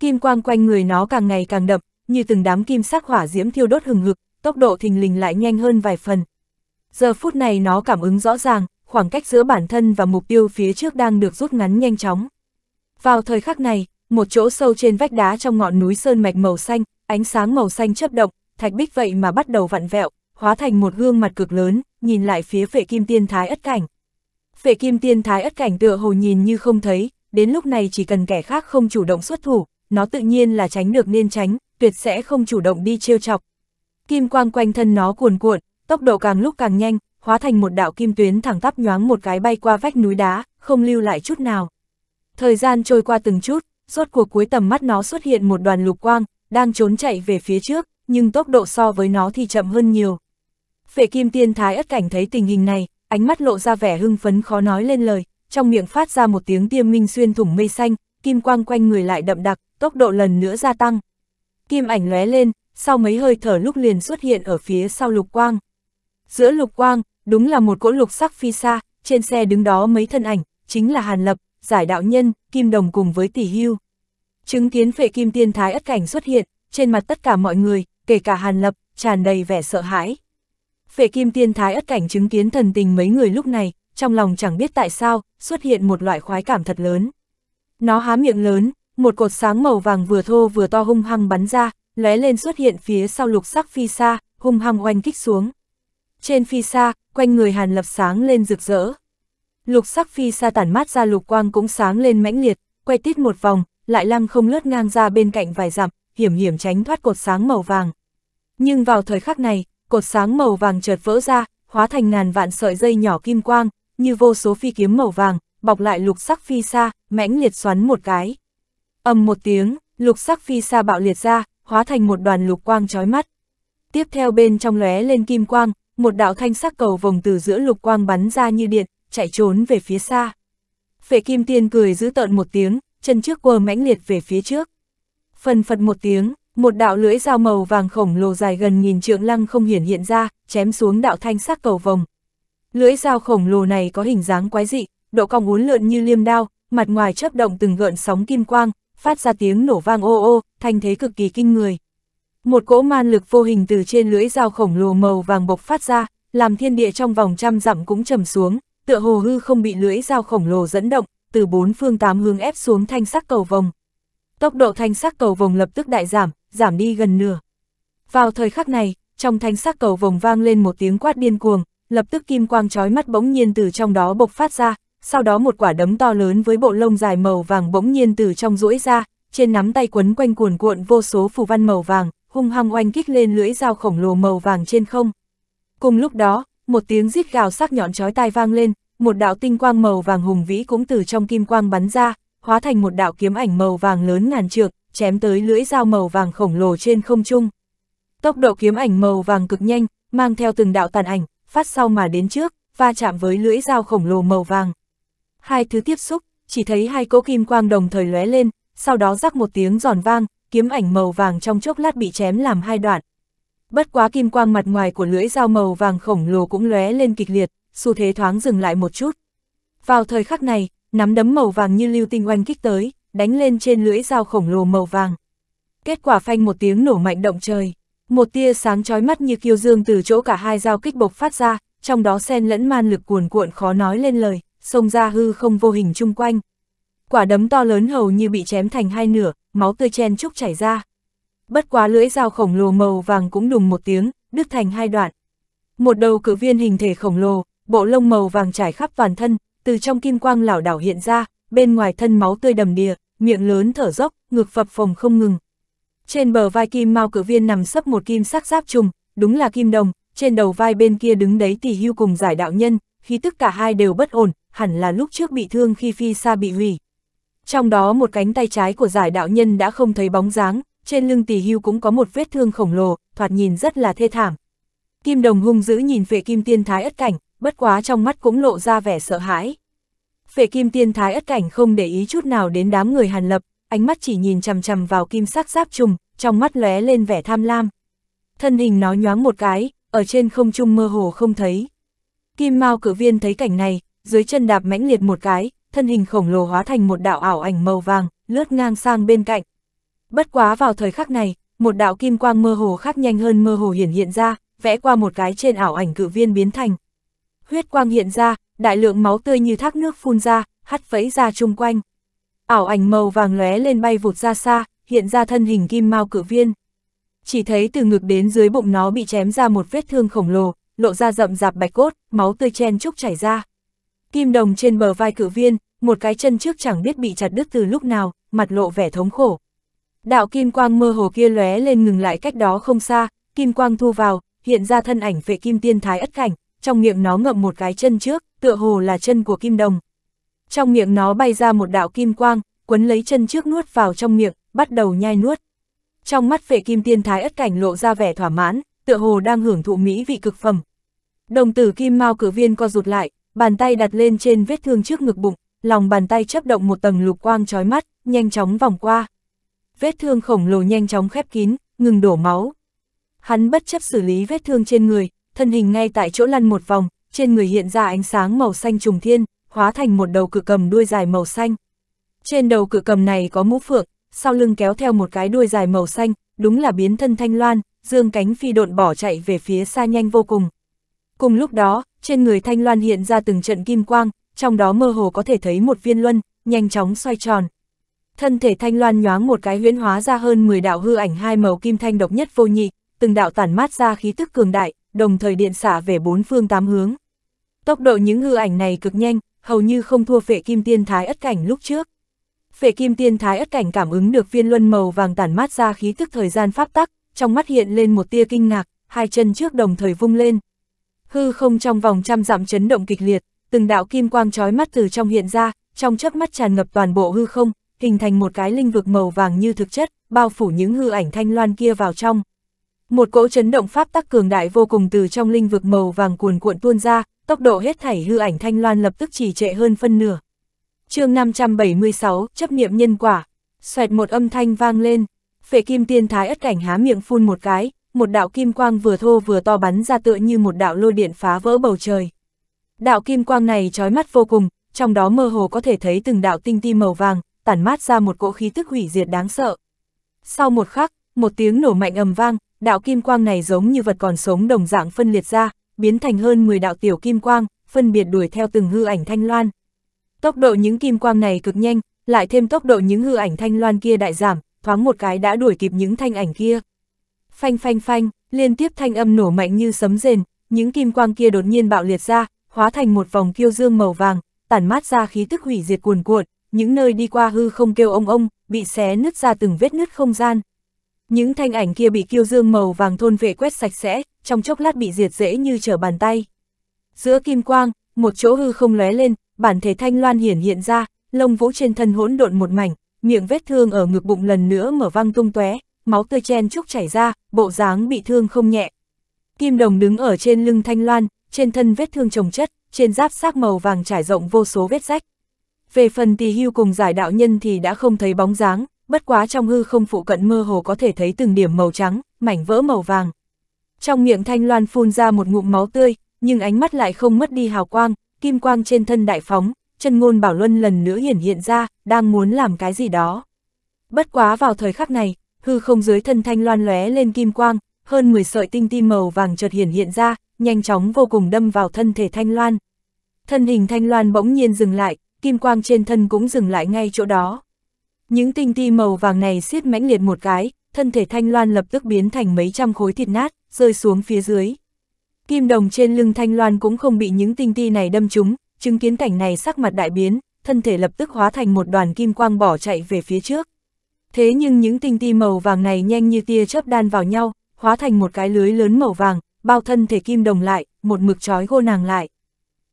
Kim quang quanh người nó càng ngày càng đậm, như từng đám kim sắc hỏa diễm thiêu đốt hừng hực, tốc độ thình lình lại nhanh hơn vài phần, giờ phút này nó cảm ứng rõ ràng, khoảng cách giữa bản thân và mục tiêu phía trước đang được rút ngắn nhanh chóng. Vào thời khắc này, một chỗ sâu trên vách đá trong ngọn núi sơn mạch màu xanh, ánh sáng màu xanh chớp động, thạch bích vậy mà bắt đầu vặn vẹo, hóa thành một gương mặt cực lớn, nhìn lại phía phệ kim tiên thái ất cảnh. Phệ kim tiên thái ất cảnh tựa hồ nhìn như không thấy, đến lúc này chỉ cần kẻ khác không chủ động xuất thủ, nó tự nhiên là tránh được nên tránh, tuyệt sẽ không chủ động đi trêu chọc. Kim quang quanh thân nó cuồn cuộn, tốc độ càng lúc càng nhanh, hóa thành một đạo kim tuyến thẳng tắp nhoáng một cái bay qua vách núi đá, không lưu lại chút nào. Thời gian trôi qua từng chút, suốt cuộc cuối tầm mắt nó xuất hiện một đoàn lục quang, đang trốn chạy về phía trước, nhưng tốc độ so với nó thì chậm hơn nhiều. Phệ kim tiên thái ất cảnh thấy tình hình này, ánh mắt lộ ra vẻ hưng phấn khó nói lên lời, trong miệng phát ra một tiếng tiêm minh xuyên thủng mây xanh, kim quang quanh người lại đậm đặc, tốc độ lần nữa gia tăng. Kim ảnh lóe lên, sau mấy hơi thở lúc liền xuất hiện ở phía sau lục quang. Giữa lục quang, đúng là một cỗ lục sắc phi xa, trên xe đứng đó mấy thân ảnh, chính là Hàn Lập, Giải Đạo Nhân, Kim Đồng cùng với Tỷ Hưu. Chứng kiến phệ kim tiên thái ất cảnh xuất hiện, trên mặt tất cả mọi người, kể cả Hàn Lập, tràn đầy vẻ sợ hãi. Phệ kim tiên thái ất cảnh chứng kiến thần tình mấy người lúc này, trong lòng chẳng biết tại sao, xuất hiện một loại khoái cảm thật lớn. Nó há miệng lớn, một cột sáng màu vàng vừa thô vừa to hung hăng bắn ra, lóe lên xuất hiện phía sau lục sắc phi xa, hung hăng oanh kích xuống. Trên phi xa, quanh người Hàn Lập sáng lên rực rỡ. Lục sắc phi xa tản mát ra lục quang cũng sáng lên mãnh liệt, quay tít một vòng, lại lăng không lướt ngang ra bên cạnh vài dặm, hiểm hiểm tránh thoát cột sáng màu vàng. Nhưng vào thời khắc này, cột sáng màu vàng chợt vỡ ra, hóa thành ngàn vạn sợi dây nhỏ kim quang, như vô số phi kiếm màu vàng, bọc lại lục sắc phi xa, mãnh liệt xoắn một cái. Ầm một tiếng, lục sắc phi xa bạo liệt ra, hóa thành một đoàn lục quang chói mắt. Tiếp theo bên trong lóe lên kim quang, một đạo thanh sắc cầu vồng từ giữa lục quang bắn ra như điện, chạy trốn về phía xa. Phệ Kim Tiên cười giữ tợn một tiếng, chân trước quơ mãnh liệt về phía trước. Phần phật một tiếng, một đạo lưỡi dao màu vàng khổng lồ dài gần nghìn trượng lăng không hiển hiện ra, chém xuống đạo thanh sắc cầu vồng Lưỡi dao khổng lồ này có hình dáng quái dị, độ cong uốn lượn như liêm đao, mặt ngoài chớp động từng gợn sóng kim quang, phát ra tiếng nổ vang ô ô, thanh thế cực kỳ kinh người. Một cỗ man lực vô hình từ trên lưỡi dao khổng lồ màu vàng bộc phát ra, làm thiên địa trong vòng trăm dặm cũng trầm xuống, tựa hồ hư không bị lưỡi dao khổng lồ dẫn động, từ bốn phương tám hướng ép xuống thanh sắc cầu vồng. Tốc độ thanh sắc cầu vồng lập tức đại giảm, giảm đi gần nửa. Vào thời khắc này, trong thanh sắc cầu vồng vang lên một tiếng quát điên cuồng, lập tức kim quang chói mắt bỗng nhiên từ trong đó bộc phát ra, sau đó một quả đấm to lớn với bộ lông dài màu vàng bỗng nhiên từ trong rũi ra, trên nắm tay quấn quanh cuồn cuộn vô số phù văn màu vàng, hung hăng oanh kích lên lưỡi dao khổng lồ màu vàng trên không. Cùng lúc đó, một tiếng rít gào sắc nhọn chói tai vang lên, một đạo tinh quang màu vàng hùng vĩ cũng từ trong kim quang bắn ra, hóa thành một đạo kiếm ảnh màu vàng lớn ngàn trượng, chém tới lưỡi dao màu vàng khổng lồ trên không trung. Tốc độ kiếm ảnh màu vàng cực nhanh, mang theo từng đạo tàn ảnh, phát sau mà đến trước, va chạm với lưỡi dao khổng lồ màu vàng. Hai thứ tiếp xúc, chỉ thấy hai cỗ kim quang đồng thời lóe lên, sau đó rắc một tiếng giòn vang, kiếm ảnh màu vàng trong chốc lát bị chém làm hai đoạn. Bất quá kim quang mặt ngoài của lưỡi dao màu vàng khổng lồ cũng lóe lên kịch liệt, xu thế thoáng dừng lại một chút. Vào thời khắc này, nắm đấm màu vàng như lưu tinh oanh kích tới, đánh lên trên lưỡi dao khổng lồ màu vàng. Kết quả phanh một tiếng nổ mạnh động trời, một tia sáng chói mắt như kiêu dương từ chỗ cả hai dao kích bộc phát ra, trong đó xen lẫn man lực cuồn cuộn khó nói lên lời, xông ra hư không vô hình chung quanh. Quả đấm to lớn hầu như bị chém thành hai nửa, máu tươi chen chúc chảy ra. Bất quá lưỡi dao khổng lồ màu vàng cũng đùng một tiếng, đứt thành hai đoạn. Một đầu cự viên hình thể khổng lồ, bộ lông màu vàng trải khắp toàn thân, từ trong kim quang lảo đảo hiện ra, bên ngoài thân máu tươi đầm đìa, miệng lớn thở dốc, ngực phập phồng không ngừng. Trên bờ vai kim mao cự viên nằm sấp một kim sắc giáp trùng, đúng là kim đồng, trên đầu vai bên kia đứng đấy tỷ hưu cùng giải đạo nhân, Khi tức cả hai đều bất ổn, hẳn là lúc trước bị thương khi phi xa bị hủy, trong đó một cánh tay trái của giải đạo nhân đã không thấy bóng dáng, trên lưng tỷ hưu cũng có một vết thương khổng lồ, thoạt nhìn rất là thê thảm. Kim đồng hung dữ nhìn phệ kim tiên thái ất cảnh, bất quá trong mắt cũng lộ ra vẻ sợ hãi. Phệ kim tiên thái ất cảnh không để ý chút nào đến đám người hàn lập, ánh mắt chỉ nhìn chằm chằm vào kim sắc giáp trùng, trong mắt lóe lên vẻ tham lam. Thân hình nó nhoáng một cái, ở trên không trung mơ hồ không thấy. Kim mau cử viên thấy cảnh này, dưới chân đạp mãnh liệt một cái, thân hình khổng lồ hóa thành một đạo ảo ảnh màu vàng, lướt ngang sang bên cạnh. Bất quá vào thời khắc này, một đạo kim quang mơ hồ khác nhanh hơn mơ hồ hiển hiện ra, vẽ qua một cái trên ảo ảnh cự viên biến thành. Huyết quang hiện ra, đại lượng máu tươi như thác nước phun ra, hắt vẫy ra chung quanh. Ảo ảnh màu vàng lóe lên bay vụt ra xa, hiện ra thân hình kim mao cự viên. Chỉ thấy từ ngực đến dưới bụng nó bị chém ra một vết thương khổng lồ, lộ ra rậm rạp bạch cốt, máu tươi chen chúc chảy ra. Kim đồng trên bờ vai cử viên, một cái chân trước chẳng biết bị chặt đứt từ lúc nào, mặt lộ vẻ thống khổ. Đạo kim quang mơ hồ kia lóe lên ngừng lại cách đó không xa, kim quang thu vào, hiện ra thân ảnh vệ kim tiên thái ất cảnh, trong miệng nó ngậm một cái chân trước, tựa hồ là chân của kim đồng. Trong miệng nó bay ra một đạo kim quang, quấn lấy chân trước nuốt vào trong miệng, bắt đầu nhai nuốt. Trong mắt vệ kim tiên thái ất cảnh lộ ra vẻ thỏa mãn, tựa hồ đang hưởng thụ mỹ vị cực phẩm. Đồng tử kim mau cử viên co rụt lại, bàn tay đặt lên trên vết thương trước ngực bụng, lòng bàn tay chấp động một tầng lục quang chói mắt, nhanh chóng vòng qua. Vết thương khổng lồ nhanh chóng khép kín, ngừng đổ máu. Hắn bất chấp xử lý vết thương trên người, thân hình ngay tại chỗ lăn một vòng, trên người hiện ra ánh sáng màu xanh trùng thiên, hóa thành một đầu cự cầm đuôi dài màu xanh. Trên đầu cự cầm này có mũ phượng, sau lưng kéo theo một cái đuôi dài màu xanh, đúng là biến thân thanh loan, dương cánh phi độn bỏ chạy về phía xa nhanh vô cùng. Cùng lúc đó, trên người Thanh Loan hiện ra từng trận kim quang, trong đó mơ hồ có thể thấy một viên luân, nhanh chóng xoay tròn. Thân thể Thanh Loan nhoáng một cái huyễn hóa ra hơn 10 đạo hư ảnh hai màu kim thanh độc nhất vô nhị, từng đạo tản mát ra khí tức cường đại, đồng thời điện xả về bốn phương tám hướng. Tốc độ những hư ảnh này cực nhanh, hầu như không thua phệ kim tiên thái ất cảnh lúc trước. Phệ kim tiên thái ất cảnh cảm ứng được viên luân màu vàng tản mát ra khí tức thời gian pháp tắc, trong mắt hiện lên một tia kinh ngạc, hai chân trước đồng thời vung lên, hư không trong vòng trăm dặm chấn động kịch liệt, từng đạo kim quang trói mắt từ trong hiện ra, trong chớp mắt tràn ngập toàn bộ hư không, hình thành một cái linh vực màu vàng như thực chất, bao phủ những hư ảnh thanh loan kia vào trong. Một cỗ chấn động pháp tắc cường đại vô cùng từ trong linh vực màu vàng cuồn cuộn tuôn ra, tốc độ hết thảy hư ảnh thanh loan lập tức chỉ trệ hơn phân nửa. chương 576, chấp niệm nhân quả, xoẹt một âm thanh vang lên, phệ kim tiên thái ất cảnh há miệng phun một cái, một đạo kim quang vừa thô vừa to bắn ra tựa như một đạo lôi điện phá vỡ bầu trời. Đạo kim quang này trói mắt vô cùng, trong đó mơ hồ có thể thấy từng đạo tinh ti màu vàng, tản mát ra một cỗ khí tức hủy diệt đáng sợ. Sau một khắc, một tiếng nổ mạnh ầm vang, đạo kim quang này giống như vật còn sống đồng dạng phân liệt ra, biến thành hơn 10 đạo tiểu kim quang, phân biệt đuổi theo từng hư ảnh thanh loan. Tốc độ những kim quang này cực nhanh, lại thêm tốc độ những hư ảnh thanh loan kia đại giảm, thoáng một cái đã đuổi kịp những thanh ảnh kia. Phanh phanh phanh, liên tiếp thanh âm nổ mạnh như sấm rền, những kim quang kia đột nhiên bạo liệt ra, hóa thành một vòng kiêu dương màu vàng, tản mát ra khí tức hủy diệt cuồn cuộn, những nơi đi qua hư không kêu ông ông, bị xé nứt ra từng vết nứt không gian. Những thanh ảnh kia bị kiêu dương màu vàng thôn vệ quét sạch sẽ, trong chốc lát bị diệt dễ như trở bàn tay. Giữa kim quang, một chỗ hư không lóe lên, bản thể thanh loan hiển hiện ra, lông vũ trên thân hỗn độn một mảnh, miệng vết thương ở ngực bụng lần nữa mở vang tung tóe, máu tươi chen chúc chảy ra, bộ dáng bị thương không nhẹ. Kim Đồng đứng ở trên lưng Thanh Loan, trên thân vết thương chồng chất, trên giáp xác màu vàng trải rộng vô số vết rách. Về phần Tì hưu cùng giải đạo nhân thì đã không thấy bóng dáng, bất quá trong hư không phụ cận mơ hồ có thể thấy từng điểm màu trắng, mảnh vỡ màu vàng. Trong miệng Thanh Loan phun ra một ngụm máu tươi, nhưng ánh mắt lại không mất đi hào quang, kim quang trên thân đại phóng, chân ngôn bảo luân lần nữa hiển hiện ra, đang muốn làm cái gì đó. Bất quá vào thời khắc này, hư không dưới thân thanh loan lóe lên kim quang, hơn 10 sợi tinh tim màu vàng chợt hiển hiện ra, nhanh chóng vô cùng đâm vào thân thể thanh loan. Thân hình thanh loan bỗng nhiên dừng lại, kim quang trên thân cũng dừng lại ngay chỗ đó. Những tinh ti màu vàng này siết mãnh liệt một cái, thân thể thanh loan lập tức biến thành mấy trăm khối thịt nát, rơi xuống phía dưới. Kim đồng trên lưng thanh loan cũng không bị những tinh ti này đâm trúng, chứng kiến cảnh này sắc mặt đại biến, thân thể lập tức hóa thành một đoàn kim quang bỏ chạy về phía trước. Thế nhưng những tinh ti màu vàng này nhanh như tia chớp đan vào nhau, hóa thành một cái lưới lớn màu vàng, bao thân thể kim đồng lại, một mực trói gô nàng lại.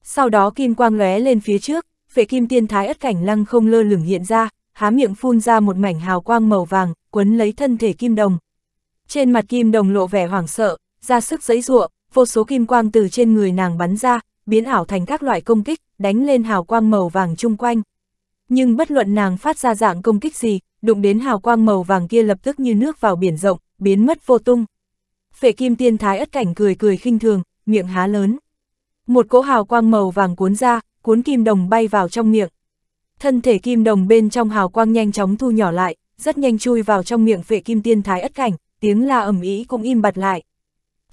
Sau đó kim quang lóe lên phía trước, phệ kim tiên thái ất cảnh lăng không lơ lửng hiện ra, há miệng phun ra một mảnh hào quang màu vàng, quấn lấy thân thể kim đồng. Trên mặt kim đồng lộ vẻ hoảng sợ, ra sức giấy giụa, vô số kim quang từ trên người nàng bắn ra, biến ảo thành các loại công kích, đánh lên hào quang màu vàng chung quanh. Nhưng bất luận nàng phát ra dạng công kích gì, đụng đến hào quang màu vàng kia lập tức như nước vào biển rộng, biến mất vô tung. Phệ kim tiên thái ất cảnh cười cười khinh thường, miệng há lớn. Một cỗ hào quang màu vàng cuốn ra, cuốn kim đồng bay vào trong miệng. Thân thể kim đồng bên trong hào quang nhanh chóng thu nhỏ lại, rất nhanh chui vào trong miệng phệ kim tiên thái ất cảnh, tiếng la ầm ĩ cũng im bặt lại.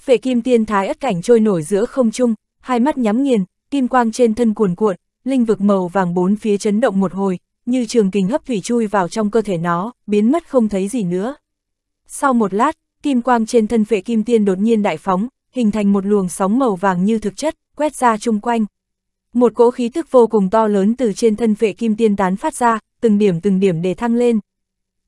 Phệ kim tiên thái ất cảnh trôi nổi giữa không trung, hai mắt nhắm nghiền, kim quang trên thân cuồn cuộn, linh vực màu vàng bốn phía chấn động một hồi, như trường kình hấp thủy chui vào trong cơ thể nó, biến mất không thấy gì nữa. Sau một lát, kim quang trên thân phệ kim tiên đột nhiên đại phóng, hình thành một luồng sóng màu vàng như thực chất, quét ra chung quanh. Một cỗ khí tức vô cùng to lớn từ trên thân phệ kim tiên tán phát ra, từng điểm từng điểm để thăng lên.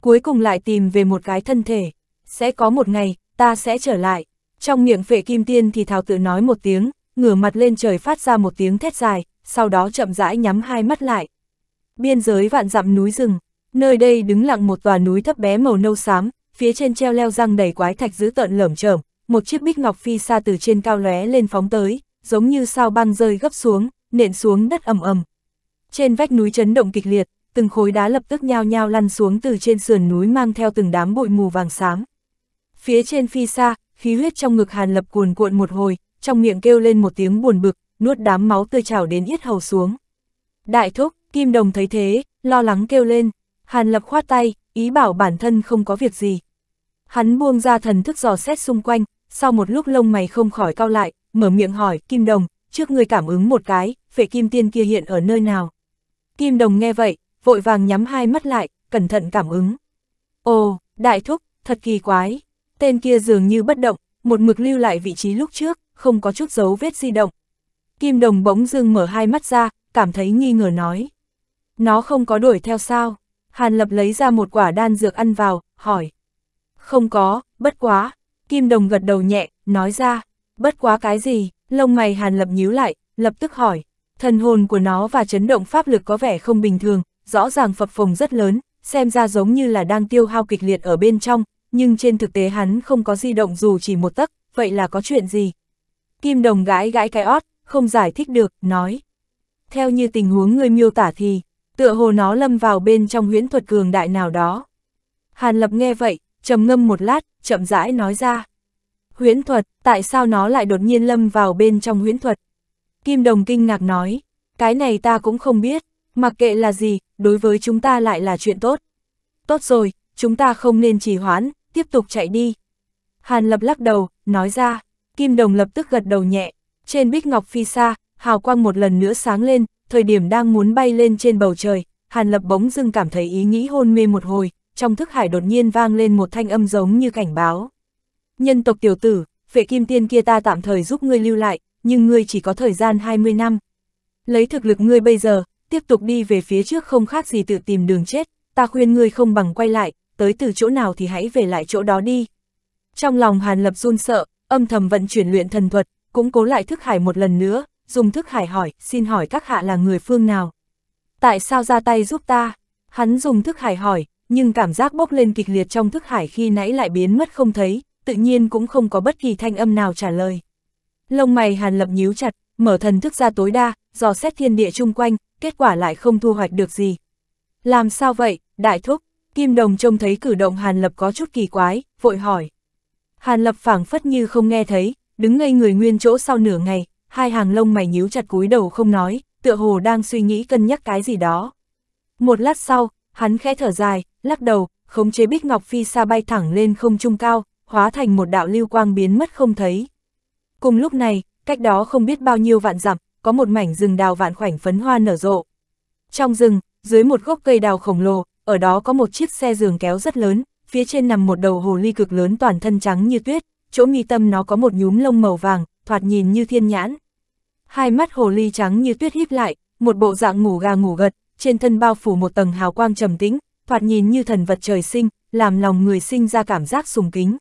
Cuối cùng lại tìm về một cái thân thể. Sẽ có một ngày, ta sẽ trở lại. Trong miệng phệ kim tiên thì thảo tự nói một tiếng, ngửa mặt lên trời phát ra một tiếng thét dài, sau đó chậm rãi nhắm hai mắt lại. Biên giới vạn dặm núi rừng, nơi đây đứng lặng một tòa núi thấp bé màu nâu xám, phía trên treo leo răng đầy quái thạch dữ tợn lởm chởm, một chiếc bích ngọc phi xa từ trên cao lóe lên phóng tới, giống như sao băng rơi gấp xuống, nện xuống đất ầm ầm. Trên vách núi chấn động kịch liệt, từng khối đá lập tức nhao nhao lăn xuống từ trên sườn núi mang theo từng đám bụi mù vàng xám. Phía trên phi xa, khí huyết trong ngực Hàn Lập cuồn cuộn một hồi, trong miệng kêu lên một tiếng buồn bực, nuốt đám máu tươi trào đến yết hầu xuống. Đại thúc, Kim Đồng thấy thế, lo lắng kêu lên, Hàn Lập khoát tay, ý bảo bản thân không có việc gì. Hắn buông ra thần thức dò xét xung quanh, sau một lúc lông mày không khỏi cao lại, mở miệng hỏi, Kim Đồng, trước người cảm ứng một cái, phệ kim tiên kia hiện ở nơi nào. Kim Đồng nghe vậy, vội vàng nhắm hai mắt lại, cẩn thận cảm ứng. Ồ, đại thúc, thật kỳ quái, tên kia dường như bất động, một mực lưu lại vị trí lúc trước, không có chút dấu vết di động. Kim Đồng bỗng dưng mở hai mắt ra, cảm thấy nghi ngờ nói. Nó không có đuổi theo sao? Hàn Lập lấy ra một quả đan dược ăn vào, hỏi. Không có, bất quá. Kim Đồng gật đầu nhẹ, nói ra. Bất quá cái gì? Lông mày Hàn Lập nhíu lại, lập tức hỏi. Thần hồn của nó và chấn động pháp lực có vẻ không bình thường, rõ ràng phập phồng rất lớn, xem ra giống như là đang tiêu hao kịch liệt ở bên trong, nhưng trên thực tế hắn không có di động dù chỉ một tấc, vậy là có chuyện gì? Kim Đồng gãi gãi cái ót, không giải thích được, nói. Theo như tình huống người miêu tả thì, tựa hồ nó lâm vào bên trong huyễn thuật cường đại nào đó. Hàn Lập nghe vậy, trầm ngâm một lát, chậm rãi nói ra. Huyễn thuật, tại sao nó lại đột nhiên lâm vào bên trong huyễn thuật? Kim Đồng kinh ngạc nói, cái này ta cũng không biết, mặc kệ là gì, đối với chúng ta lại là chuyện tốt. Tốt rồi, chúng ta không nên trì hoãn, tiếp tục chạy đi. Hàn Lập lắc đầu, nói ra. Kim Đồng lập tức gật đầu nhẹ, trên bích ngọc phi xa, hào quang một lần nữa sáng lên, thời điểm đang muốn bay lên trên bầu trời, Hàn Lập bỗng dưng cảm thấy ý nghĩ hôn mê một hồi, trong thức hải đột nhiên vang lên một thanh âm giống như cảnh báo. Nhân tộc tiểu tử, vệ kim tiên kia ta tạm thời giúp ngươi lưu lại, nhưng ngươi chỉ có thời gian 20 năm. Lấy thực lực ngươi bây giờ, tiếp tục đi về phía trước không khác gì tự tìm đường chết, ta khuyên ngươi không bằng quay lại, tới từ chỗ nào thì hãy về lại chỗ đó đi. Trong lòng Hàn Lập run sợ, âm thầm vận chuyển luyện thần thuật, cũng cố lại thức hải một lần nữa, dùng thức hải hỏi, xin hỏi các hạ là người phương nào? Tại sao ra tay giúp ta? Hắn dùng thức hải hỏi, nhưng cảm giác bốc lên kịch liệt trong thức hải khi nãy lại biến mất không thấy, tự nhiên cũng không có bất kỳ thanh âm nào trả lời. Lông mày hàn lập nhíu chặt, mở thần thức ra tối đa, dò xét thiên địa chung quanh, kết quả lại không thu hoạch được gì. Làm sao vậy, đại thúc? Kim đồng trông thấy cử động hàn lập có chút kỳ quái, vội hỏi. Hàn Lập phảng phất như không nghe thấy, đứng ngây người nguyên chỗ sau nửa ngày, hai hàng lông mày nhíu chặt cúi đầu không nói, tựa hồ đang suy nghĩ cân nhắc cái gì đó. Một lát sau, hắn khẽ thở dài, lắc đầu, khống chế Bích Ngọc Phi xa bay thẳng lên không trung cao, hóa thành một đạo lưu quang biến mất không thấy. Cùng lúc này, cách đó không biết bao nhiêu vạn dặm, có một mảnh rừng đào vạn khoảnh phấn hoa nở rộ. Trong rừng, dưới một gốc cây đào khổng lồ, ở đó có một chiếc xe giường kéo rất lớn, phía trên nằm một đầu hồ ly cực lớn toàn thân trắng như tuyết, chỗ mi tâm nó có một nhúm lông màu vàng, thoạt nhìn như thiên nhãn. Hai mắt hồ ly trắng như tuyết híp lại, một bộ dạng ngủ gà ngủ gật, trên thân bao phủ một tầng hào quang trầm tĩnh, thoạt nhìn như thần vật trời sinh, làm lòng người sinh ra cảm giác sùng kính.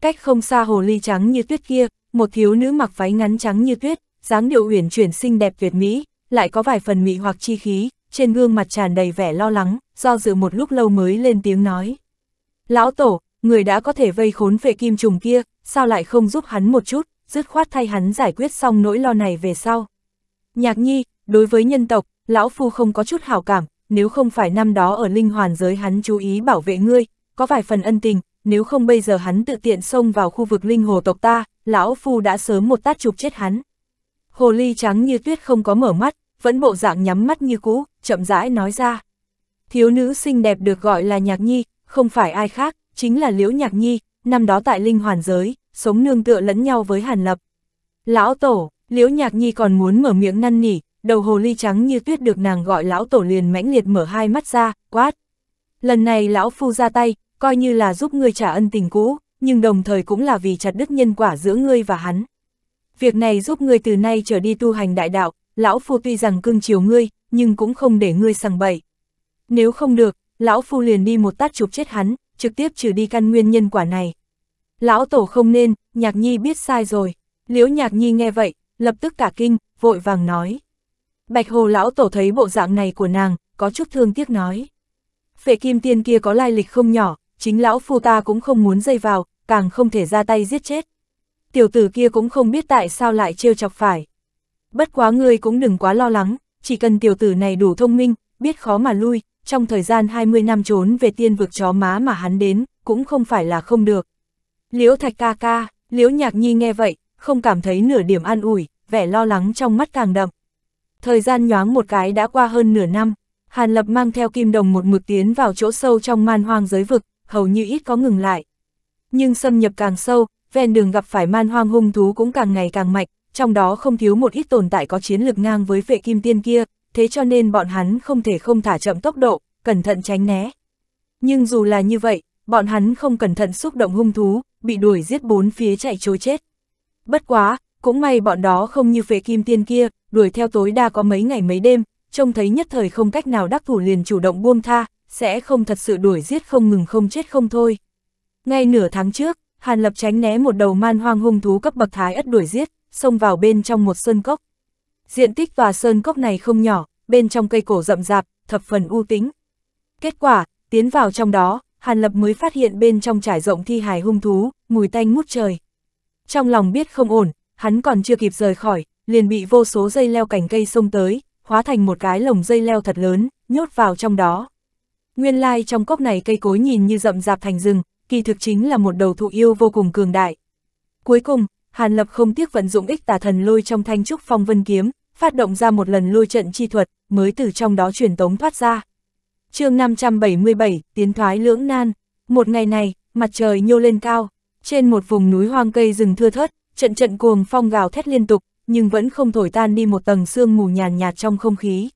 Cách không xa hồ ly trắng như tuyết kia, một thiếu nữ mặc váy ngắn trắng như tuyết, dáng điệu uyển chuyển xinh đẹp tuyệt mỹ, lại có vài phần mị hoặc chi khí, trên gương mặt tràn đầy vẻ lo lắng, do dự một lúc lâu mới lên tiếng nói. Lão Tổ, người đã có thể vây khốn về kim trùng kia, sao lại không giúp hắn một chút, dứt khoát thay hắn giải quyết xong nỗi lo này về sau. Nhạc nhi, đối với nhân tộc, Lão Phu không có chút hảo cảm, nếu không phải năm đó ở linh hoàn giới hắn chú ý bảo vệ ngươi, có vài phần ân tình, nếu không bây giờ hắn tự tiện xông vào khu vực linh hồ tộc ta, Lão Phu đã sớm một tát chụp chết hắn. Hồ ly trắng như tuyết không có mở mắt, vẫn bộ dạng nhắm mắt như cũ, chậm rãi nói ra. Thiếu nữ xinh đẹp được gọi là Nhạc Nhi, không phải ai khác, chính là Liễu Nhạc Nhi, năm đó tại linh hoàn giới, sống nương tựa lẫn nhau với Hàn Lập. Lão Tổ, Liễu Nhạc Nhi còn muốn mở miệng năn nỉ, đầu hồ ly trắng như tuyết được nàng gọi Lão Tổ liền mãnh liệt mở hai mắt ra, quát. Lần này Lão Phu ra tay, coi như là giúp ngươi trả ân tình cũ, nhưng đồng thời cũng là vì chặt đứt nhân quả giữa ngươi và hắn. Việc này giúp ngươi từ nay trở đi tu hành đại đạo, Lão Phu tuy rằng cưng chiều ngươi, nhưng cũng không để ngươi sằng bậy. Nếu không được, lão phu liền đi một tát chụp chết hắn, trực tiếp trừ đi căn nguyên nhân quả này. Lão tổ không nên, nhạc nhi biết sai rồi. Liễu nhạc nhi nghe vậy, lập tức cả kinh, vội vàng nói. Bạch hồ lão tổ thấy bộ dạng này của nàng, có chút thương tiếc nói. Phệ kim tiên kia có lai lịch không nhỏ, chính lão phu ta cũng không muốn dây vào, càng không thể ra tay giết chết. Tiểu tử kia cũng không biết tại sao lại trêu chọc phải. Bất quá ngươi cũng đừng quá lo lắng, chỉ cần tiểu tử này đủ thông minh, biết khó mà lui, trong thời gian 20 năm trốn về tiên vực chó má mà hắn đến, cũng không phải là không được. Liễu Thạch ca ca, Liễu Nhạc Nhi nghe vậy, không cảm thấy nửa điểm an ủi, vẻ lo lắng trong mắt càng đậm. Thời gian nhoáng một cái đã qua hơn nửa năm, Hàn Lập mang theo kim đồng một mực tiến vào chỗ sâu trong man hoang giới vực, hầu như ít có ngừng lại. Nhưng xâm nhập càng sâu, ven đường gặp phải man hoang hung thú cũng càng ngày càng mạnh, trong đó không thiếu một ít tồn tại có chiến lực ngang với vệ kim tiên kia, thế cho nên bọn hắn không thể không thả chậm tốc độ, cẩn thận tránh né. Nhưng dù là như vậy, bọn hắn không cẩn thận xúc động hung thú, bị đuổi giết bốn phía chạy trối chết. Bất quá, cũng may bọn đó không như phệ kim tiên kia, đuổi theo tối đa có mấy ngày mấy đêm, trông thấy nhất thời không cách nào đắc thủ liền chủ động buông tha, sẽ không thật sự đuổi giết không ngừng không chết không thôi. Ngay nửa tháng trước, Hàn Lập tránh né một đầu man hoang hung thú cấp bậc thái ất đuổi giết, xông vào bên trong một sơn cốc, Diện tích và sơn cốc này không nhỏ, bên trong cây cổ rậm rạp, thập phần u tính. Kết quả, tiến vào trong đó, Hàn Lập mới phát hiện bên trong trải rộng thi hài hung thú, mùi tanh ngút trời. Trong lòng biết không ổn, hắn còn chưa kịp rời khỏi, liền bị vô số dây leo cành cây xông tới, hóa thành một cái lồng dây leo thật lớn, nhốt vào trong đó. Nguyên lai like trong cốc này cây cối nhìn như rậm rạp thành rừng, kỳ thực chính là một đầu thụ yêu vô cùng cường đại. Cuối cùng, Hàn Lập không tiếc vận dụng ích tà thần lôi trong thanh trúc phong vân kiếm, phát động ra một lần lôi trận chi thuật, mới từ trong đó truyền tống thoát ra. chương 577, tiến thoái lưỡng nan. Một ngày này, mặt trời nhô lên cao, trên một vùng núi hoang cây rừng thưa thớt, trận trận cuồng phong gào thét liên tục, nhưng vẫn không thổi tan đi một tầng sương mù nhàn nhạt, nhạt trong không khí.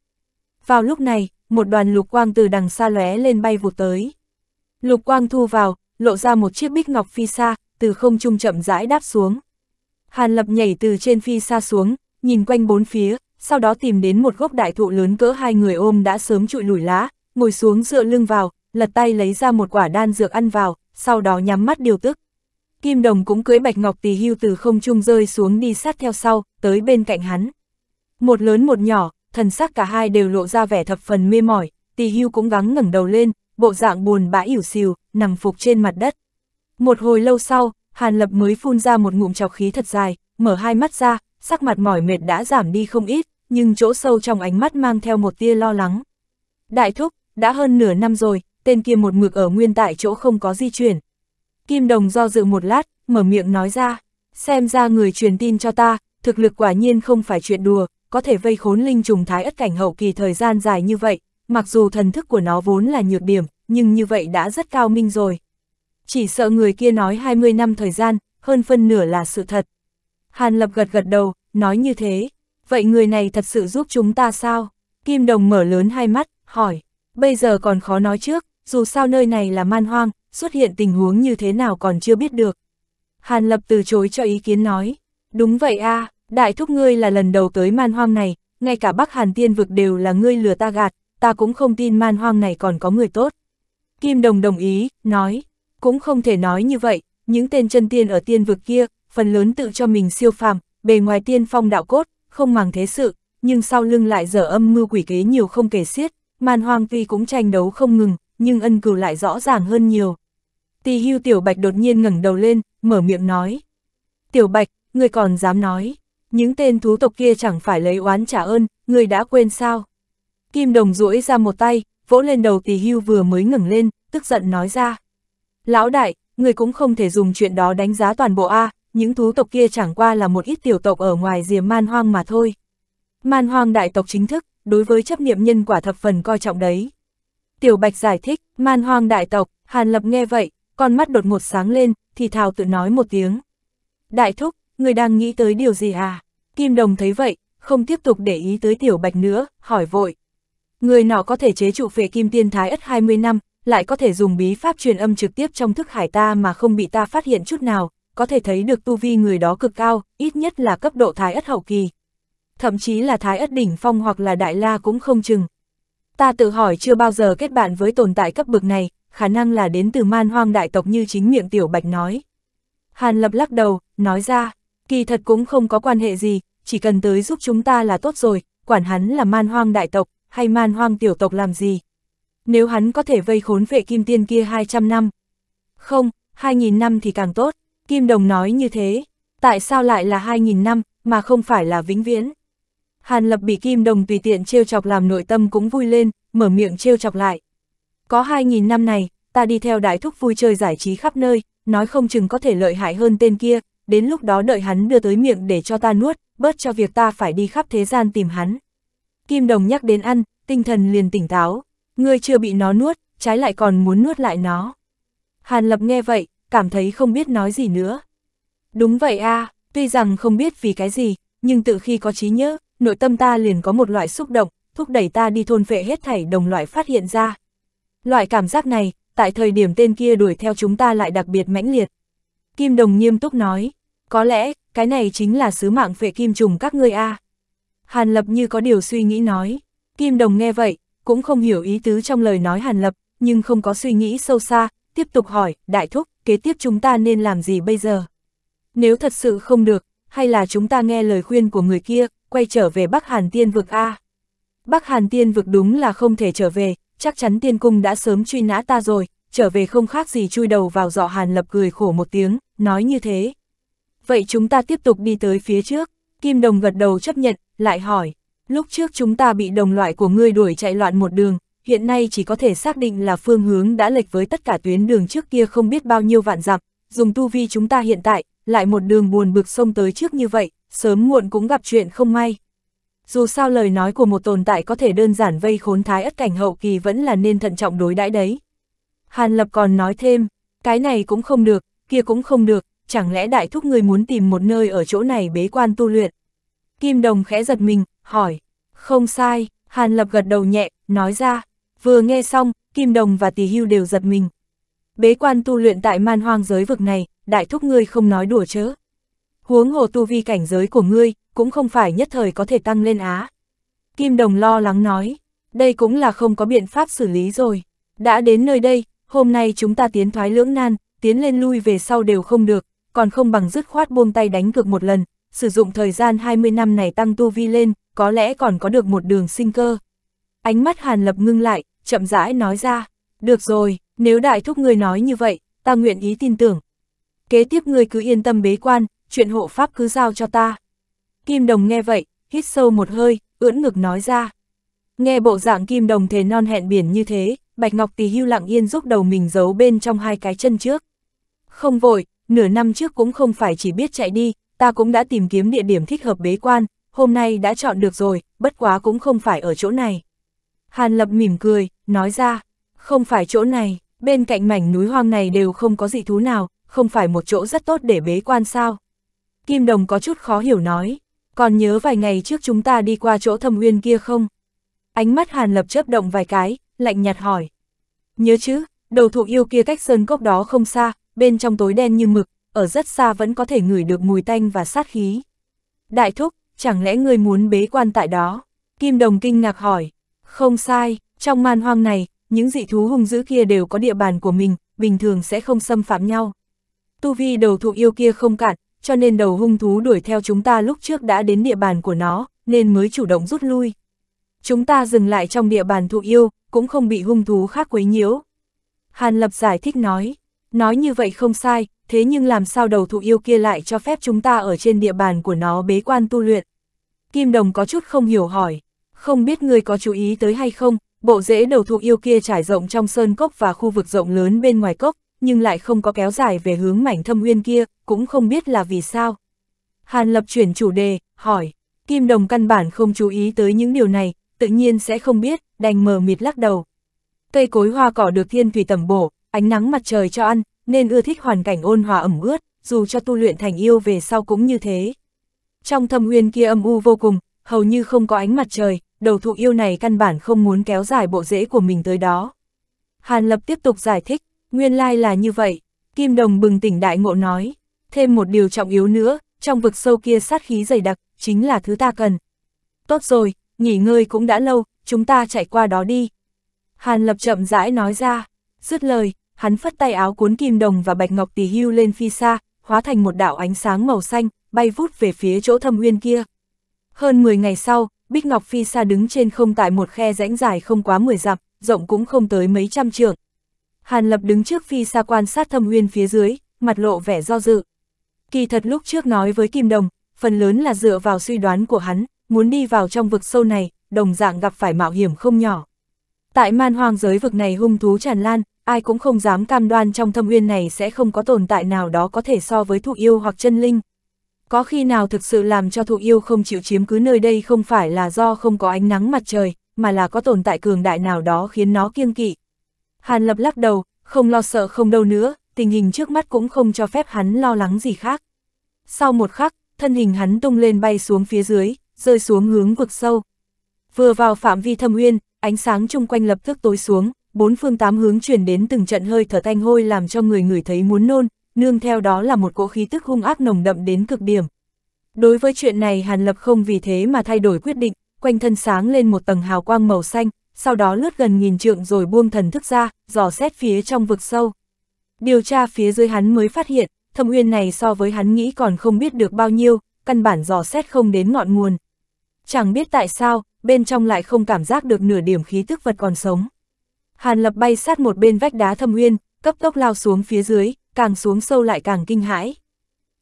Vào lúc này, một đoàn lục quang từ đằng xa lóe lên bay vụt tới. Lục quang thu vào, lộ ra một chiếc bích ngọc phi xa, từ không trung chậm rãi đáp xuống. Hàn Lập nhảy từ trên phi xa xuống, nhìn quanh bốn phía, sau đó tìm đến một gốc đại thụ lớn cỡ hai người ôm đã sớm trụi lủi lá, ngồi xuống dựa lưng vào, lật tay lấy ra một quả đan dược ăn vào, sau đó nhắm mắt điều tức. Kim Đồng cũng cưỡi Bạch Ngọc Tỳ Hưu từ không trung rơi xuống đi sát theo sau, tới bên cạnh hắn. Một lớn một nhỏ, thần sắc cả hai đều lộ ra vẻ thập phần mê mỏi, Tỳ Hưu cũng gắng ngẩng đầu lên, bộ dạng buồn bã ỉu xìu, nằm phục trên mặt đất. Một hồi lâu sau, Hàn Lập mới phun ra một ngụm chọc khí thật dài, mở hai mắt ra, sắc mặt mỏi mệt đã giảm đi không ít, nhưng chỗ sâu trong ánh mắt mang theo một tia lo lắng. Đại thúc, đã hơn nửa năm rồi, tên kia một mực ở nguyên tại chỗ không có di chuyển. Kim Đồng do dự một lát, mở miệng nói ra, xem ra người truyền tin cho ta, thực lực quả nhiên không phải chuyện đùa, có thể vây khốn linh trùng thái ất cảnh hậu kỳ thời gian dài như vậy, mặc dù thần thức của nó vốn là nhược điểm, nhưng như vậy đã rất cao minh rồi chỉ sợ người kia nói 20 năm thời gian, hơn phân nửa là sự thật. Hàn Lập gật gật đầu, nói như thế, vậy người này thật sự giúp chúng ta sao? Kim Đồng mở lớn hai mắt, hỏi, bây giờ còn khó nói trước, dù sao nơi này là man hoang, xuất hiện tình huống như thế nào còn chưa biết được. Hàn Lập từ chối cho ý kiến nói, đúng vậy a à, đại thúc ngươi là lần đầu tới man hoang này, ngay cả Bắc Hàn Tiên vực đều là ngươi lừa ta gạt, ta cũng không tin man hoang này còn có người tốt. Kim Đồng đồng ý, nói, cũng không thể nói như vậy, những tên chân tiên ở tiên vực kia, phần lớn tự cho mình siêu phàm, bề ngoài tiên phong đạo cốt, không màng thế sự, nhưng sau lưng lại dở âm mưu quỷ kế nhiều không kể xiết, màn hoang tuy cũng tranh đấu không ngừng, nhưng ân cửu lại rõ ràng hơn nhiều. tì hưu tiểu bạch đột nhiên ngẩng đầu lên, mở miệng nói. Tiểu bạch, người còn dám nói, những tên thú tộc kia chẳng phải lấy oán trả ơn, người đã quên sao. Kim đồng duỗi ra một tay, vỗ lên đầu tì hưu vừa mới ngẩng lên, tức giận nói ra. Lão đại, người cũng không thể dùng chuyện đó đánh giá toàn bộ A, những thú tộc kia chẳng qua là một ít tiểu tộc ở ngoài diềm man hoang mà thôi. Man hoang đại tộc chính thức, đối với chấp niệm nhân quả thập phần coi trọng đấy. Tiểu Bạch giải thích, man hoang đại tộc, Hàn Lập nghe vậy, con mắt đột ngột sáng lên, thì thào tự nói một tiếng. Đại thúc, người đang nghĩ tới điều gì à? Kim Đồng thấy vậy, không tiếp tục để ý tới Tiểu Bạch nữa, hỏi vội. Người nọ có thể chế trụ về Kim Tiên Thái Ất 20 năm, lại có thể dùng bí pháp truyền âm trực tiếp trong thức hải ta mà không bị ta phát hiện chút nào, có thể thấy được tu vi người đó cực cao, ít nhất là cấp độ thái ất hậu kỳ. Thậm chí là thái ất đỉnh phong hoặc là đại la cũng không chừng. Ta tự hỏi chưa bao giờ kết bạn với tồn tại cấp bậc này, khả năng là đến từ man hoang đại tộc như chính miệng tiểu bạch nói. Hàn lập lắc đầu, nói ra, kỳ thật cũng không có quan hệ gì, chỉ cần tới giúp chúng ta là tốt rồi, quản hắn là man hoang đại tộc, hay man hoang tiểu tộc làm gì nếu hắn có thể vây khốn vệ kim tiên kia 200 năm. Không, 2.000 năm thì càng tốt, Kim Đồng nói như thế, tại sao lại là 2.000 năm, mà không phải là vĩnh viễn. Hàn Lập bị Kim Đồng tùy tiện trêu chọc làm nội tâm cũng vui lên, mở miệng trêu chọc lại. Có 2.000 năm này, ta đi theo đại thúc vui chơi giải trí khắp nơi, nói không chừng có thể lợi hại hơn tên kia, đến lúc đó đợi hắn đưa tới miệng để cho ta nuốt, bớt cho việc ta phải đi khắp thế gian tìm hắn. Kim Đồng nhắc đến ăn, tinh thần liền tỉnh táo. Ngươi chưa bị nó nuốt, trái lại còn muốn nuốt lại nó. Hàn Lập nghe vậy, cảm thấy không biết nói gì nữa. Đúng vậy a, à, tuy rằng không biết vì cái gì, nhưng từ khi có trí nhớ, nội tâm ta liền có một loại xúc động, thúc đẩy ta đi thôn vệ hết thảy đồng loại phát hiện ra. Loại cảm giác này, tại thời điểm tên kia đuổi theo chúng ta lại đặc biệt mãnh liệt. Kim Đồng nghiêm túc nói, có lẽ, cái này chính là sứ mạng phệ kim trùng các ngươi a. À. Hàn Lập như có điều suy nghĩ nói, Kim Đồng nghe vậy, cũng không hiểu ý tứ trong lời nói Hàn Lập, nhưng không có suy nghĩ sâu xa, tiếp tục hỏi, đại thúc, kế tiếp chúng ta nên làm gì bây giờ? Nếu thật sự không được, hay là chúng ta nghe lời khuyên của người kia, quay trở về Bắc Hàn Tiên vực A? Bắc Hàn Tiên vực đúng là không thể trở về, chắc chắn Tiên Cung đã sớm truy nã ta rồi, trở về không khác gì chui đầu vào dọ Hàn Lập cười khổ một tiếng, nói như thế. Vậy chúng ta tiếp tục đi tới phía trước, Kim Đồng gật đầu chấp nhận, lại hỏi. Lúc trước chúng ta bị đồng loại của ngươi đuổi chạy loạn một đường, hiện nay chỉ có thể xác định là phương hướng đã lệch với tất cả tuyến đường trước kia không biết bao nhiêu vạn dặm, dùng tu vi chúng ta hiện tại, lại một đường buồn bực sông tới trước như vậy, sớm muộn cũng gặp chuyện không may. Dù sao lời nói của một tồn tại có thể đơn giản vây khốn thái ất cảnh hậu kỳ vẫn là nên thận trọng đối đãi đấy. Hàn Lập còn nói thêm, cái này cũng không được, kia cũng không được, chẳng lẽ đại thúc người muốn tìm một nơi ở chỗ này bế quan tu luyện. Kim Đồng khẽ giật mình, hỏi, không sai, Hàn Lập gật đầu nhẹ, nói ra, vừa nghe xong, Kim Đồng và Tỳ Hưu đều giật mình. Bế quan tu luyện tại man hoang giới vực này, đại thúc ngươi không nói đùa chớ. Huống hồ tu vi cảnh giới của ngươi, cũng không phải nhất thời có thể tăng lên á. Kim Đồng lo lắng nói, đây cũng là không có biện pháp xử lý rồi. Đã đến nơi đây, hôm nay chúng ta tiến thoái lưỡng nan, tiến lên lui về sau đều không được, còn không bằng dứt khoát buông tay đánh cược một lần, sử dụng thời gian 20 năm này tăng tu vi lên, có lẽ còn có được một đường sinh cơ. Ánh mắt Hàn Lập ngưng lại, chậm rãi nói ra, được rồi, nếu đại thúc ngươi nói như vậy, ta nguyện ý tin tưởng. Kế tiếp ngươi cứ yên tâm bế quan, chuyện hộ pháp cứ giao cho ta. Kim Đồng nghe vậy, hít sâu một hơi, ưỡn ngực nói ra. Nghe bộ dạng Kim Đồng thề non hẹn biển như thế, Bạch Ngọc Tì hưu lặng yên giúp đầu mình giấu bên trong hai cái chân trước. Không vội, nửa năm trước cũng không phải chỉ biết chạy đi, ta cũng đã tìm kiếm địa điểm thích hợp bế quan, hôm nay đã chọn được rồi, bất quá cũng không phải ở chỗ này. Hàn Lập mỉm cười, nói ra, không phải chỗ này, bên cạnh mảnh núi hoang này đều không có dị thú nào, không phải một chỗ rất tốt để bế quan sao. Kim Đồng có chút khó hiểu nói, còn nhớ vài ngày trước chúng ta đi qua chỗ thâm uyên kia không? Ánh mắt Hàn Lập chớp động vài cái, lạnh nhạt hỏi. Nhớ chứ, đầu thụ yêu kia cách sơn cốc đó không xa, bên trong tối đen như mực, ở rất xa vẫn có thể ngửi được mùi tanh và sát khí. Đại thúc, chẳng lẽ người muốn bế quan tại đó? Kim Đồng kinh ngạc hỏi. Không sai, trong man hoang này, những dị thú hung dữ kia đều có địa bàn của mình, bình thường sẽ không xâm phạm nhau. Tu vi đầu thụ yêu kia không cạn, cho nên đầu hung thú đuổi theo chúng ta lúc trước đã đến địa bàn của nó, nên mới chủ động rút lui. Chúng ta dừng lại trong địa bàn thụ yêu, cũng không bị hung thú khác quấy nhiễu. Hàn Lập giải thích nói. Nói như vậy không sai, thế nhưng làm sao đầu thụ yêu kia lại cho phép chúng ta ở trên địa bàn của nó bế quan tu luyện? Kim Đồng có chút không hiểu hỏi, không biết người có chú ý tới hay không, bộ rễ đầu thụ yêu kia trải rộng trong sơn cốc và khu vực rộng lớn bên ngoài cốc, nhưng lại không có kéo dài về hướng mảnh thâm uyên kia, cũng không biết là vì sao. Hàn Lập chuyển chủ đề, hỏi, Kim Đồng căn bản không chú ý tới những điều này, tự nhiên sẽ không biết, đành mờ mịt lắc đầu. Cây cối hoa cỏ được thiên thủy tẩm bổ, ánh nắng mặt trời cho ăn, nên ưa thích hoàn cảnh ôn hòa ẩm ướt, dù cho tu luyện thành yêu về sau cũng như thế. Trong thâm nguyên kia âm u vô cùng, hầu như không có ánh mặt trời, đầu thụ yêu này căn bản không muốn kéo dài bộ rễ của mình tới đó. Hàn Lập tiếp tục giải thích, nguyên lai là như vậy, Kim Đồng bừng tỉnh đại ngộ nói, thêm một điều trọng yếu nữa, trong vực sâu kia sát khí dày đặc, chính là thứ ta cần. Tốt rồi, nghỉ ngơi cũng đã lâu, chúng ta chạy qua đó đi. Hàn Lập chậm rãi nói ra, Dứt lời, hắn phất tay áo cuốn kim đồng và bạch ngọc tỷ hưu lên phi xa, hóa thành một đạo ánh sáng màu xanh, bay vút về phía chỗ thâm uyên kia. Hơn 10 ngày sau, Bích Ngọc Phi xa đứng trên không tại một khe rãnh dài không quá 10 dặm, rộng cũng không tới mấy trăm trượng. Hàn Lập đứng trước Phi xa quan sát thâm uyên phía dưới, mặt lộ vẻ do dự. Kỳ thật lúc trước nói với Kim Đồng, phần lớn là dựa vào suy đoán của hắn, muốn đi vào trong vực sâu này, đồng dạng gặp phải mạo hiểm không nhỏ. Tại man hoang giới vực này hung thú tràn lan, ai cũng không dám cam đoan trong thâm uyên này sẽ không có tồn tại nào đó có thể so với thụ yêu hoặc chân linh. Có khi nào thực sự làm cho thụ yêu không chịu chiếm cứ nơi đây không phải là do không có ánh nắng mặt trời, mà là có tồn tại cường đại nào đó khiến nó kiêng kỵ. Hàn lập lắc đầu, không lo sợ không đâu nữa, tình hình trước mắt cũng không cho phép hắn lo lắng gì khác. Sau một khắc, thân hình hắn tung lên bay xuống phía dưới, rơi xuống hướng vực sâu. Vừa vào phạm vi thâm uyên, ánh sáng chung quanh lập tức tối xuống, bốn phương tám hướng chuyển đến từng trận hơi thở thanh hôi làm cho người người thấy muốn nôn, nương theo đó là một cỗ khí tức hung ác nồng đậm đến cực điểm. Đối với chuyện này Hàn Lập không vì thế mà thay đổi quyết định, quanh thân sáng lên một tầng hào quang màu xanh, sau đó lướt gần nghìn trượng rồi buông thần thức ra, dò xét phía trong vực sâu. Điều tra phía dưới hắn mới phát hiện, thâm uyên này so với hắn nghĩ còn không biết được bao nhiêu, căn bản dò xét không đến ngọn nguồn. Chẳng biết tại sao, bên trong lại không cảm giác được nửa điểm khí tức vật còn sống. Hàn Lập bay sát một bên vách đá thâm uyên, cấp tốc lao xuống phía dưới, càng xuống sâu lại càng kinh hãi.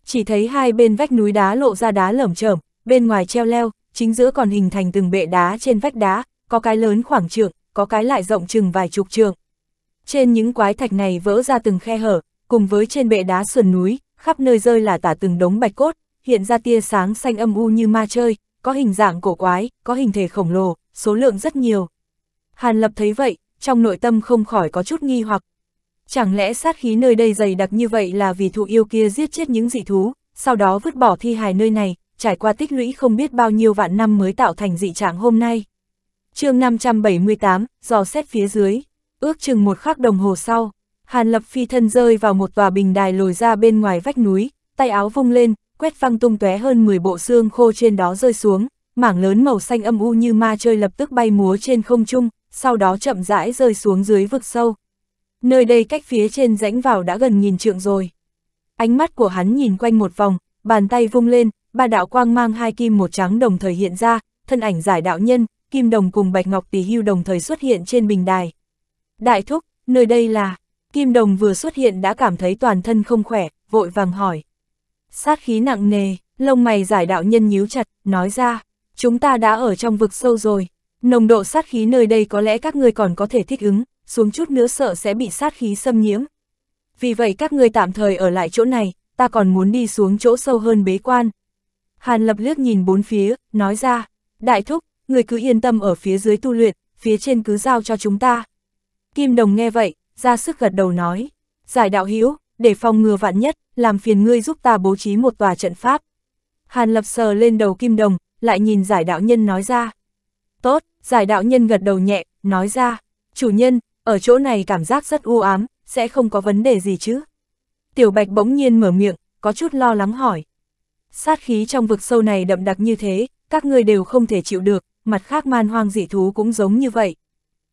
Chỉ thấy hai bên vách núi đá lộ ra đá lởm chởm, bên ngoài treo leo, chính giữa còn hình thành từng bệ đá trên vách đá, có cái lớn khoảng trượng, có cái lại rộng chừng vài chục trượng. Trên những quái thạch này vỡ ra từng khe hở, cùng với trên bệ đá sườn núi, khắp nơi rơi là tả từng đống bạch cốt, hiện ra tia sáng xanh âm u như ma chơi, có hình dạng cổ quái, có hình thể khổng lồ, số lượng rất nhiều. Hàn Lập thấy vậy, trong nội tâm không khỏi có chút nghi hoặc. Chẳng lẽ sát khí nơi đây dày đặc như vậy là vì thụ yêu kia giết chết những dị thú, sau đó vứt bỏ thi hài nơi này, trải qua tích lũy không biết bao nhiêu vạn năm mới tạo thành dị trạng hôm nay. chương 578, dò xét phía dưới, ước chừng một khắc đồng hồ sau, Hàn Lập phi thân rơi vào một tòa bình đài lồi ra bên ngoài vách núi, tay áo vung lên, quét văng tung tóe hơn 10 bộ xương khô trên đó rơi xuống, mảng lớn màu xanh âm u như ma chơi lập tức bay múa trên không trung, sau đó chậm rãi rơi xuống dưới vực sâu. Nơi đây cách phía trên rãnh vào đã gần nhìn trượng rồi. Ánh mắt của hắn nhìn quanh một vòng, bàn tay vung lên, ba đạo quang mang hai kim một trắng đồng thời hiện ra, thân ảnh giải đạo nhân, kim đồng cùng bạch ngọc tỷ hưu đồng thời xuất hiện trên bình đài. Đại thúc, nơi đây là... Kim đồng vừa xuất hiện đã cảm thấy toàn thân không khỏe, vội vàng hỏi sát khí nặng nề, lông mày giải đạo nhân nhíu chặt, nói ra, chúng ta đã ở trong vực sâu rồi, nồng độ sát khí nơi đây có lẽ các người còn có thể thích ứng, xuống chút nữa sợ sẽ bị sát khí xâm nhiễm. Vì vậy các người tạm thời ở lại chỗ này, ta còn muốn đi xuống chỗ sâu hơn bế quan. Hàn lập liếc nhìn bốn phía, nói ra, đại thúc, người cứ yên tâm ở phía dưới tu luyện, phía trên cứ giao cho chúng ta. Kim Đồng nghe vậy, ra sức gật đầu nói, giải đạo hiếu để phòng ngừa vạn nhất, làm phiền ngươi giúp ta bố trí một tòa trận pháp. Hàn lập sờ lên đầu kim đồng, lại nhìn giải đạo nhân nói ra. Tốt, giải đạo nhân gật đầu nhẹ, nói ra. Chủ nhân, ở chỗ này cảm giác rất u ám, sẽ không có vấn đề gì chứ. Tiểu bạch bỗng nhiên mở miệng, có chút lo lắng hỏi. Sát khí trong vực sâu này đậm đặc như thế, các ngươi đều không thể chịu được, mặt khác man hoang dị thú cũng giống như vậy.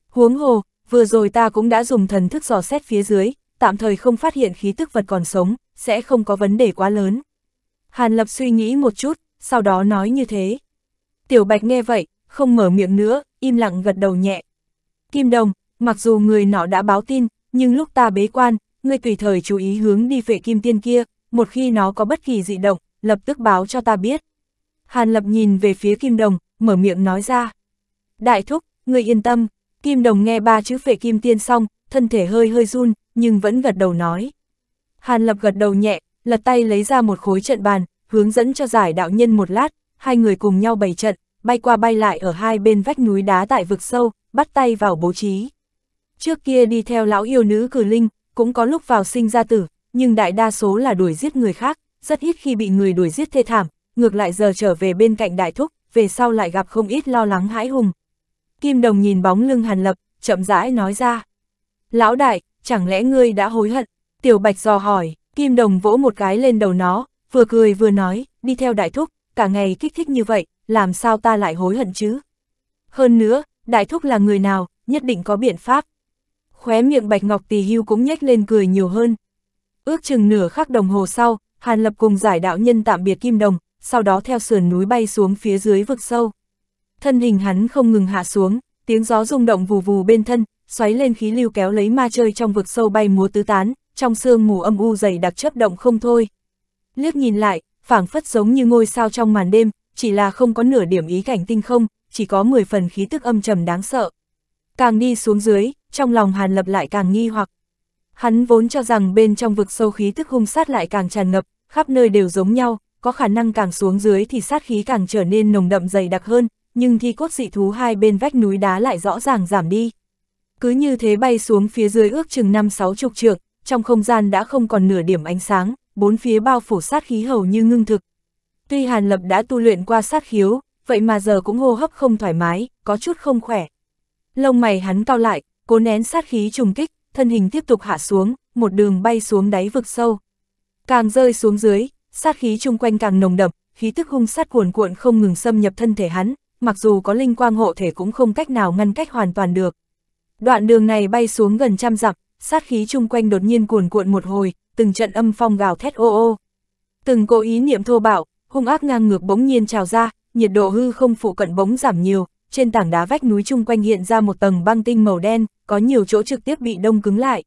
Huống hồ, vừa rồi ta cũng đã dùng thần thức dò xét phía dưới, tạm thời không phát hiện khí tức vật còn sống, sẽ không có vấn đề quá lớn. Hàn Lập suy nghĩ một chút, sau đó nói như thế. Tiểu Bạch nghe vậy, không mở miệng nữa, im lặng gật đầu nhẹ. Kim Đồng, mặc dù người nọ đã báo tin, nhưng lúc ta bế quan, ngươi tùy thời chú ý hướng đi về kim tiên kia, một khi nó có bất kỳ dị động, lập tức báo cho ta biết. Hàn Lập nhìn về phía Kim Đồng, mở miệng nói ra. Đại thúc, ngươi yên tâm, Kim Đồng nghe ba chữ phệ kim tiên xong, thân thể hơi hơi run, nhưng vẫn gật đầu nói. Hàn Lập gật đầu nhẹ, lật tay lấy ra một khối trận bàn, hướng dẫn cho giải đạo nhân một lát, hai người cùng nhau bày trận, bay qua bay lại ở hai bên vách núi đá tại vực sâu, bắt tay vào bố trí. Trước kia đi theo lão yêu nữ cử linh, cũng có lúc vào sinh ra tử, nhưng đại đa số là đuổi giết người khác, rất ít khi bị người đuổi giết thê thảm, ngược lại giờ trở về bên cạnh đại thúc, về sau lại gặp không ít lo lắng hãi hùng. Kim Đồng nhìn bóng lưng Hàn Lập, chậm rãi nói ra. Lão đại, chẳng lẽ ngươi đã hối hận? Tiểu Bạch dò hỏi, Kim Đồng vỗ một cái lên đầu nó, vừa cười vừa nói, đi theo đại thúc, cả ngày kích thích như vậy, làm sao ta lại hối hận chứ? Hơn nữa, đại thúc là người nào, nhất định có biện pháp. Khóe miệng Bạch Ngọc Tì Hưu cũng nhếch lên cười nhiều hơn. Ước chừng nửa khắc đồng hồ sau, Hàn Lập cùng giải đạo nhân tạm biệt Kim Đồng, sau đó theo sườn núi bay xuống phía dưới vực sâu. Thân hình hắn không ngừng hạ xuống, tiếng gió rung động vù vù bên thân, xoáy lên khí lưu kéo lấy ma chơi trong vực sâu bay múa tứ tán, trong sương mù âm u dày đặc chớp động không thôi. Liếc nhìn lại, phảng phất giống như ngôi sao trong màn đêm, chỉ là không có nửa điểm ý cảnh tinh không, chỉ có 10 phần khí tức âm trầm đáng sợ. Càng đi xuống dưới, trong lòng Hàn Lập lại càng nghi hoặc. Hắn vốn cho rằng bên trong vực sâu khí tức hung sát lại càng tràn ngập, khắp nơi đều giống nhau, có khả năng càng xuống dưới thì sát khí càng trở nên nồng đậm dày đặc hơn, nhưng thi cốt dị thú hai bên vách núi đá lại rõ ràng giảm đi cứ như thế bay xuống phía dưới ước chừng năm sáu chục trượng, trong không gian đã không còn nửa điểm ánh sáng, bốn phía bao phủ sát khí hầu như ngưng thực. Tuy Hàn Lập đã tu luyện qua sát khiếu, vậy mà giờ cũng hô hấp không thoải mái, có chút không khỏe. Lông mày hắn cao lại, cố nén sát khí trùng kích, thân hình tiếp tục hạ xuống, một đường bay xuống đáy vực sâu. Càng rơi xuống dưới, sát khí chung quanh càng nồng đậm, khí tức hung sát cuồn cuộn không ngừng xâm nhập thân thể hắn, mặc dù có linh quang hộ thể cũng không cách nào ngăn cách hoàn toàn được. Đoạn đường này bay xuống gần trăm dặm, sát khí chung quanh đột nhiên cuồn cuộn một hồi, từng trận âm phong gào thét ô ô. Từng cố ý niệm thô bạo, hung ác ngang ngược bỗng nhiên trào ra, nhiệt độ hư không phụ cận bỗng giảm nhiều, trên tảng đá vách núi chung quanh hiện ra một tầng băng tinh màu đen, có nhiều chỗ trực tiếp bị đông cứng lại.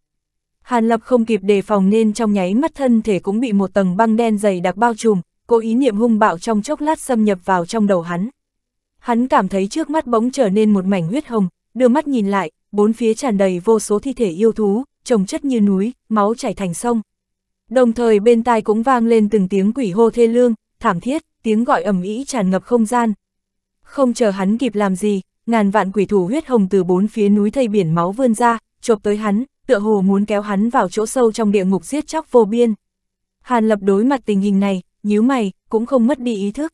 Hàn Lập không kịp đề phòng nên trong nháy mắt thân thể cũng bị một tầng băng đen dày đặc bao trùm, cố ý niệm hung bạo trong chốc lát xâm nhập vào trong đầu hắn. Hắn cảm thấy trước mắt bỗng trở nên một mảnh huyết hồng, đưa mắt nhìn lại, bốn phía tràn đầy vô số thi thể yêu thú, trồng chất như núi, máu chảy thành sông. Đồng thời bên tai cũng vang lên từng tiếng quỷ hô thê lương, thảm thiết, tiếng gọi ầm ĩ tràn ngập không gian. Không chờ hắn kịp làm gì, ngàn vạn quỷ thủ huyết hồng từ bốn phía núi thây biển máu vươn ra, chộp tới hắn, tựa hồ muốn kéo hắn vào chỗ sâu trong địa ngục giết chóc vô biên. Hàn Lập đối mặt tình hình này, nhíu mày, cũng không mất đi ý thức.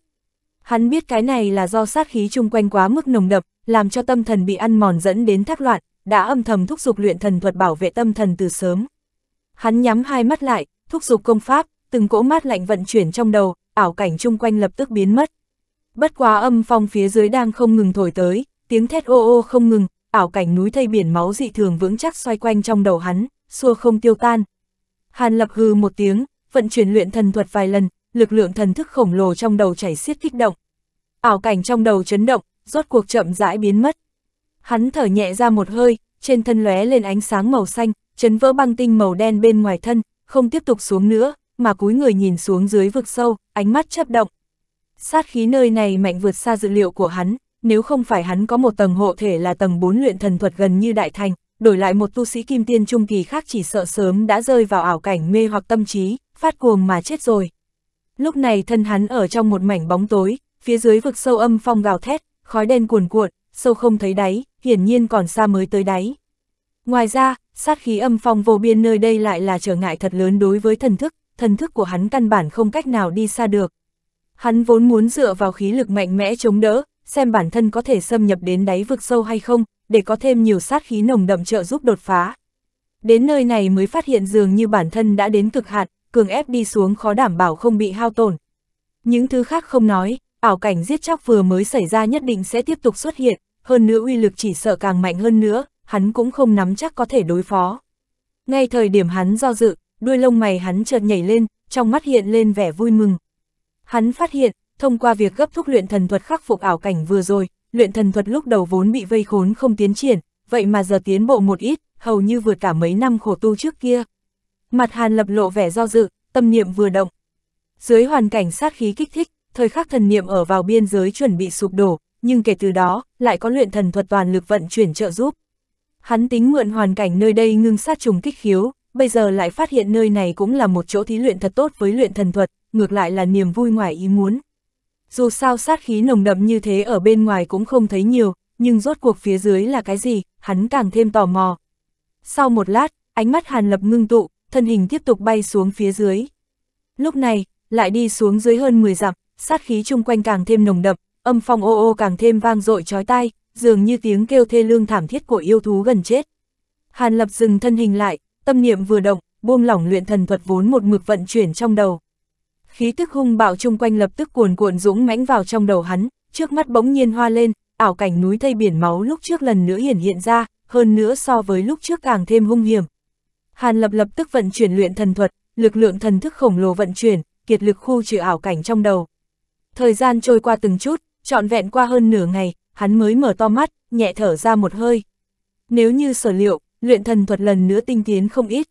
Hắn biết cái này là do sát khí chung quanh quá mức nồng đậm, làm cho tâm thần bị ăn mòn dẫn đến thác loạn, đã âm thầm thúc giục luyện thần thuật bảo vệ tâm thần từ sớm. Hắn nhắm hai mắt lại, thúc giục công pháp, từng cỗ mát lạnh vận chuyển trong đầu, ảo cảnh chung quanh lập tức biến mất. Bất quá âm phong phía dưới đang không ngừng thổi tới, tiếng thét ô ô không ngừng, ảo cảnh núi thây biển máu dị thường vững chắc xoay quanh trong đầu hắn, xua không tiêu tan. Hàn lập hư một tiếng, vận chuyển luyện thần thuật vài lần, lực lượng thần thức khổng lồ trong đầu chảy xiết kích động. Ảo cảnh trong đầu chấn động, rốt cuộc chậm rãi biến mất. Hắn thở nhẹ ra một hơi, trên thân lóe lên ánh sáng màu xanh, chấn vỡ băng tinh màu đen bên ngoài thân, không tiếp tục xuống nữa, mà cúi người nhìn xuống dưới vực sâu, ánh mắt chấp động. Sát khí nơi này mạnh vượt xa dự liệu của hắn, nếu không phải hắn có một tầng hộ thể là tầng 4 luyện thần thuật gần như đại thành, đổi lại một tu sĩ kim tiên trung kỳ khác chỉ sợ sớm đã rơi vào ảo cảnh mê hoặc tâm trí, phát cuồng mà chết rồi. Lúc này thân hắn ở trong một mảnh bóng tối, phía dưới vực sâu âm phong gào thét, khói đen cuồn cuộn, sâu không thấy đáy, hiển nhiên còn xa mới tới đáy. Ngoài ra, sát khí âm phong vô biên nơi đây lại là trở ngại thật lớn đối với thần thức, thần thức của hắn căn bản không cách nào đi xa được. Hắn vốn muốn dựa vào khí lực mạnh mẽ chống đỡ, xem bản thân có thể xâm nhập đến đáy vực sâu hay không, để có thêm nhiều sát khí nồng đậm trợ giúp đột phá. Đến nơi này mới phát hiện dường như bản thân đã đến cực hạn, cường ép đi xuống khó đảm bảo không bị hao tổn. Những thứ khác không nói, ảo cảnh giết chóc vừa mới xảy ra nhất định sẽ tiếp tục xuất hiện, hơn nữa uy lực chỉ sợ càng mạnh hơn nữa, hắn cũng không nắm chắc có thể đối phó. Ngay thời điểm hắn do dự, đuôi lông mày hắn chợt nhảy lên, trong mắt hiện lên vẻ vui mừng. Hắn phát hiện, thông qua việc gấp thúc luyện thần thuật khắc phục ảo cảnh vừa rồi, luyện thần thuật lúc đầu vốn bị vây khốn không tiến triển, vậy mà giờ tiến bộ một ít, hầu như vượt cả mấy năm khổ tu trước kia. Mặt Hàn lập lộ vẻ do dự, tâm niệm vừa động. Dưới hoàn cảnh sát khí kích thích, thời khắc thần niệm ở vào biên giới chuẩn bị sụp đổ, nhưng kể từ đó, lại có luyện thần thuật toàn lực vận chuyển trợ giúp. Hắn tính mượn hoàn cảnh nơi đây ngưng sát trùng kích khiếu, bây giờ lại phát hiện nơi này cũng là một chỗ thí luyện thật tốt với luyện thần thuật, ngược lại là niềm vui ngoài ý muốn. Dù sao sát khí nồng đậm như thế ở bên ngoài cũng không thấy nhiều, nhưng rốt cuộc phía dưới là cái gì, hắn càng thêm tò mò. Sau một lát, ánh mắt Hàn Lập ngưng tụ, thân hình tiếp tục bay xuống phía dưới. Lúc này, lại đi xuống dưới hơn 10 dặm, sát khí chung quanh càng thêm nồng đậm, âm phong ô ô càng thêm vang dội chói tai, dường như tiếng kêu thê lương thảm thiết của yêu thú gần chết. Hàn Lập dừng thân hình lại, tâm niệm vừa động, buông lỏng luyện thần thuật vốn một mực vận chuyển trong đầu. Khí tức hung bạo chung quanh lập tức cuồn cuộn dũng mãnh vào trong đầu hắn, trước mắt bỗng nhiên hoa lên, ảo cảnh núi thây biển máu lúc trước lần nữa hiển hiện ra, hơn nữa so với lúc trước càng thêm hung hiểm. Hàn Lập lập tức vận chuyển luyện thần thuật, lực lượng thần thức khổng lồ vận chuyển, kiệt lực khu trừ ảo cảnh trong đầu. Thời gian trôi qua từng chút, trọn vẹn qua hơn nửa ngày, hắn mới mở to mắt, nhẹ thở ra một hơi. Nếu như sở liệu, luyện thần thuật lần nữa tinh tiến không ít.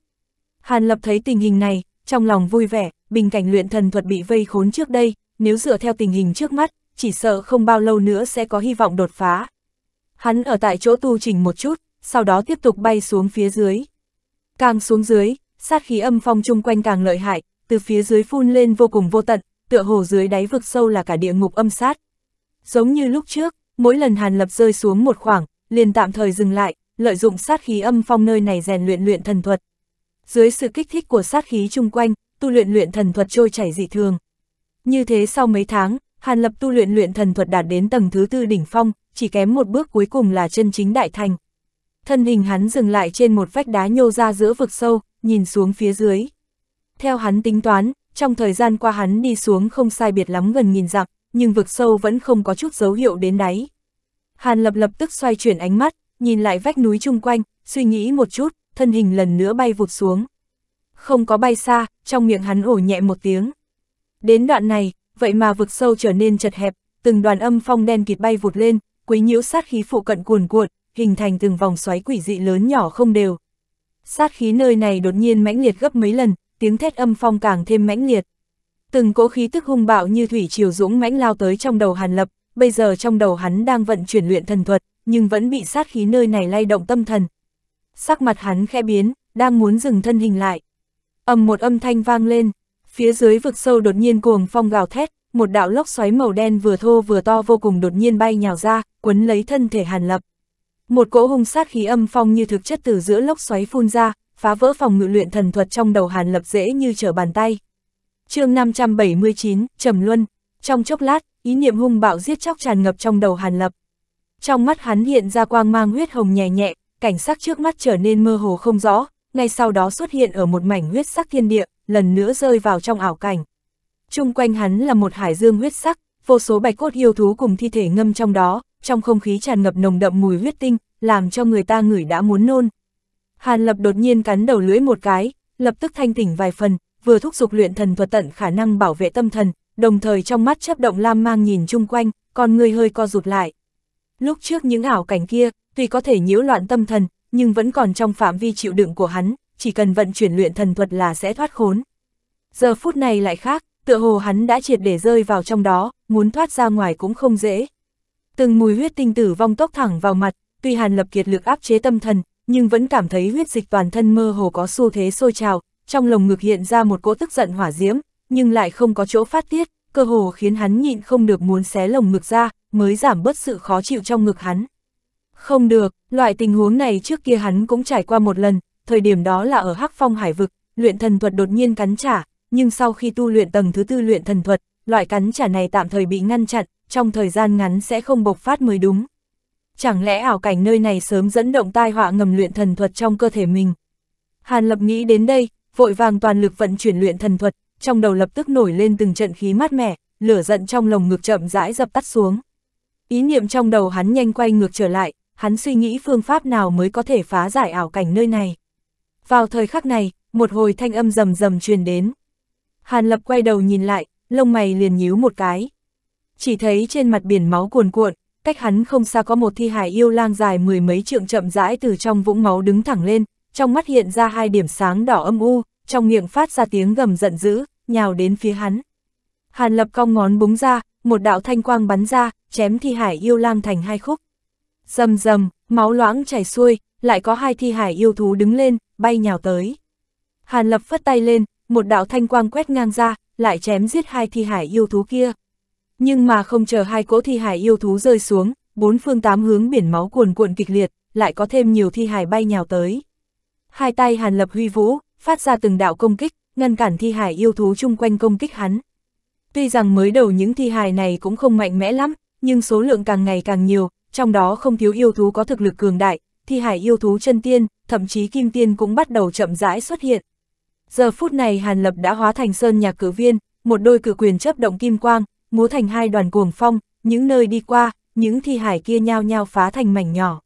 Hàn Lập thấy tình hình này, trong lòng vui vẻ, bình cảnh luyện thần thuật bị vây khốn trước đây, nếu dựa theo tình hình trước mắt, chỉ sợ không bao lâu nữa sẽ có hy vọng đột phá. Hắn ở tại chỗ tu chỉnh một chút, sau đó tiếp tục bay xuống phía dưới. Càng xuống dưới, sát khí âm phong chung quanh càng lợi hại, từ phía dưới phun lên vô cùng vô tận, tựa hồ dưới đáy vực sâu là cả địa ngục âm sát. Giống như lúc trước, mỗi lần Hàn Lập rơi xuống một khoảng, liền tạm thời dừng lại, lợi dụng sát khí âm phong nơi này rèn luyện luyện thần thuật. Dưới sự kích thích của sát khí chung quanh, tu luyện luyện thần thuật trôi chảy dị thường. Như thế sau mấy tháng, Hàn Lập tu luyện luyện thần thuật đạt đến tầng thứ tư đỉnh phong, chỉ kém một bước cuối cùng là chân chính đại thành. Thân hình hắn dừng lại trên một vách đá nhô ra giữa vực sâu, nhìn xuống phía dưới. Theo hắn tính toán, trong thời gian qua hắn đi xuống không sai biệt lắm gần nghìn dặm, nhưng vực sâu vẫn không có chút dấu hiệu đến đáy. Hàn lập lập tức xoay chuyển ánh mắt, nhìn lại vách núi chung quanh, suy nghĩ một chút, thân hình lần nữa bay vụt xuống. Không có bay xa, trong miệng hắn ổ nhẹ một tiếng. Đến đoạn này, vậy mà vực sâu trở nên chật hẹp, từng đoàn âm phong đen kịt bay vụt lên, quấy nhiễu sát khí phụ cận cuồn cuộn, hình thành từng vòng xoáy quỷ dị lớn nhỏ không đều. Sát khí nơi này đột nhiên mãnh liệt gấp mấy lần, tiếng thét âm phong càng thêm mãnh liệt. Từng cỗ khí tức hung bạo như thủy triều dũng mãnh lao tới trong đầu Hàn Lập, bây giờ trong đầu hắn đang vận chuyển luyện thần thuật, nhưng vẫn bị sát khí nơi này lay động tâm thần. Sắc mặt hắn khẽ biến, đang muốn dừng thân hình lại. Ầm một âm thanh vang lên, phía dưới vực sâu đột nhiên cuồng phong gào thét, một đạo lốc xoáy màu đen vừa thô vừa to vô cùng đột nhiên bay nhào ra, quấn lấy thân thể Hàn Lập. Một cỗ hung sát khí âm phong như thực chất từ giữa lốc xoáy phun ra, phá vỡ phòng ngự luyện thần thuật trong đầu Hàn Lập dễ như trở bàn tay. chương 579, Trầm Luân, trong chốc lát, ý niệm hung bạo giết chóc tràn ngập trong đầu Hàn Lập. Trong mắt hắn hiện ra quang mang huyết hồng nhẹ nhẹ, cảnh sắc trước mắt trở nên mơ hồ không rõ, ngay sau đó xuất hiện ở một mảnh huyết sắc thiên địa, lần nữa rơi vào trong ảo cảnh. Trung quanh hắn là một hải dương huyết sắc, vô số bạch cốt yêu thú cùng thi thể ngâm trong đó, trong không khí tràn ngập nồng đậm mùi huyết tinh, làm cho người ta ngửi đã muốn nôn, Hàn Lập đột nhiên cắn đầu lưỡi một cái, lập tức thanh tỉnh vài phần, vừa thúc giục luyện thần thuật tận khả năng bảo vệ tâm thần, đồng thời trong mắt chấp động lam mang nhìn chung quanh, còn người hơi co rụt lại. Lúc trước những ảo cảnh kia, tuy có thể nhiễu loạn tâm thần, nhưng vẫn còn trong phạm vi chịu đựng của hắn, chỉ cần vận chuyển luyện thần thuật là sẽ thoát khốn. Giờ phút này lại khác, tựa hồ hắn đã triệt để rơi vào trong đó, muốn thoát ra ngoài cũng không dễ. Từng mùi huyết tinh tử vong tốc thẳng vào mặt, tuy Hàn Lập kiệt lực áp chế tâm thần, nhưng vẫn cảm thấy huyết dịch toàn thân mơ hồ có xu thế sôi trào, trong lồng ngực hiện ra một cỗ tức giận hỏa diễm, nhưng lại không có chỗ phát tiết, cơ hồ khiến hắn nhịn không được muốn xé lồng ngực ra, mới giảm bớt sự khó chịu trong ngực hắn. Không được, loại tình huống này trước kia hắn cũng trải qua một lần, thời điểm đó là ở Hắc Phong Hải Vực, luyện thần thuật đột nhiên cắn trả, nhưng sau khi tu luyện tầng thứ tư luyện thần thuật, loại cắn trả này tạm thời bị ngăn chặn, trong thời gian ngắn sẽ không bộc phát mới đúng chẳng lẽ ảo cảnh nơi này sớm dẫn động tai họa ngầm luyện thần thuật trong cơ thể mình. Hàn Lập nghĩ đến đây, vội vàng toàn lực vận chuyển luyện thần thuật, trong đầu lập tức nổi lên từng trận khí mát mẻ, lửa giận trong lồng ngực chậm rãi dập tắt xuống. Ý niệm trong đầu hắn nhanh quay ngược trở lại, hắn suy nghĩ phương pháp nào mới có thể phá giải ảo cảnh nơi này. Vào thời khắc này, một hồi thanh âm rầm rầm truyền đến. Hàn Lập quay đầu nhìn lại, lông mày liền nhíu một cái. Chỉ thấy trên mặt biển máu cuồn cuộn, cách hắn không xa có một thi hải yêu lang dài mười mấy trượng chậm rãi từ trong vũng máu đứng thẳng lên, trong mắt hiện ra hai điểm sáng đỏ âm u, trong miệng phát ra tiếng gầm giận dữ, nhào đến phía hắn. Hàn lập cong ngón búng ra, một đạo thanh quang bắn ra, chém thi hải yêu lang thành hai khúc. Dầm dầm, máu loãng chảy xuôi, lại có hai thi hải yêu thú đứng lên, bay nhào tới. Hàn lập phất tay lên, một đạo thanh quang quét ngang ra, lại chém giết hai thi hải yêu thú kia. Nhưng mà không chờ hai cỗ thi hải yêu thú rơi xuống, bốn phương tám hướng biển máu cuồn cuộn kịch liệt, lại có thêm nhiều thi hải bay nhào tới. Hai tay Hàn Lập huy vũ, phát ra từng đạo công kích, ngăn cản thi hải yêu thú chung quanh công kích hắn. Tuy rằng mới đầu những thi hài này cũng không mạnh mẽ lắm, nhưng số lượng càng ngày càng nhiều, trong đó không thiếu yêu thú có thực lực cường đại, thi hải yêu thú chân tiên, thậm chí kim tiên cũng bắt đầu chậm rãi xuất hiện. Giờ phút này Hàn Lập đã hóa thành sơn nhạc cử viên, một đôi cử quyền chấp động kim quang, múa thành hai đoàn cuồng phong, những nơi đi qua, những thi hải kia nhao nhao phá thành mảnh nhỏ.